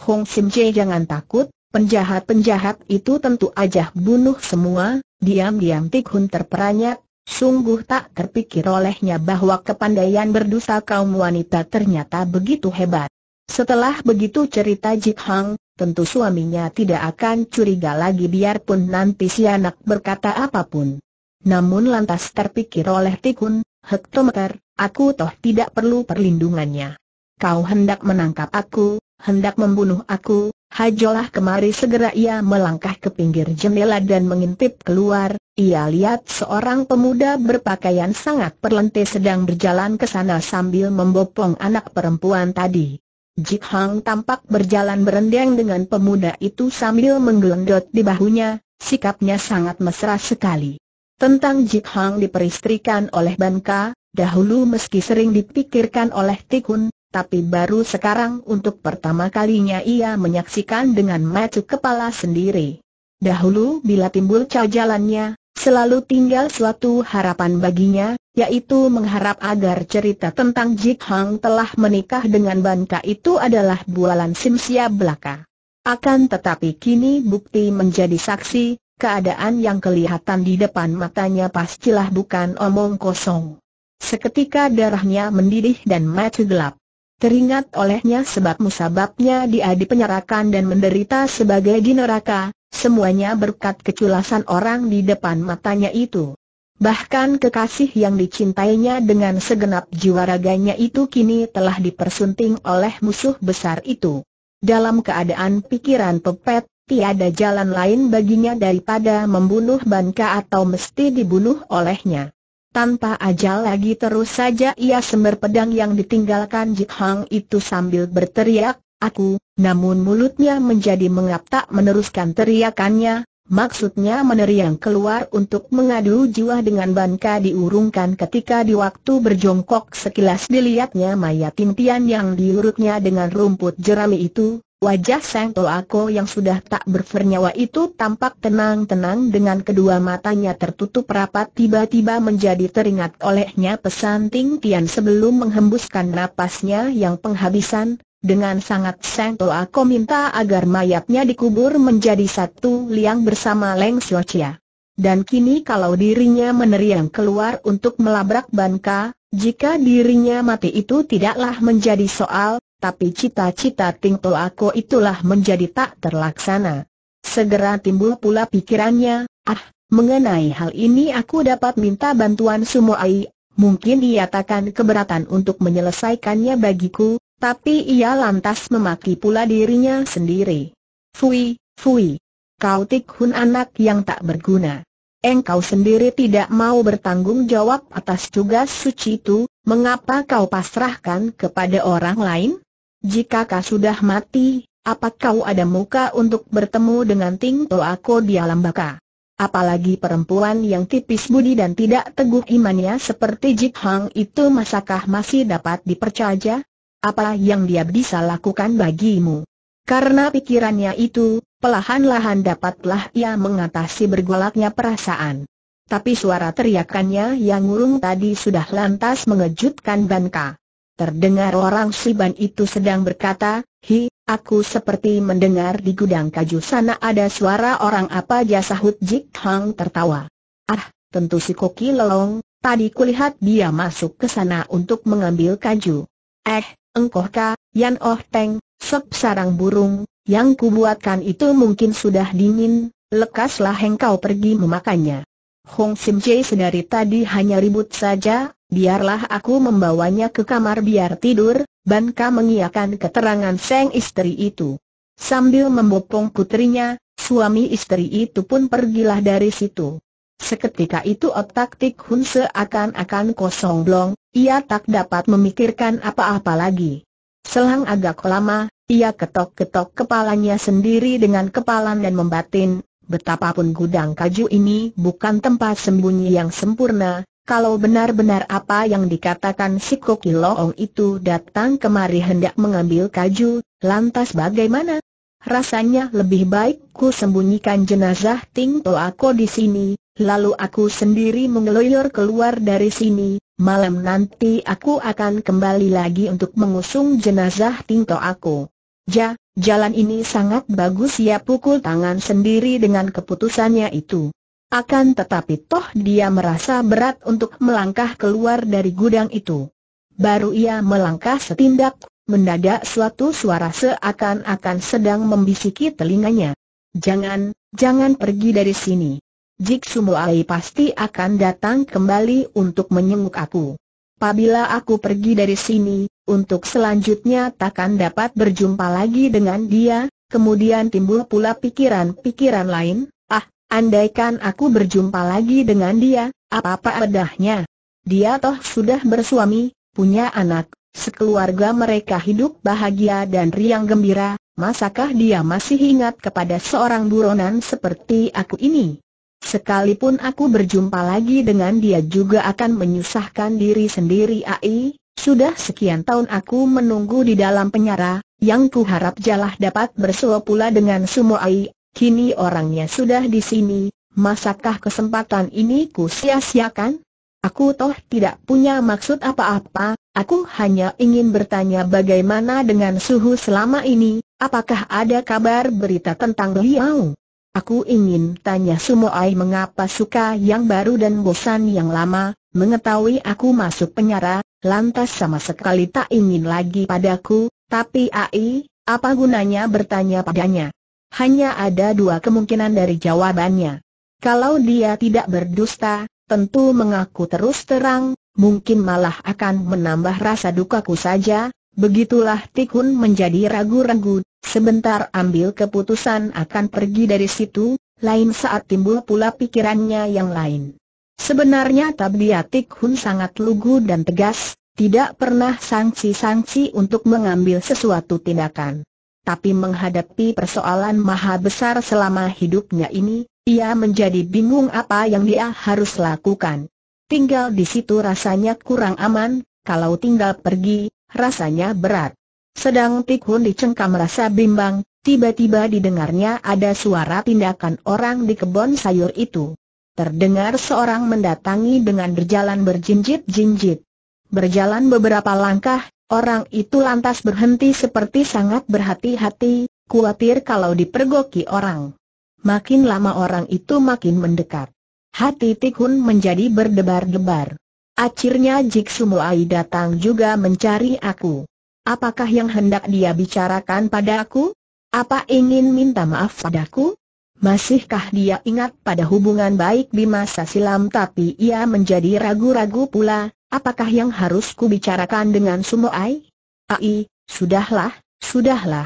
Hong Sim Jie jangan takut, penjahat-penjahat itu tentu aja bunuh semua, diam-diam Tik Hun terperanjat, sungguh tak terpikir olehnya bahwa kepandaian berdosa kaum wanita ternyata begitu hebat. Setelah begitu cerita Jik Hang, tentu suaminya tidak akan curiga lagi biarpun nanti si anak berkata apapun. Namun lantas terpikir oleh Tikun, hektometer, aku toh tidak perlu perlindungannya kau hendak menangkap aku, hendak membunuh aku, hajolah kemari segera ia melangkah ke pinggir jendela dan mengintip keluar, ia lihat seorang pemuda berpakaian sangat perlente sedang berjalan ke sana sambil membopong anak perempuan tadi. Jik Hang tampak berjalan berendang dengan pemuda itu sambil menggelendot di bahunya, sikapnya sangat mesra sekali. Tentang Jik Hang diperistrikan oleh Banka, dahulu meski sering dipikirkan oleh Tikun, tapi baru sekarang untuk pertama kalinya ia menyaksikan dengan mata kepala sendiri. Dahulu bila timbul cajalannya, selalu tinggal suatu harapan baginya, yaitu mengharap agar cerita tentang Jik Hang telah menikah dengan Banka itu adalah bualan simsia belaka. Akan tetapi kini bukti menjadi saksi, keadaan yang kelihatan di depan matanya pastilah bukan omong kosong. Seketika darahnya mendidih dan mata gelap teringat olehnya sebab musababnya dia dipenyerakan dan menderita sebagai di neraka, semuanya berkat keculasan orang di depan matanya itu. Bahkan kekasih yang dicintainya dengan segenap jiwa raganya itu kini telah dipersunting oleh musuh besar itu. Dalam keadaan pikiran pepet, tiada jalan lain baginya daripada membunuh Banka atau mesti dibunuh olehnya. Tanpa ajal lagi terus saja ia sembar pedang yang ditinggalkan Jik Hang itu sambil berteriak, aku, namun mulutnya menjadi mengap tak meneruskan teriakannya, maksudnya meneriang keluar untuk mengadu jiwa dengan banka diurungkan ketika di waktu berjongkok sekilas dilihatnya mayat impian yang diurutnya dengan rumput jerami itu, Wajah Sang Toako yang sudah tak berfernyawa itu tampak tenang-tenang dengan kedua matanya tertutup rapat tiba-tiba menjadi teringat olehnya pesan Ting Tian sebelum menghembuskan napasnya yang penghabisan, dengan sangat Sang Toako minta agar mayatnya dikubur menjadi satu liang bersama Leng Xiaochia. Dan kini kalau dirinya meneriang keluar untuk melabrak Banka, jika dirinya mati itu tidaklah menjadi soal, tapi cita-cita Tingto Ako itulah menjadi tak terlaksana. Segera timbul pula pikirannya, ah, mengenai hal ini aku dapat minta bantuan sumo ai. mungkin ia takkan keberatan untuk menyelesaikannya bagiku, tapi ia lantas memaki pula dirinya sendiri. Fui, fui, kau tikhun anak yang tak berguna. Engkau sendiri tidak mau bertanggung jawab atas tugas suci itu, mengapa kau pasrahkan kepada orang lain? Jika kau sudah mati, apa kau ada muka untuk bertemu dengan Ting aku di alam baka? Apalagi perempuan yang tipis budi dan tidak teguh imannya seperti Jik Hang itu masakah masih dapat dipercaya? Apa yang dia bisa lakukan bagimu? Karena pikirannya itu, pelahan-lahan dapatlah ia mengatasi bergolaknya perasaan. Tapi suara teriakannya yang ngurung tadi sudah lantas mengejutkan Banka. Terdengar orang Siban itu sedang berkata, Hi, aku seperti mendengar di gudang kaju sana ada suara orang apa jasa hujik. Jik Hang tertawa. Ah, tentu si Koki Lelong, tadi kulihat dia masuk ke sana untuk mengambil kaju. Eh, engkau ka, Yan Oh Teng, sep sarang burung, yang kubuatkan itu mungkin sudah dingin, lekaslah engkau pergi memakannya. Hong Sim Jai sedari tadi hanya ribut saja, biarlah aku membawanya ke kamar biar tidur, Banka mengiakan keterangan sang istri itu. Sambil membopong putrinya, suami istri itu pun pergilah dari situ. Seketika itu otak Tik Hun seakan-akan kosong blong, ia tak dapat memikirkan apa-apa lagi. Selang agak lama, ia ketok-ketok kepalanya sendiri dengan kepalan dan membatin, betapapun gudang kaju ini bukan tempat sembunyi yang sempurna, kalau benar-benar apa yang dikatakan si Koki Loong itu datang kemari hendak mengambil kaju, lantas bagaimana? Rasanya lebih baik ku sembunyikan jenazah Ting Toako di sini, lalu aku sendiri mengeloyor keluar dari sini, malam nanti aku akan kembali lagi untuk mengusung jenazah Ting Toako. Ja, jalan ini sangat bagus ya pukul tangan sendiri dengan keputusannya itu. Akan tetapi toh dia merasa berat untuk melangkah keluar dari gudang itu. Baru ia melangkah setindak, mendadak suatu suara seakan-akan sedang membisiki telinganya. Jangan, jangan pergi dari sini. Jik Sumuai pasti akan datang kembali untuk menyenguk aku. Pabila aku pergi dari sini, untuk selanjutnya takkan dapat berjumpa lagi dengan dia, kemudian timbul pula pikiran-pikiran lain, Andaikan aku berjumpa lagi dengan dia, apa-apa bedahnya. Dia toh sudah bersuami, punya anak, sekeluarga mereka hidup bahagia dan riang gembira, masakah dia masih ingat kepada seorang buronan seperti aku ini? Sekalipun aku berjumpa lagi dengan dia juga akan menyusahkan diri sendiri ai, sudah sekian tahun aku menunggu di dalam penyara, yang kuharap jalah dapat bersuapula pula dengan sumo ai, Kini orangnya sudah di sini, masakah kesempatan ini ku sia-siakan? Aku toh tidak punya maksud apa-apa, aku hanya ingin bertanya bagaimana dengan suhu selama ini, apakah ada kabar berita tentang beliau? Aku ingin tanya Ai mengapa suka yang baru dan bosan yang lama, mengetahui aku masuk penjara, lantas sama sekali tak ingin lagi padaku, tapi ai, apa gunanya bertanya padanya? Hanya ada dua kemungkinan dari jawabannya. Kalau dia tidak berdusta, tentu mengaku terus terang, mungkin malah akan menambah rasa dukaku saja, begitulah Tikun menjadi ragu-ragu, sebentar ambil keputusan akan pergi dari situ, lain saat timbul pula pikirannya yang lain. Sebenarnya tabiat Tikhun sangat lugu dan tegas, tidak pernah sanksi-sanksi untuk mengambil sesuatu tindakan tapi menghadapi persoalan maha besar selama hidupnya ini, ia menjadi bingung apa yang dia harus lakukan. Tinggal di situ rasanya kurang aman, kalau tinggal pergi, rasanya berat. Sedang Tikhun dicengkam rasa bimbang, tiba-tiba didengarnya ada suara tindakan orang di kebun sayur itu. Terdengar seorang mendatangi dengan berjalan berjinjit-jinjit. Berjalan beberapa langkah, Orang itu lantas berhenti seperti sangat berhati-hati, khawatir kalau dipergoki orang. Makin lama orang itu makin mendekat. Hati Tikun menjadi berdebar-debar. Akhirnya Jik Sumuai datang juga mencari aku. Apakah yang hendak dia bicarakan pada aku? Apa ingin minta maaf padaku? Masihkah dia ingat pada hubungan baik di masa silam tapi ia menjadi ragu-ragu pula, Apakah yang harus kubicarakan dengan Sumoai? Ai, sudahlah, sudahlah.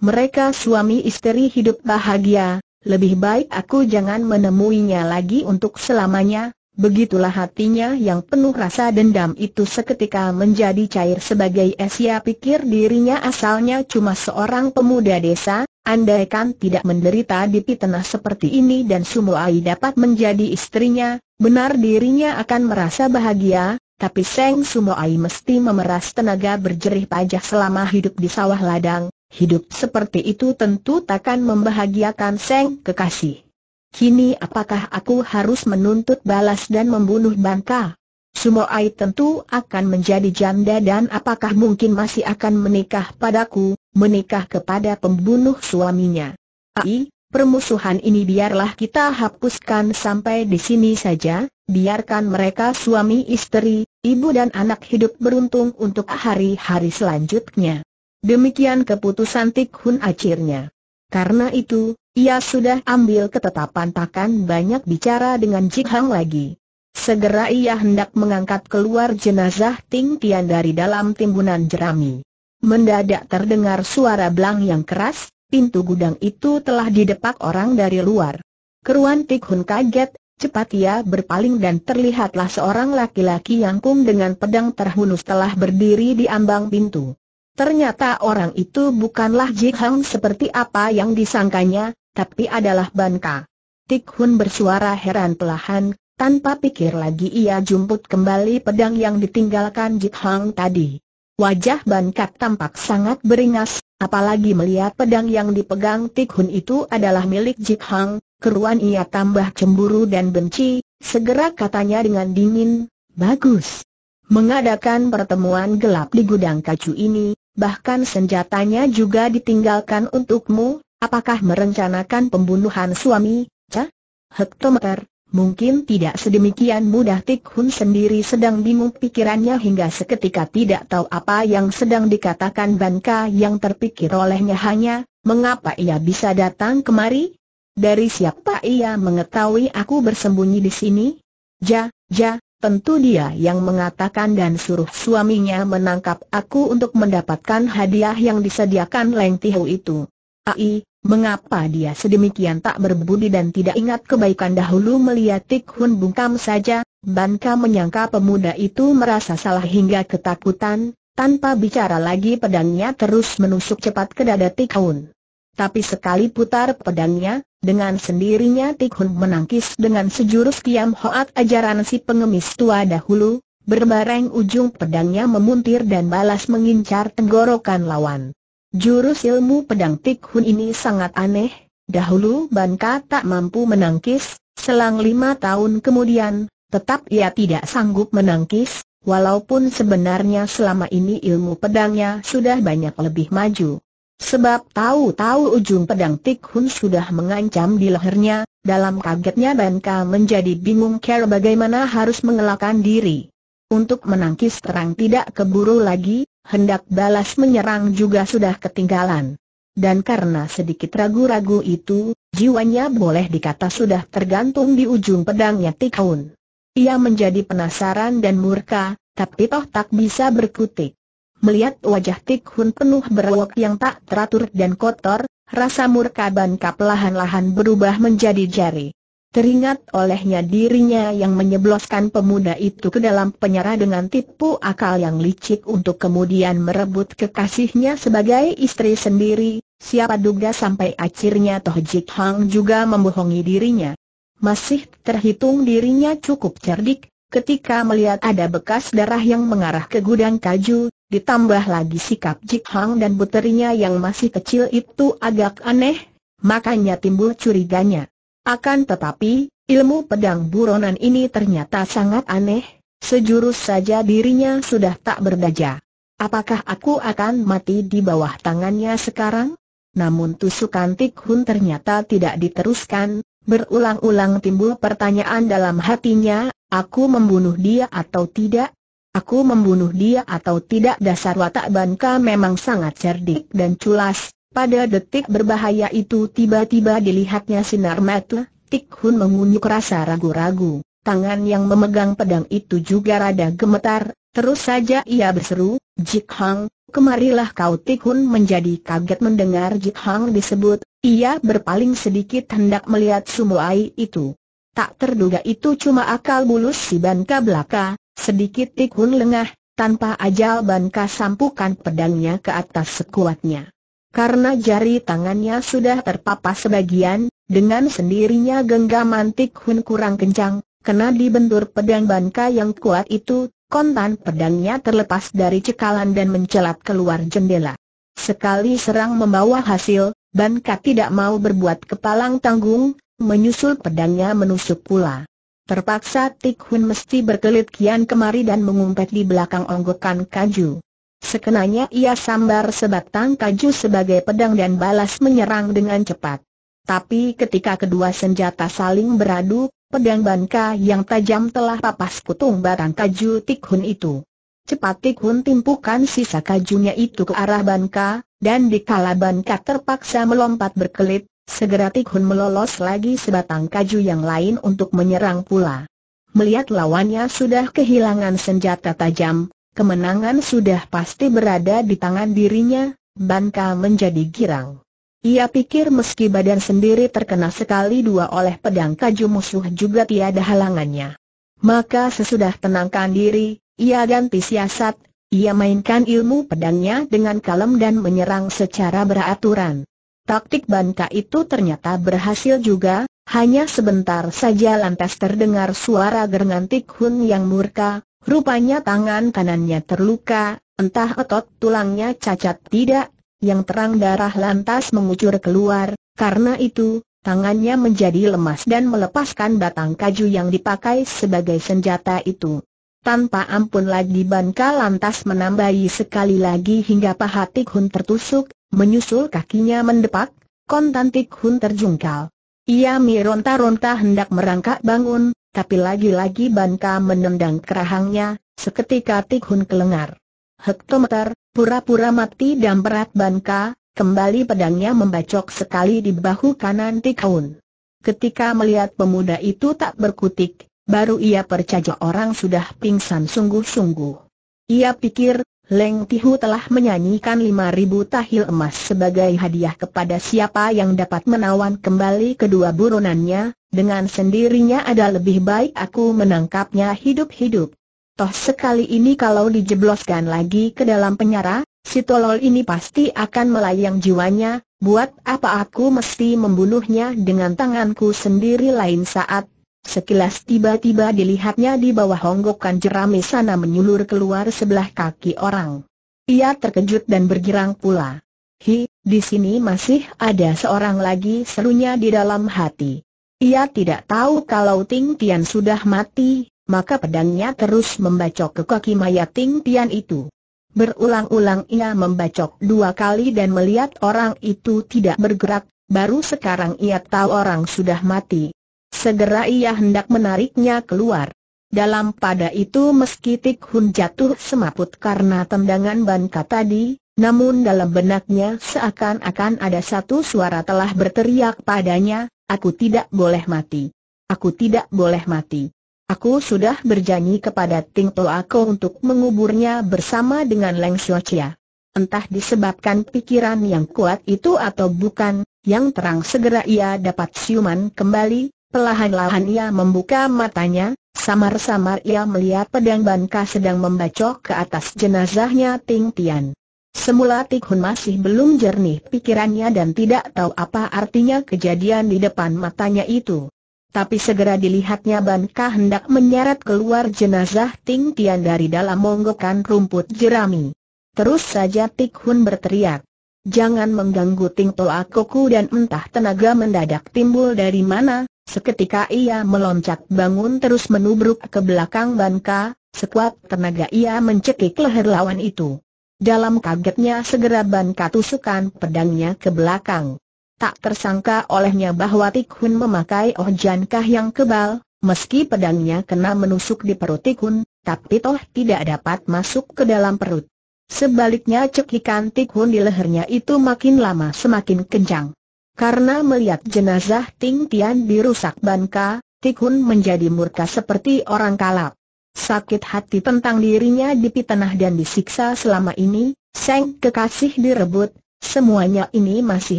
Mereka suami istri hidup bahagia, lebih baik aku jangan menemuinya lagi untuk selamanya, begitulah hatinya yang penuh rasa dendam itu seketika menjadi cair sebagai es ya pikir dirinya asalnya cuma seorang pemuda desa, andaikan tidak menderita di pitenah seperti ini dan Sumoai dapat menjadi istrinya, benar dirinya akan merasa bahagia, tapi Seng Sumo Ai mesti memeras tenaga berjerih pajah selama hidup di sawah ladang, hidup seperti itu tentu takkan membahagiakan Seng kekasih. Kini apakah aku harus menuntut balas dan membunuh Bangka? Sumo Ai tentu akan menjadi janda dan apakah mungkin masih akan menikah padaku, menikah kepada pembunuh suaminya. Ai, permusuhan ini biarlah kita hapuskan sampai di sini saja, biarkan mereka suami istri, ibu dan anak hidup beruntung untuk hari-hari selanjutnya. Demikian keputusan Tik Hun akhirnya. Karena itu, ia sudah ambil ketetapan takkan banyak bicara dengan Jik Hang lagi. Segera ia hendak mengangkat keluar jenazah Ting Tian dari dalam timbunan jerami. Mendadak terdengar suara belang yang keras, pintu gudang itu telah didepak orang dari luar. Keruan Tik Hun kaget, Cepat ia berpaling dan terlihatlah seorang laki-laki yang kum dengan pedang terhunus telah berdiri di ambang pintu. Ternyata orang itu bukanlah Ji Hang seperti apa yang disangkanya, tapi adalah Ban Ka. Tik Hun bersuara heran pelahan, tanpa pikir lagi ia jumput kembali pedang yang ditinggalkan Ji Hang tadi. Wajah Ban Ka tampak sangat beringas, apalagi melihat pedang yang dipegang Tik Hun itu adalah milik Ji Hang, keruan ia tambah cemburu dan benci, segera katanya dengan dingin, bagus. Mengadakan pertemuan gelap di gudang kacu ini, bahkan senjatanya juga ditinggalkan untukmu, apakah merencanakan pembunuhan suami, Ca? Hektometer, mungkin tidak sedemikian mudah Tik sendiri sedang bingung pikirannya hingga seketika tidak tahu apa yang sedang dikatakan Banka yang terpikir olehnya hanya, mengapa ia bisa datang kemari? Dari siapa ia mengetahui aku bersembunyi di sini? Ja, ja, tentu dia yang mengatakan dan suruh suaminya menangkap aku untuk mendapatkan hadiah yang disediakan Leng Tihu itu. Ai, mengapa dia sedemikian tak berbudi dan tidak ingat kebaikan dahulu melihat Tik Hun bungkam saja? Banka menyangka pemuda itu merasa salah hingga ketakutan, tanpa bicara lagi pedangnya terus menusuk cepat ke dada Tik Hun. Tapi sekali putar pedangnya, dengan sendirinya Tikhun menangkis dengan sejurus kiam hoat ajaran si pengemis tua dahulu, berbareng ujung pedangnya memuntir dan balas mengincar tenggorokan lawan. Jurus ilmu pedang Tikhun ini sangat aneh, dahulu Banka tak mampu menangkis, selang lima tahun kemudian, tetap ia tidak sanggup menangkis, walaupun sebenarnya selama ini ilmu pedangnya sudah banyak lebih maju. Sebab tahu-tahu ujung pedang Tik Hun sudah mengancam di lehernya, dalam kagetnya Ban Ka menjadi bingung cara bagaimana harus mengelakkan diri. Untuk menangkis terang tidak keburu lagi, hendak balas menyerang juga sudah ketinggalan. Dan karena sedikit ragu-ragu itu, jiwanya boleh dikata sudah tergantung di ujung pedangnya Tik Hun. Ia menjadi penasaran dan murka, tapi toh tak bisa berkutik. Melihat wajah Tik Hun penuh berwok yang tak teratur dan kotor, rasa murka Ban Kap lahan-lahan berubah menjadi jari. Teringat olehnya dirinya yang menyebloskan pemuda itu ke dalam penyerah dengan tipu akal yang licik untuk kemudian merebut kekasihnya sebagai istri sendiri, siapa duga sampai akhirnya Toh Jik Hang juga membohongi dirinya. Masih terhitung dirinya cukup cerdik, Ketika melihat ada bekas darah yang mengarah ke gudang kaju, Ditambah lagi sikap Jik Hang dan puterinya yang masih kecil itu agak aneh, makanya timbul curiganya. Akan tetapi, ilmu pedang buronan ini ternyata sangat aneh, sejurus saja dirinya sudah tak berdaya. Apakah aku akan mati di bawah tangannya sekarang? Namun tusukan Tik Hun ternyata tidak diteruskan, berulang-ulang timbul pertanyaan dalam hatinya, aku membunuh dia atau tidak? aku membunuh dia atau tidak dasar watak Banka memang sangat cerdik dan culas, pada detik berbahaya itu tiba-tiba dilihatnya sinar mata, Tik Hun mengunyuk rasa ragu-ragu, tangan yang memegang pedang itu juga rada gemetar, terus saja ia berseru, Jik Hang, kemarilah kau Tik Hun menjadi kaget mendengar Jik Hang disebut, ia berpaling sedikit hendak melihat Sumuai itu. Tak terduga itu cuma akal bulus si Banka belaka, Sedikit tikun lengah, tanpa ajal Banka sampukan pedangnya ke atas sekuatnya. Karena jari tangannya sudah terpapas sebagian, dengan sendirinya genggaman tikun kurang kencang, kena dibentur pedang Banka yang kuat itu, kontan pedangnya terlepas dari cekalan dan mencelat keluar jendela. Sekali serang membawa hasil, Banka tidak mau berbuat kepalang tanggung, menyusul pedangnya menusuk pula. Terpaksa Tik Hun mesti berkelit kian kemari dan mengumpet di belakang onggokan kaju. Sekenanya ia sambar sebatang kaju sebagai pedang dan balas menyerang dengan cepat. Tapi ketika kedua senjata saling beradu, pedang banka yang tajam telah papas putung batang kaju Tik Hun itu. Cepat Tik Hun timpukan sisa kajunya itu ke arah banka, dan dikala banka terpaksa melompat berkelit, Segera Tikhun melolos lagi sebatang kaju yang lain untuk menyerang pula. Melihat lawannya sudah kehilangan senjata tajam, kemenangan sudah pasti berada di tangan dirinya, Banka menjadi girang. Ia pikir meski badan sendiri terkena sekali dua oleh pedang kaju musuh juga tiada halangannya. Maka sesudah tenangkan diri, ia ganti siasat, ia mainkan ilmu pedangnya dengan kalem dan menyerang secara beraturan. Taktik bangka itu ternyata berhasil juga, hanya sebentar saja lantas terdengar suara gerngantik Hun yang murka, rupanya tangan kanannya terluka, entah otot tulangnya cacat tidak, yang terang darah lantas mengucur keluar, karena itu, tangannya menjadi lemas dan melepaskan batang kaju yang dipakai sebagai senjata itu tanpa ampun lagi Banka lantas menambahi sekali lagi hingga paha Tik Hun tertusuk, menyusul kakinya mendepak, kontan Tik Hun terjungkal. Ia mironta-ronta hendak merangkak bangun, tapi lagi-lagi Banka menendang kerahangnya, seketika Tik Hun kelengar. Hektometer, pura-pura mati dan berat Banka, kembali pedangnya membacok sekali di bahu kanan Tik Hun. Ketika melihat pemuda itu tak berkutik, baru ia percaya orang sudah pingsan sungguh-sungguh. Ia pikir, Leng Tihu telah menyanyikan 5000 tahil emas sebagai hadiah kepada siapa yang dapat menawan kembali kedua buronannya, dengan sendirinya ada lebih baik aku menangkapnya hidup-hidup. Toh sekali ini kalau dijebloskan lagi ke dalam penjara, si tolol ini pasti akan melayang jiwanya, buat apa aku mesti membunuhnya dengan tanganku sendiri lain saat Sekilas tiba-tiba dilihatnya di bawah honggokan jerami sana menyulur keluar sebelah kaki orang. Ia terkejut dan bergirang pula. Hi, di sini masih ada seorang lagi serunya di dalam hati. Ia tidak tahu kalau Ting Tian sudah mati, maka pedangnya terus membacok ke kaki mayat Ting Tian itu. Berulang-ulang ia membacok dua kali dan melihat orang itu tidak bergerak, baru sekarang ia tahu orang sudah mati. Segera ia hendak menariknya keluar. Dalam pada itu meski Tik Hun jatuh semaput karena tendangan Banka tadi, namun dalam benaknya seakan-akan ada satu suara telah berteriak padanya, aku tidak boleh mati. Aku tidak boleh mati. Aku sudah berjanji kepada Ting Toako untuk menguburnya bersama dengan Leng Xiaochia. Entah disebabkan pikiran yang kuat itu atau bukan, yang terang segera ia dapat siuman kembali, Pelahan-lahan ia membuka matanya, samar-samar ia melihat pedang Banka sedang membacok ke atas jenazahnya Ting Tian. Semula Tik Hun masih belum jernih pikirannya dan tidak tahu apa artinya kejadian di depan matanya itu. Tapi segera dilihatnya Banka hendak menyeret keluar jenazah Ting Tian dari dalam monggokan rumput jerami. Terus saja Tik Hun berteriak. Jangan mengganggu Ting Toa Koku dan entah tenaga mendadak timbul dari mana, Seketika ia meloncat bangun terus menubruk ke belakang Banka, sekuat tenaga ia mencekik leher lawan itu. Dalam kagetnya segera Banka tusukan pedangnya ke belakang. Tak tersangka olehnya bahwa Tikhun memakai Oh yang kebal, meski pedangnya kena menusuk di perut Tikhun, tapi toh tidak dapat masuk ke dalam perut. Sebaliknya cekikan Tikhun di lehernya itu makin lama semakin kencang. Karena melihat jenazah Ting Tian dirusak bangka, Hun menjadi murka seperti orang kalap. Sakit hati tentang dirinya dipitnah dan disiksa selama ini, Seng kekasih direbut, semuanya ini masih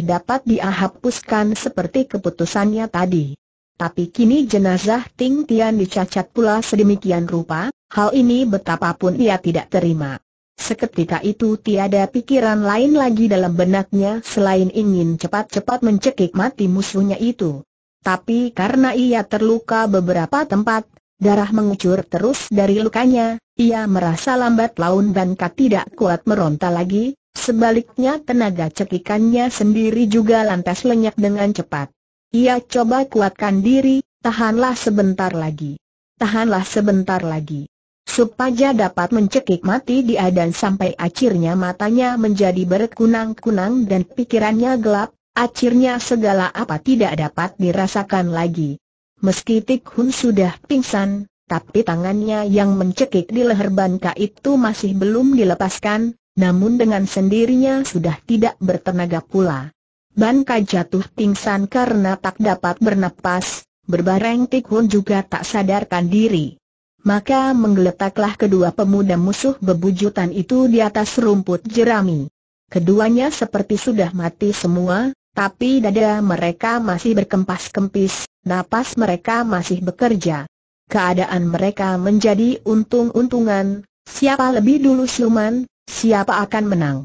dapat dihapuskan seperti keputusannya tadi. Tapi kini jenazah Ting Tian dicacat pula sedemikian rupa, hal ini betapapun ia tidak terima. Seketika itu tiada pikiran lain lagi dalam benaknya selain ingin cepat-cepat mencekik mati musuhnya itu. Tapi karena ia terluka beberapa tempat, darah mengucur terus dari lukanya, ia merasa lambat laun dan tidak kuat meronta lagi, sebaliknya tenaga cekikannya sendiri juga lantas lenyap dengan cepat. Ia coba kuatkan diri, tahanlah sebentar lagi. Tahanlah sebentar lagi supaya dapat mencekik mati dia dan sampai akhirnya matanya menjadi berkunang-kunang dan pikirannya gelap, akhirnya segala apa tidak dapat dirasakan lagi. Meski Tik Hun sudah pingsan, tapi tangannya yang mencekik di leher Banka itu masih belum dilepaskan, namun dengan sendirinya sudah tidak bertenaga pula. Banka jatuh pingsan karena tak dapat bernapas, berbareng Tik Hun juga tak sadarkan diri maka menggeletaklah kedua pemuda musuh bebujutan itu di atas rumput jerami. Keduanya seperti sudah mati semua, tapi dada mereka masih berkempas-kempis, napas mereka masih bekerja. Keadaan mereka menjadi untung-untungan, siapa lebih dulu siuman, siapa akan menang.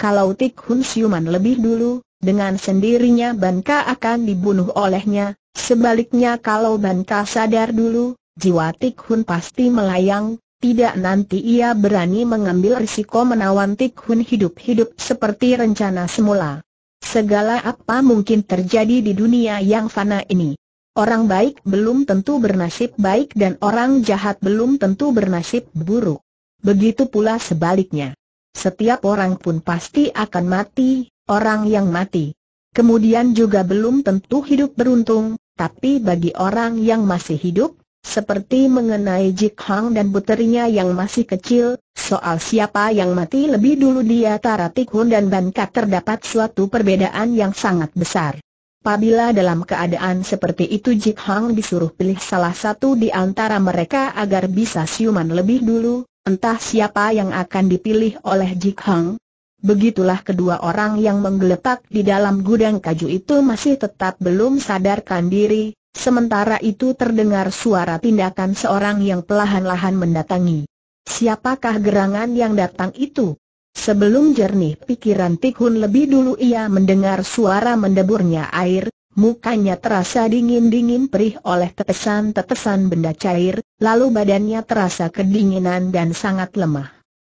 Kalau Tik Hun siuman lebih dulu, dengan sendirinya Banka akan dibunuh olehnya, sebaliknya kalau Banka sadar dulu, jiwa Tik Hun pasti melayang, tidak nanti ia berani mengambil risiko menawan Tik Hun hidup-hidup seperti rencana semula. Segala apa mungkin terjadi di dunia yang fana ini. Orang baik belum tentu bernasib baik dan orang jahat belum tentu bernasib buruk. Begitu pula sebaliknya. Setiap orang pun pasti akan mati, orang yang mati. Kemudian juga belum tentu hidup beruntung, tapi bagi orang yang masih hidup, seperti mengenai Jik Hang dan puterinya yang masih kecil, soal siapa yang mati lebih dulu di antara Tik Hun dan Ban Kat terdapat suatu perbedaan yang sangat besar. Pabila dalam keadaan seperti itu Jik Hang disuruh pilih salah satu di antara mereka agar bisa siuman lebih dulu, entah siapa yang akan dipilih oleh Jik Hang. Begitulah kedua orang yang menggeletak di dalam gudang kaju itu masih tetap belum sadarkan diri, Sementara itu terdengar suara tindakan seorang yang pelahan-lahan mendatangi. Siapakah gerangan yang datang itu? Sebelum jernih pikiran Tikhun lebih dulu ia mendengar suara mendeburnya air, mukanya terasa dingin-dingin perih oleh tetesan-tetesan benda cair, lalu badannya terasa kedinginan dan sangat lemah.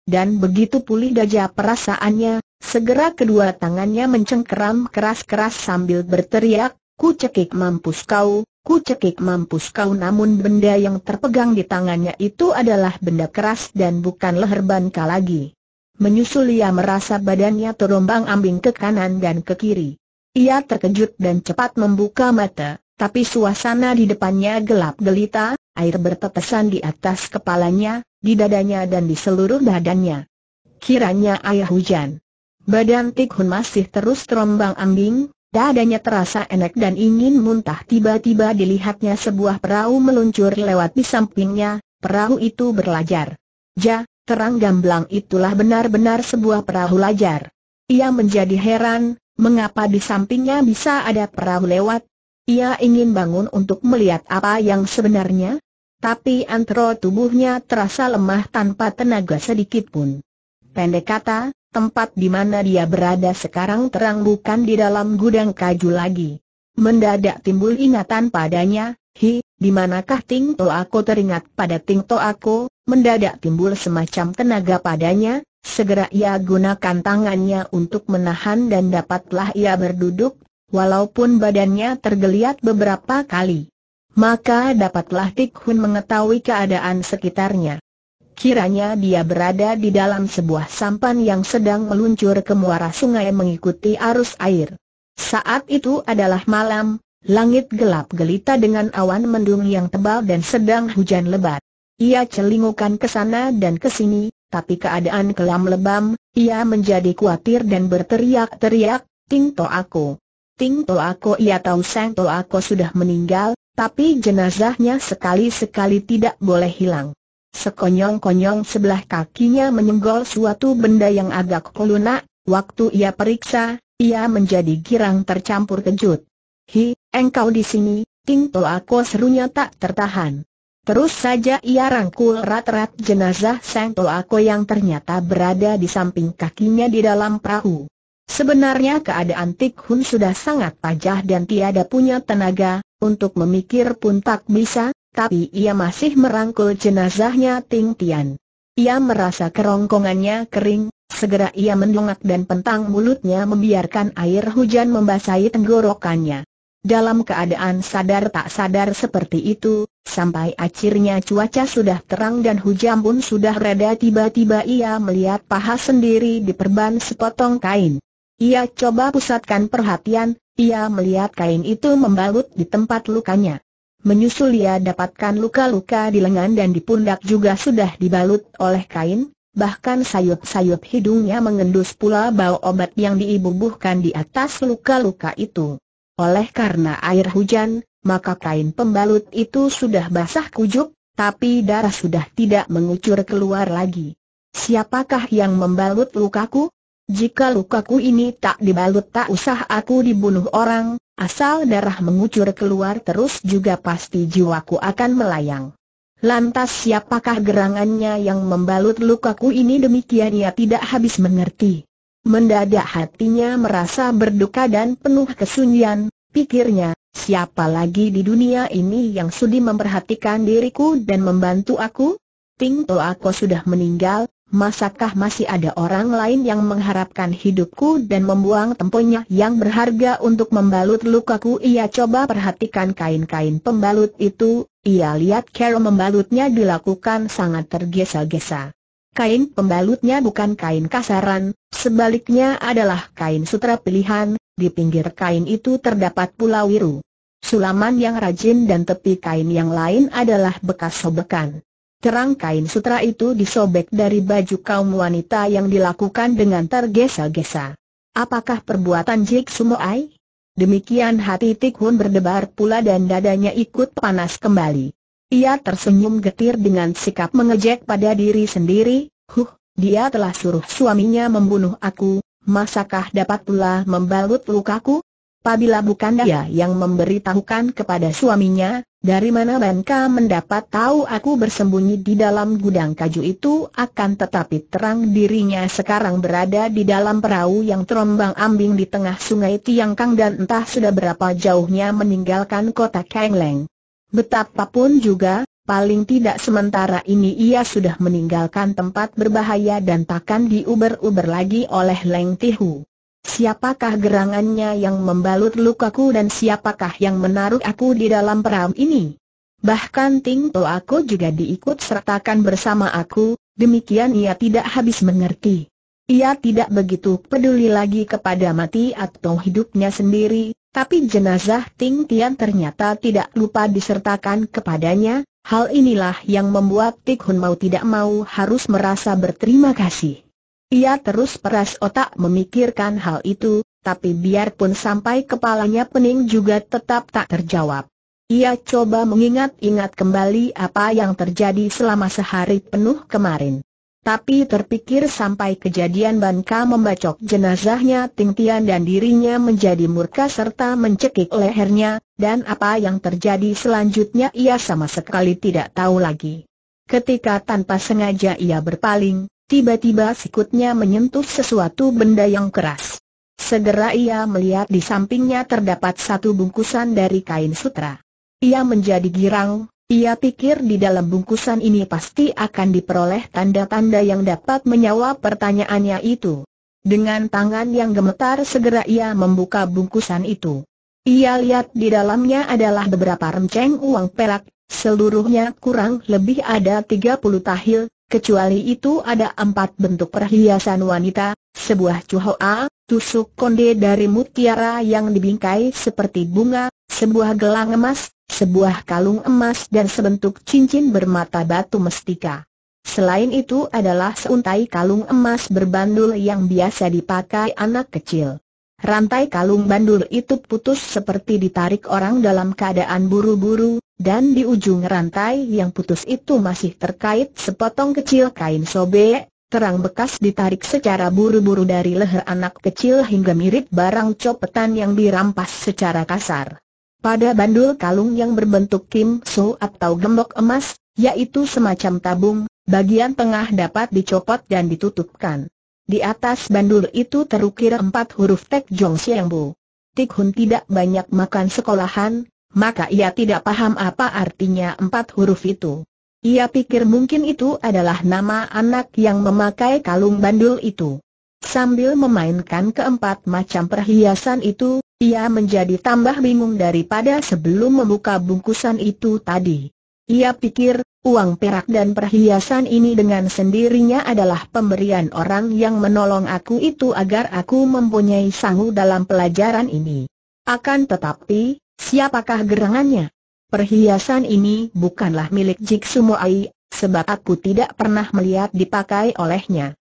Dan begitu pulih dajah perasaannya, segera kedua tangannya mencengkeram keras-keras sambil berteriak, Ku cekik mampus kau, ku cekik mampus kau namun benda yang terpegang di tangannya itu adalah benda keras dan bukan leher banka lagi. Menyusul ia merasa badannya terombang ambing ke kanan dan ke kiri. Ia terkejut dan cepat membuka mata, tapi suasana di depannya gelap gelita, air bertetesan di atas kepalanya, di dadanya dan di seluruh badannya. Kiranya air hujan. Badan Tikhun masih terus terombang ambing, Dadanya terasa enek dan ingin muntah tiba-tiba dilihatnya sebuah perahu meluncur lewat di sampingnya, perahu itu berlajar. Ja, terang gamblang itulah benar-benar sebuah perahu lajar. Ia menjadi heran, mengapa di sampingnya bisa ada perahu lewat. Ia ingin bangun untuk melihat apa yang sebenarnya, tapi antro tubuhnya terasa lemah tanpa tenaga sedikit pun. Pendek kata, tempat di mana dia berada sekarang terang bukan di dalam gudang kaju lagi. Mendadak timbul ingatan padanya, hi, di manakah Ting To aku teringat pada Ting To aku, mendadak timbul semacam tenaga padanya, segera ia gunakan tangannya untuk menahan dan dapatlah ia berduduk, walaupun badannya tergeliat beberapa kali. Maka dapatlah Tik Hun mengetahui keadaan sekitarnya. Kiranya dia berada di dalam sebuah sampan yang sedang meluncur ke muara sungai mengikuti arus air. Saat itu adalah malam, langit gelap gelita dengan awan mendung yang tebal dan sedang hujan lebat. Ia celingukan ke sana dan ke sini, tapi keadaan kelam lebam, ia menjadi khawatir dan berteriak-teriak, Ting to aku. Ting to aku ia tahu Sang to aku sudah meninggal, tapi jenazahnya sekali-sekali tidak boleh hilang. Sekonyong-konyong sebelah kakinya menyenggol suatu benda yang agak lunak, waktu ia periksa, ia menjadi girang tercampur kejut. Hi, engkau di sini, Ting Toako serunya tak tertahan. Terus saja ia rangkul rat-rat jenazah Sang Toako yang ternyata berada di samping kakinya di dalam perahu. Sebenarnya keadaan Tik Hun sudah sangat pajah dan tiada punya tenaga, untuk memikir pun tak bisa, tapi ia masih merangkul jenazahnya Ting Tian. Ia merasa kerongkongannya kering, segera ia mendongak dan pentang mulutnya membiarkan air hujan membasahi tenggorokannya. Dalam keadaan sadar tak sadar seperti itu, sampai akhirnya cuaca sudah terang dan hujan pun sudah reda tiba-tiba ia melihat paha sendiri di perban sepotong kain. Ia coba pusatkan perhatian, ia melihat kain itu membalut di tempat lukanya menyusul ia dapatkan luka-luka di lengan dan di pundak juga sudah dibalut oleh kain, bahkan sayup-sayup hidungnya mengendus pula bau obat yang diibubuhkan di atas luka-luka itu. Oleh karena air hujan, maka kain pembalut itu sudah basah kujuk, tapi darah sudah tidak mengucur keluar lagi. Siapakah yang membalut lukaku? Jika lukaku ini tak dibalut tak usah aku dibunuh orang, asal darah mengucur keluar terus juga pasti jiwaku akan melayang. Lantas siapakah gerangannya yang membalut lukaku ini demikian ia tidak habis mengerti. Mendadak hatinya merasa berduka dan penuh kesunyian, pikirnya, siapa lagi di dunia ini yang sudi memperhatikan diriku dan membantu aku? Ting Toa Ko sudah meninggal, Masakah masih ada orang lain yang mengharapkan hidupku dan membuang temponya yang berharga untuk membalut lukaku? Ia coba perhatikan kain-kain pembalut itu, ia lihat cara membalutnya dilakukan sangat tergesa-gesa. Kain pembalutnya bukan kain kasaran, sebaliknya adalah kain sutra pilihan, di pinggir kain itu terdapat pula wiru. Sulaman yang rajin dan tepi kain yang lain adalah bekas sobekan. Terang kain sutra itu disobek dari baju kaum wanita yang dilakukan dengan tergesa-gesa. Apakah perbuatan Jik Sumoai? Demikian hati Tik berdebar pula dan dadanya ikut panas kembali. Ia tersenyum getir dengan sikap mengejek pada diri sendiri, huh, dia telah suruh suaminya membunuh aku, masakah dapat pula membalut lukaku? Apabila bukan dia yang memberitahukan kepada suaminya, dari mana Banka mendapat tahu aku bersembunyi di dalam gudang kaju itu akan tetapi terang dirinya sekarang berada di dalam perahu yang terombang ambing di tengah sungai Tiangkang dan entah sudah berapa jauhnya meninggalkan kota Kengleng. Betapapun juga, paling tidak sementara ini ia sudah meninggalkan tempat berbahaya dan takkan diuber-uber lagi oleh Leng Tihu. Siapakah gerangannya yang membalut lukaku dan siapakah yang menaruh aku di dalam peram ini? Bahkan Ting To aku juga diikut sertakan bersama aku, demikian ia tidak habis mengerti. Ia tidak begitu peduli lagi kepada mati atau hidupnya sendiri, tapi jenazah Ting Tian ternyata tidak lupa disertakan kepadanya, hal inilah yang membuat Tik Hun mau tidak mau harus merasa berterima kasih. Ia terus peras otak memikirkan hal itu, tapi biarpun sampai kepalanya pening juga tetap tak terjawab. Ia coba mengingat-ingat kembali apa yang terjadi selama sehari penuh kemarin. Tapi terpikir sampai kejadian Banka membacok jenazahnya Ting Tian dan dirinya menjadi murka serta mencekik lehernya, dan apa yang terjadi selanjutnya ia sama sekali tidak tahu lagi. Ketika tanpa sengaja ia berpaling, Tiba-tiba sikutnya menyentuh sesuatu benda yang keras. Segera ia melihat di sampingnya terdapat satu bungkusan dari kain sutra. Ia menjadi girang, ia pikir di dalam bungkusan ini pasti akan diperoleh tanda-tanda yang dapat menjawab pertanyaannya itu. Dengan tangan yang gemetar segera ia membuka bungkusan itu. Ia lihat di dalamnya adalah beberapa remceng uang perak, seluruhnya kurang lebih ada 30 tahil, Kecuali itu ada empat bentuk perhiasan wanita, sebuah cuhoa, tusuk konde dari mutiara yang dibingkai seperti bunga, sebuah gelang emas, sebuah kalung emas dan sebentuk cincin bermata batu mestika. Selain itu adalah seuntai kalung emas berbandul yang biasa dipakai anak kecil. Rantai kalung bandul itu putus seperti ditarik orang dalam keadaan buru-buru, dan di ujung rantai yang putus itu masih terkait sepotong kecil kain sobek, terang bekas ditarik secara buru-buru dari leher anak kecil hingga mirip barang copetan yang dirampas secara kasar. Pada bandul kalung yang berbentuk kim so atau gembok emas, yaitu semacam tabung, bagian tengah dapat dicopot dan ditutupkan. Di atas bandul itu terukir empat huruf Tek Jong Siang Bu. Tik Hun tidak banyak makan sekolahan, maka ia tidak paham apa artinya empat huruf itu. Ia pikir mungkin itu adalah nama anak yang memakai kalung bandul itu. Sambil memainkan keempat macam perhiasan itu, ia menjadi tambah bingung daripada sebelum membuka bungkusan itu tadi. Ia pikir, uang perak dan perhiasan ini dengan sendirinya adalah pemberian orang yang menolong aku itu agar aku mempunyai sangu dalam pelajaran ini. Akan tetapi, siapakah gerangannya? Perhiasan ini bukanlah milik Jik Sumoai, sebab aku tidak pernah melihat dipakai olehnya.